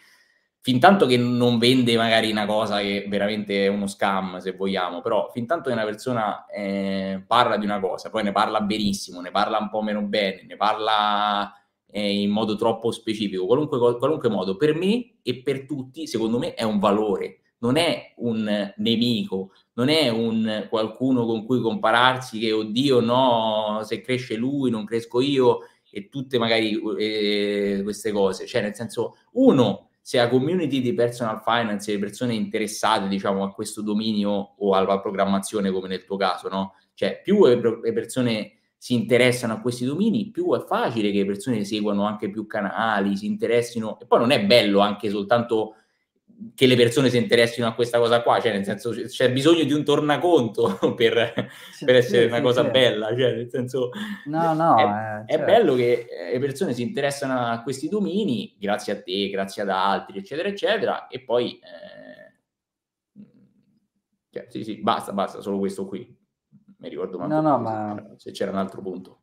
fin tanto che non vende magari una cosa che veramente è uno scam, se vogliamo, però fin tanto che una persona eh, parla di una cosa, poi ne parla benissimo, ne parla un po' meno bene, ne parla eh, in modo troppo specifico, qualunque, qualunque modo, per me e per tutti, secondo me, è un valore, non è un nemico, non è un qualcuno con cui compararsi che oddio no, se cresce lui non cresco io e tutte magari eh, queste cose, cioè nel senso uno se la community di personal finance e le persone interessate diciamo a questo dominio o alla programmazione come nel tuo caso, no? Cioè più le persone si interessano a questi domini, più è facile che le persone seguano anche più canali, si interessino. E poi non è bello anche soltanto che le persone si interessino a questa cosa qua, cioè nel senso c'è bisogno di un tornaconto per, sì, per essere sì, una sì, cosa bella, cioè nel senso no, no, è, eh, è certo. bello che eh, le persone si interessano a questi domini, grazie a te, grazie ad altri, eccetera, eccetera, e poi... Eh, cioè, sì, sì, basta, basta, solo questo qui mi ricordo no, no, ma... se c'era un altro punto.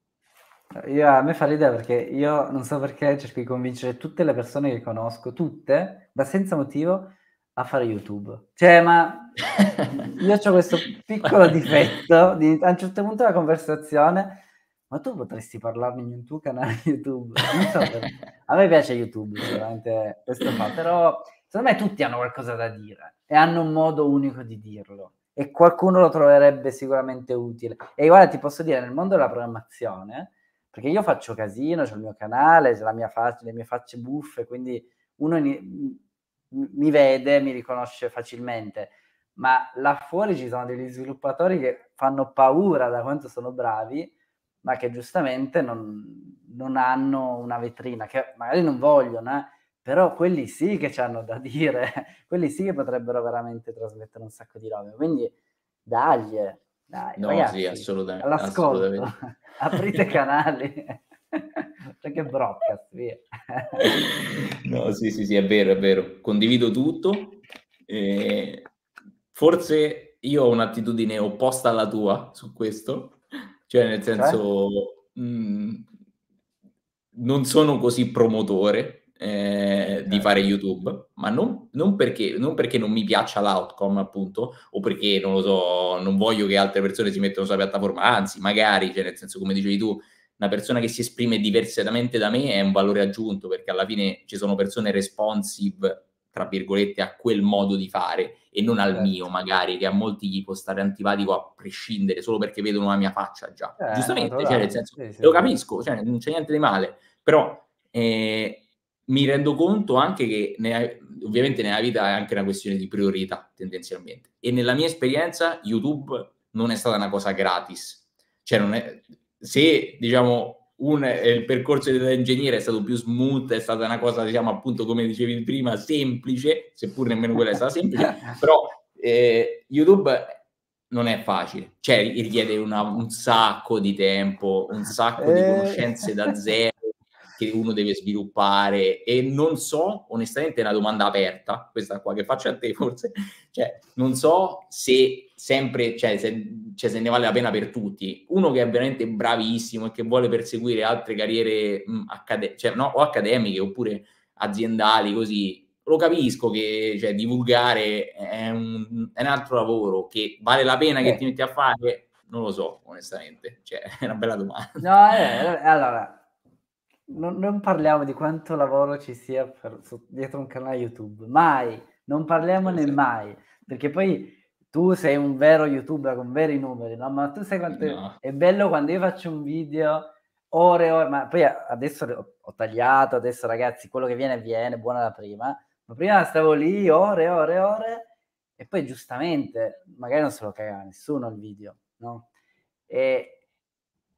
Io, a me fa l'idea perché io non so perché cerco di convincere tutte le persone che conosco, tutte, ma senza motivo, a fare YouTube. Cioè, ma io ho questo piccolo difetto, di, a un certo punto della conversazione, ma tu potresti parlarmi in un tuo canale YouTube? Non so, a me piace YouTube, sicuramente questo fa, però secondo me tutti hanno qualcosa da dire e hanno un modo unico di dirlo e qualcuno lo troverebbe sicuramente utile. E guarda, ti posso dire, nel mondo della programmazione, perché io faccio casino, c'è il mio canale, c'è la mia faccia, le mie facce buffe, quindi uno mi, mi vede, mi riconosce facilmente, ma là fuori ci sono degli sviluppatori che fanno paura da quanto sono bravi, ma che giustamente non, non hanno una vetrina, che magari non vogliono, eh? però quelli sì che ci hanno da dire, quelli sì che potrebbero veramente trasmettere un sacco di robe, quindi dagli, eh, dai, no, ragazzi, sì, assolutamente, all'ascolto, assolutamente. aprite canali. Perché cioè, brocca, via. no, sì, sì, sì, è vero, è vero. Condivido tutto. Eh, forse io ho un'attitudine opposta alla tua su questo, cioè nel cioè? senso cioè? Mm, Mh, non sono così promotore eh, di eh. fare YouTube, ma non, non, perché, non, perché, non mi piaccia l'outcome, appunto, o perché non lo so, non voglio che altre persone si mettano sulla piattaforma, anzi, magari, cioè, nel senso, come dicevi tu, una persona che si esprime diversamente da me è un valore aggiunto, perché alla fine ci sono persone responsive, tra virgolette, a quel modo di fare e non al certo. mio, magari, che a molti gli può stare antipatico a prescindere solo perché vedono la mia faccia già. Eh, Giustamente, cioè, nel senso, sì, sì, lo capisco, cioè, non c'è niente di male, però. Eh, mi rendo conto anche che ne, ovviamente nella vita è anche una questione di priorità tendenzialmente e nella mia esperienza YouTube non è stata una cosa gratis. Cioè non è, se diciamo un, eh, il percorso dell'ingegnere è stato più smooth, è stata una cosa diciamo appunto come dicevi prima semplice, seppur nemmeno quella è stata semplice, però eh, YouTube non è facile, cioè richiede una, un sacco di tempo, un sacco di eh. conoscenze da zero che uno deve sviluppare e non so, onestamente è una domanda aperta, questa qua che faccio a te forse, cioè non so se sempre, cioè se, cioè, se ne vale la pena per tutti, uno che è veramente bravissimo e che vuole perseguire altre carriere mh, mm, accade- cioè, no, o accademiche oppure aziendali così, lo capisco che cioè, divulgare è un, è un, altro lavoro che vale la pena eh. che ti metti a fare, non lo so onestamente, cioè è una bella domanda. No, eh, eh allora non, non, parliamo di quanto lavoro ci sia per, dietro un canale YouTube, mai, non parliamo esatto. mai, perché poi tu sei un vero youtuber con veri numeri, no? ma tu sai quanto no. è bello quando io faccio un video ore e ore, ma poi adesso ho, ho, tagliato, adesso ragazzi quello che viene viene, buona la prima, ma prima stavo lì ore e ore e ore e poi giustamente magari non se lo cagava nessuno il video, no? E,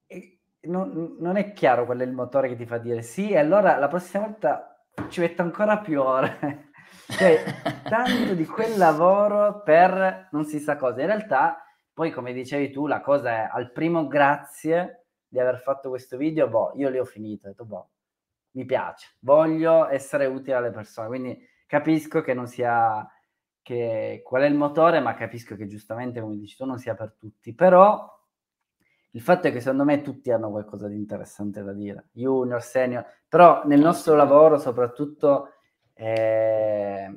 e non, non, è chiaro qual è il motore che ti fa dire sì, e allora la prossima volta ci metto ancora più ore. cioè, tanto di quel lavoro per non si sa cosa. In realtà, poi come dicevi tu, la cosa è al primo grazie di aver fatto questo video, boh, io li ho finito, e tu boh, mi piace, voglio essere utile alle persone, quindi capisco che non sia che, qual è il motore, ma capisco che giustamente, come dici tu, non sia per tutti, però il fatto è che secondo me tutti hanno qualcosa di interessante da dire, junior, senior, però nel nostro lavoro soprattutto eh,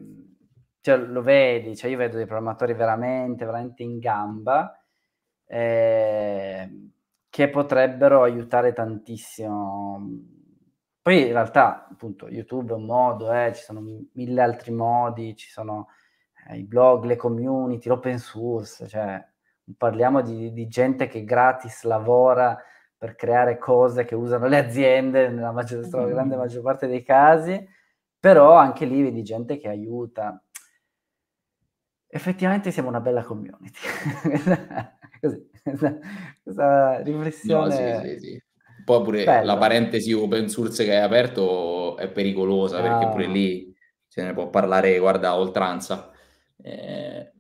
cioè, lo vedi, cioè io vedo dei programmatori veramente, veramente in gamba eh, che potrebbero aiutare tantissimo. Poi in realtà appunto YouTube è un modo, eh, ci sono mille altri modi, ci sono eh, i blog, le community, l'open source, cioè parliamo di, di gente che gratis lavora per creare cose che usano le aziende nella maggior, stragrande mm-hmm. mm. maggior parte dei casi, però anche lì vedi gente che aiuta. Effettivamente siamo una bella community. Così, questa riflessione... No, sì, sì, sì. Poi pure Bello. la parentesi open source che hai aperto è pericolosa, ah. perché pure ah. lì se ne può parlare, guarda, oltranza. Eh,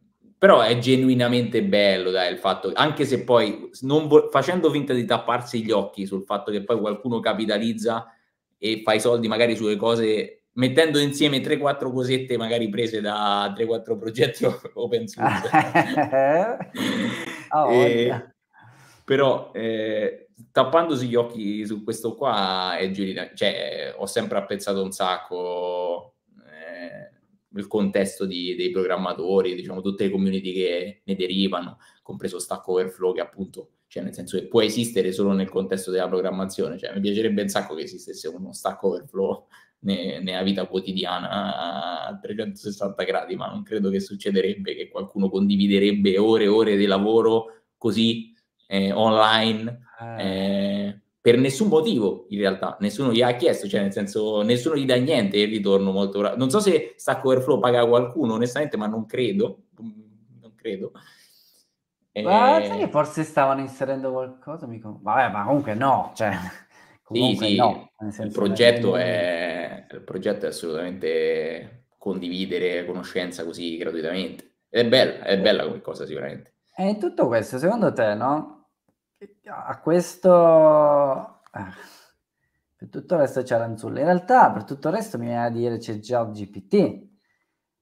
però è genuinamente bello dai, il fatto, anche se poi vo- facendo finta di tapparsi gli occhi sul fatto che poi qualcuno capitalizza e fa i soldi magari sulle cose mettendo insieme 3-4 cosette magari prese da 3-4 progetti open source oh, e, però eh, tappandosi gli occhi su questo qua è giudicato cioè ho sempre apprezzato un sacco il contesto di, dei programmatori, diciamo tutte le community che ne derivano, compreso Stack Overflow che appunto, cioè nel senso che può esistere solo nel contesto della programmazione, cioè mi piacerebbe un sacco che esistesse uno Stack Overflow ne, nella vita quotidiana a 360 gradi, ma non credo che succederebbe che qualcuno condividerebbe ore e ore di lavoro così eh, online. Ah. Eh, per nessun motivo in realtà, nessuno gli ha chiesto, cioè nel senso nessuno gli dà niente il ritorno molto bravo. Non so se Stack Overflow paga qualcuno, onestamente, ma non credo, non credo. Guarda eh... che forse stavano inserendo qualcosa, amico. Vabbè, ma comunque no, cioè, comunque sì, sì. No, il, progetto è... il progetto è assolutamente condividere conoscenza così gratuitamente. è bella, è bella come cosa sicuramente. E in tutto questo, secondo te, no? a questo eh, per tutto il resto c'è Ranzulla. In realtà per tutto il resto mi viene a dire c'è già GPT.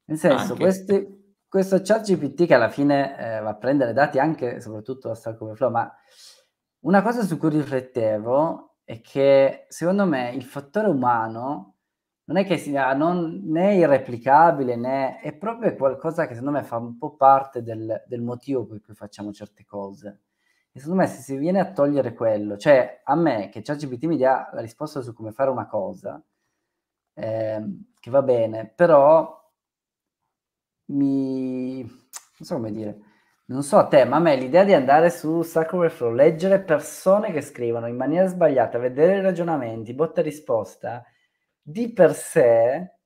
Nel senso, questi, questo chat GPT che alla fine eh, va a prendere dati anche soprattutto da Stack Overflow, ma una cosa su cui riflettevo è che secondo me il fattore umano non è che sia non, né irreplicabile né è proprio qualcosa che secondo me fa un po' parte del, del motivo per cui facciamo certe cose. E secondo me se si viene a togliere quello, cioè a me che ChatGPT mi dia la risposta su come fare una cosa, eh, che va bene, però mi... non so come dire, non so a te, ma a me l'idea di andare su Stack Overflow, leggere persone che scrivono in maniera sbagliata, vedere i ragionamenti, botta e risposta, di per sé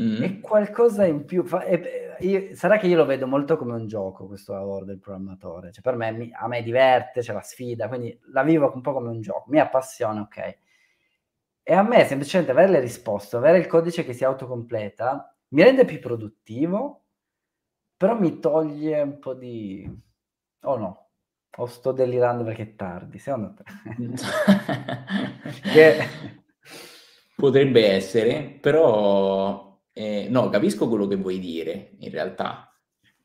Mm. È qualcosa in più. Fa, è, io, sarà che io lo vedo molto come un gioco questo lavoro del programmatore. Cioè, per me mi, a me diverte, c'è la sfida, quindi la vivo un po' come un gioco. Mi appassiona, ok. E a me semplicemente avere le risposte, avere il codice che si autocompleta, mi rende più produttivo, però mi toglie un po' di... o oh no? O oh, sto delirando perché è tardi, secondo te? che... Potrebbe essere, però eh, no, capisco quello che vuoi dire, in realtà.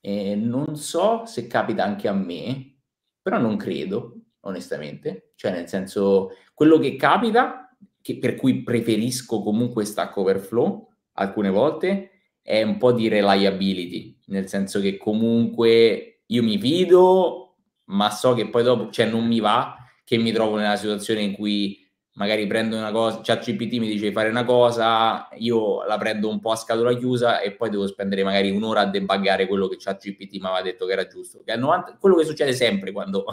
Eh, non so se capita anche a me, però non credo, onestamente. Cioè, nel senso, quello che capita, che, per cui preferisco comunque Stack Overflow alcune volte, è un po' di reliability, nel senso che comunque io mi fido, ma so che poi dopo, cioè non mi va, che mi trovo nella situazione in cui magari prendo una cosa, ChatGPT cioè mi dice di fare una cosa, io la prendo un po' a scatola chiusa e poi devo spendere magari un'ora a debuggare quello che ChatGPT mi aveva detto che era giusto. Che 90, quello che succede sempre quando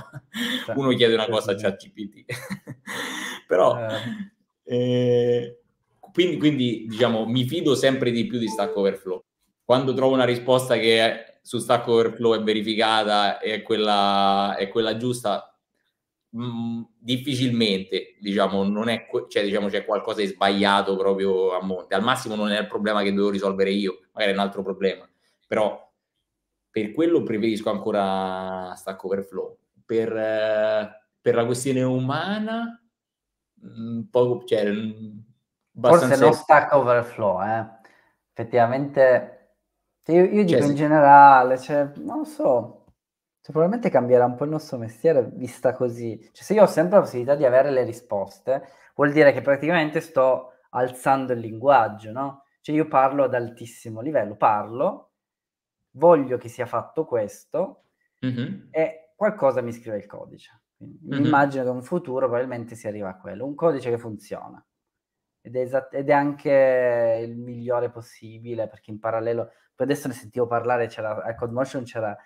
certo. uno chiede una cosa a ChatGPT. Però, eh. eh, quindi, quindi, diciamo, mi fido sempre di più di Stack Overflow. Quando trovo una risposta che su Stack Overflow è verificata e è quella, è quella giusta, Mm, difficilmente, diciamo, non è, cioè, diciamo, c'è qualcosa di sbagliato proprio a monte. Al massimo non è il problema che devo risolvere io, magari è un altro problema, però per quello preferisco ancora Stack Overflow. Per, eh, per la questione umana, un mm, po', cioè, mm, Forse non Stack Overflow, eh. effettivamente. Io, io cioè, dico cioè, in generale, cioè, non so, cioè, probabilmente cambierà un po' il nostro mestiere vista così. Cioè, se io ho sempre la possibilità di avere le risposte, vuol dire che praticamente sto alzando il linguaggio, no? Cioè, io parlo ad altissimo livello, parlo, voglio che sia fatto questo mm-hmm. e qualcosa mi scrive il codice. Mm-hmm. Immagino che in futuro probabilmente si arriva a quello, un codice che funziona. Ed è, esatt- ed è, anche il migliore possibile perché in parallelo, poi adesso ne sentivo parlare, c'era, a CodeMotion c'era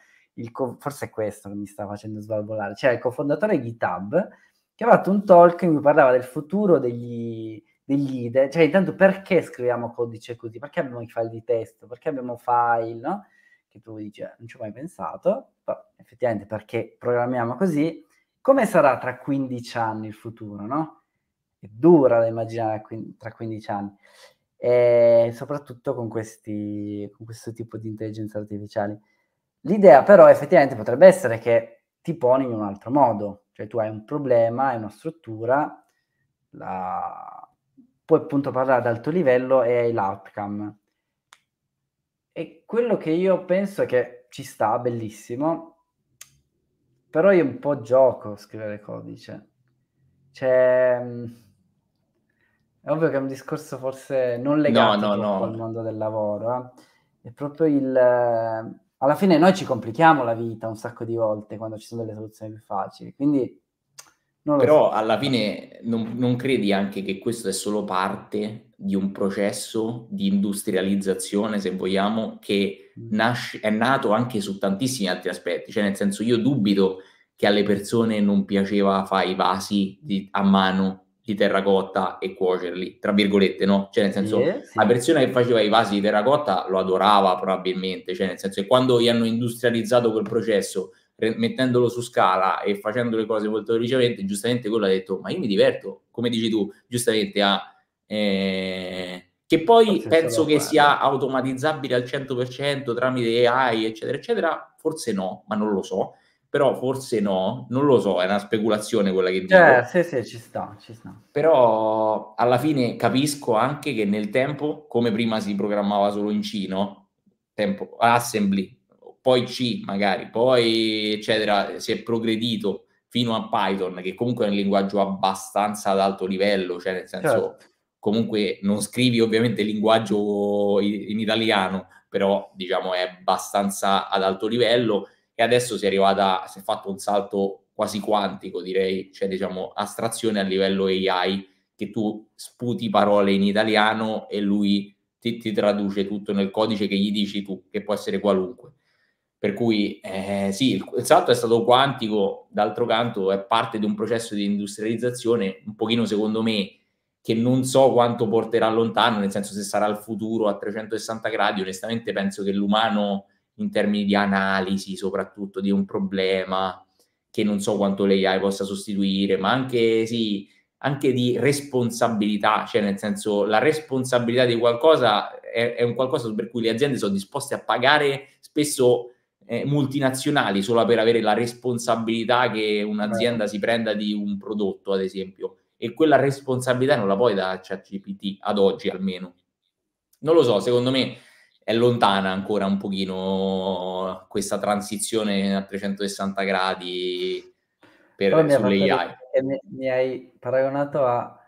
co- forse è questo che mi sta facendo svalvolare, cioè il cofondatore di GitHub che ha fatto un talk in cui parlava del futuro degli, degli IDE, cioè intanto perché scriviamo codice così, perché abbiamo i file di testo, perché abbiamo file, no? che tu dici eh, non ci ho mai pensato, però effettivamente perché programmiamo così, come sarà tra 15 anni il futuro, no? È dura da immaginare tra 15 anni, e soprattutto con, questi, con questo tipo di intelligenze artificiali. L'idea però effettivamente potrebbe essere che ti poni in un altro modo, cioè tu hai un problema, hai una struttura, la... puoi appunto parlare ad alto livello e hai l'outcome. E quello che io penso è che ci sta, bellissimo, però io un po' gioco a scrivere codice. Cioè, mm, è ovvio che è un discorso forse non legato no, no, no. al mondo del lavoro, eh. è proprio il alla fine noi ci complichiamo la vita un sacco di volte quando ci sono delle soluzioni più facili. Quindi Però so. alla fine non, non, credi anche che questo è solo parte di un processo di industrializzazione, se vogliamo, che mm. nasce, è nato anche su tantissimi altri aspetti. Cioè, nel senso, io dubito che alle persone non piaceva fare i vasi di, a mano di terracotta e cuocerli, tra virgolette, no? Cioè, nel senso, yeah, sì. la persona che faceva i vasi di terracotta lo adorava probabilmente, cioè, nel senso che quando gli hanno industrializzato quel processo, re- mettendolo su scala e facendo le cose molto velocemente, giustamente quello ha detto, ma io mi diverto, come dici tu, giustamente a... Eh... Che poi penso che sia automatizzabile al 100% tramite AI, eccetera, eccetera, forse no, ma non lo so però forse no, non lo so, è una speculazione quella che dico. Eh, sì, sì, ci sta, ci sta. Però alla fine capisco anche che nel tempo, come prima si programmava solo in C, no? Tempo, assembly, poi C magari, poi eccetera, si è progredito fino a Python, che comunque è un linguaggio abbastanza ad alto livello, cioè nel senso... Certo. Comunque non scrivi ovviamente linguaggio in italiano, però diciamo è abbastanza ad alto livello e adesso si è arrivata, si è fatto un salto quasi quantico, direi, cioè diciamo astrazione a livello AI, che tu sputi parole in italiano e lui ti, ti traduce tutto nel codice che gli dici tu, che può essere qualunque. Per cui eh, sì, il, il, salto è stato quantico, d'altro canto è parte di un processo di industrializzazione un pochino secondo me che non so quanto porterà lontano, nel senso se sarà il futuro a 360 gradi, onestamente penso che l'umano in termini di analisi soprattutto di un problema che non so quanto l'AI possa sostituire, ma anche, sì, anche di responsabilità, cioè nel senso la responsabilità di qualcosa è, è un qualcosa per cui le aziende sono disposte a pagare spesso eh, multinazionali solo per avere la responsabilità che un'azienda certo. si prenda di un prodotto, ad esempio. E quella responsabilità non la puoi da ChatGPT, ad oggi almeno. Non lo so, secondo me è lontana ancora un pochino questa transizione a 360 gradi per, Però AI. Mi, mi hai paragonato a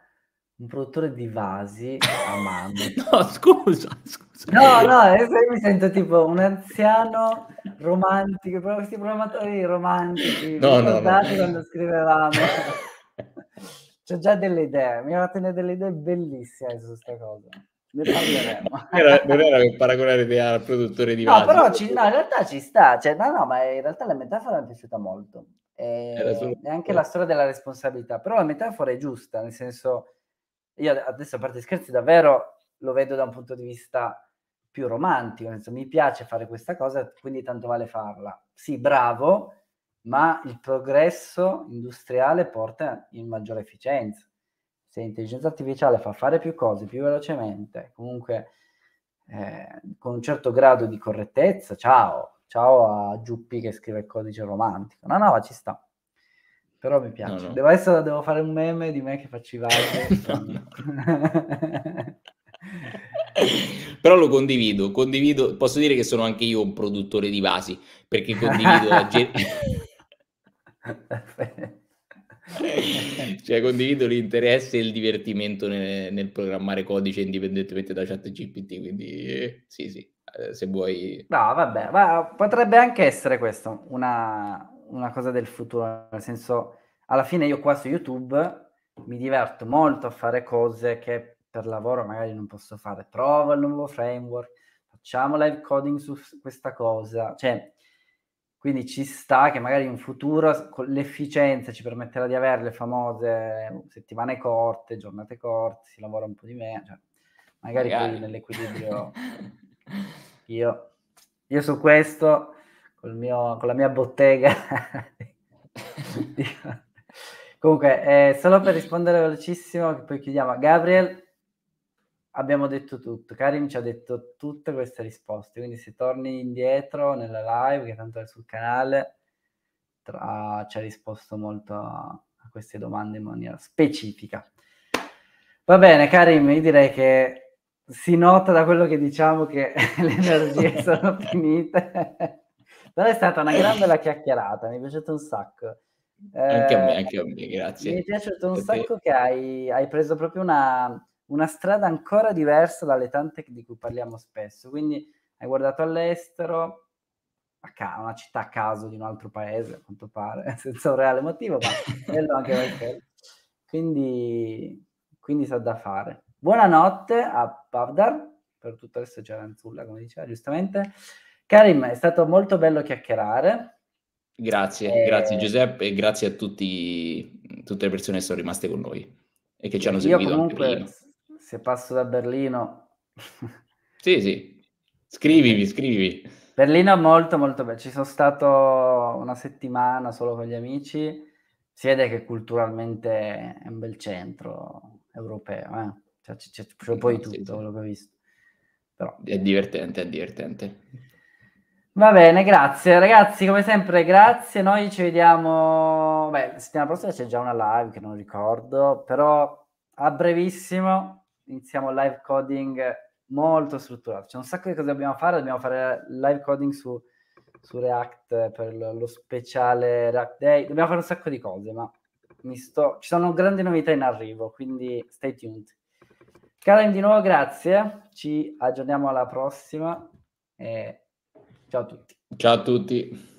un produttore di vasi a mano. no, scusa, scusa. No, no, eh, io mi sento tipo un anziano romantico, proprio questi programmatori romantici. No, ricordate no, no. quando scrivevamo? C'ho già delle idee, mi avevate delle idee bellissime su questa cosa ne parleremo. non era per paragonare te al produttore di Vasi. No, però ci, no, in realtà ci sta, cioè, no, no, ma in realtà la metafora mi è piaciuta molto. E, eh, solo... e anche la storia della responsabilità, però la metafora è giusta, nel senso, io adesso a parte scherzi davvero lo vedo da un punto di vista più romantico, senso, mi piace fare questa cosa, quindi tanto vale farla. Sì, bravo, ma il progresso industriale porta in maggiore efficienza se l'intelligenza artificiale fa fare più cose più velocemente, comunque eh, con un certo grado di correttezza, ciao, ciao a Giuppi che scrive il codice romantico. No, no, ma ci sta. Però mi piace. No, no. Devo, essere, devo fare un meme di me che faccio i vari. Però lo condivido, condivido, posso dire che sono anche io un produttore di vasi, perché condivido la gente. cioè condivido l'interesse e il divertimento nel, nel programmare codice indipendentemente da chat GPT, quindi eh, sì, sì, eh, se vuoi... No, vabbè, ma potrebbe anche essere questo, una, una cosa del futuro, nel senso, alla fine io qua su YouTube mi diverto molto a fare cose che per lavoro magari non posso fare, provo il nuovo framework, facciamo live coding su questa cosa, cioè quindi ci sta che magari in futuro l'efficienza ci permetterà di avere le famose uh, settimane corte, giornate corte, si lavora un po' di meno, cioè, magari, magari. nell'equilibrio. io, io, su questo, col mio, con la mia bottega, comunque, eh, solo per rispondere velocissimo, che poi chiudiamo, a Gabriel abbiamo detto tutto. Karim ci ha detto tutte queste risposte. Quindi, se torni indietro nella live, che tanto è sul canale, tra... ci ha risposto molto a, a queste domande in maniera specifica. Va bene, Karim, io direi che si nota da quello che diciamo che le energie sono finite. Però è stata una gran bella chiacchierata, mi è piaciuto un sacco. Eh, anche a me, eh, anche a me, grazie. Mi è piaciuto un sacco che hai, hai, preso proprio una, una strada ancora diversa dalle tante di cui parliamo spesso. Quindi hai guardato all'estero, a ca- una città a caso di un altro paese, a quanto pare, senza un reale motivo, ma bello anche perché. Quindi, quindi sa da fare. Buonanotte a Pavdar per tutto il resto c'è Ranzulla, come diceva giustamente. Karim, è stato molto bello chiacchierare. Grazie, e... Eh, grazie Giuseppe e grazie a tutti, tutte le persone che sono rimaste con noi e che ci hanno seguito. Io comunque se passo da Berlino... sì, sì, scrivimi, scrivimi. Berlino è molto molto bello, ci sono stato una settimana solo con gli amici, si vede che culturalmente è un bel centro europeo, eh? cioè, c'è, c'è poi tutto sì. quello che ho visto. Però... È divertente, è divertente. Va bene, grazie ragazzi, come sempre grazie, noi ci vediamo, beh, la settimana prossima c'è già una live che non ricordo, però a brevissimo iniziamo live coding molto strutturato. C'è un sacco di cose che dobbiamo fare, dobbiamo fare live coding su, su React per lo speciale React Day, dobbiamo fare un sacco di cose, ma sto... ci sono grandi novità in arrivo, quindi stay tuned. Karen, di nuovo grazie, ci aggiorniamo alla prossima e ciao a tutti. Ciao a tutti.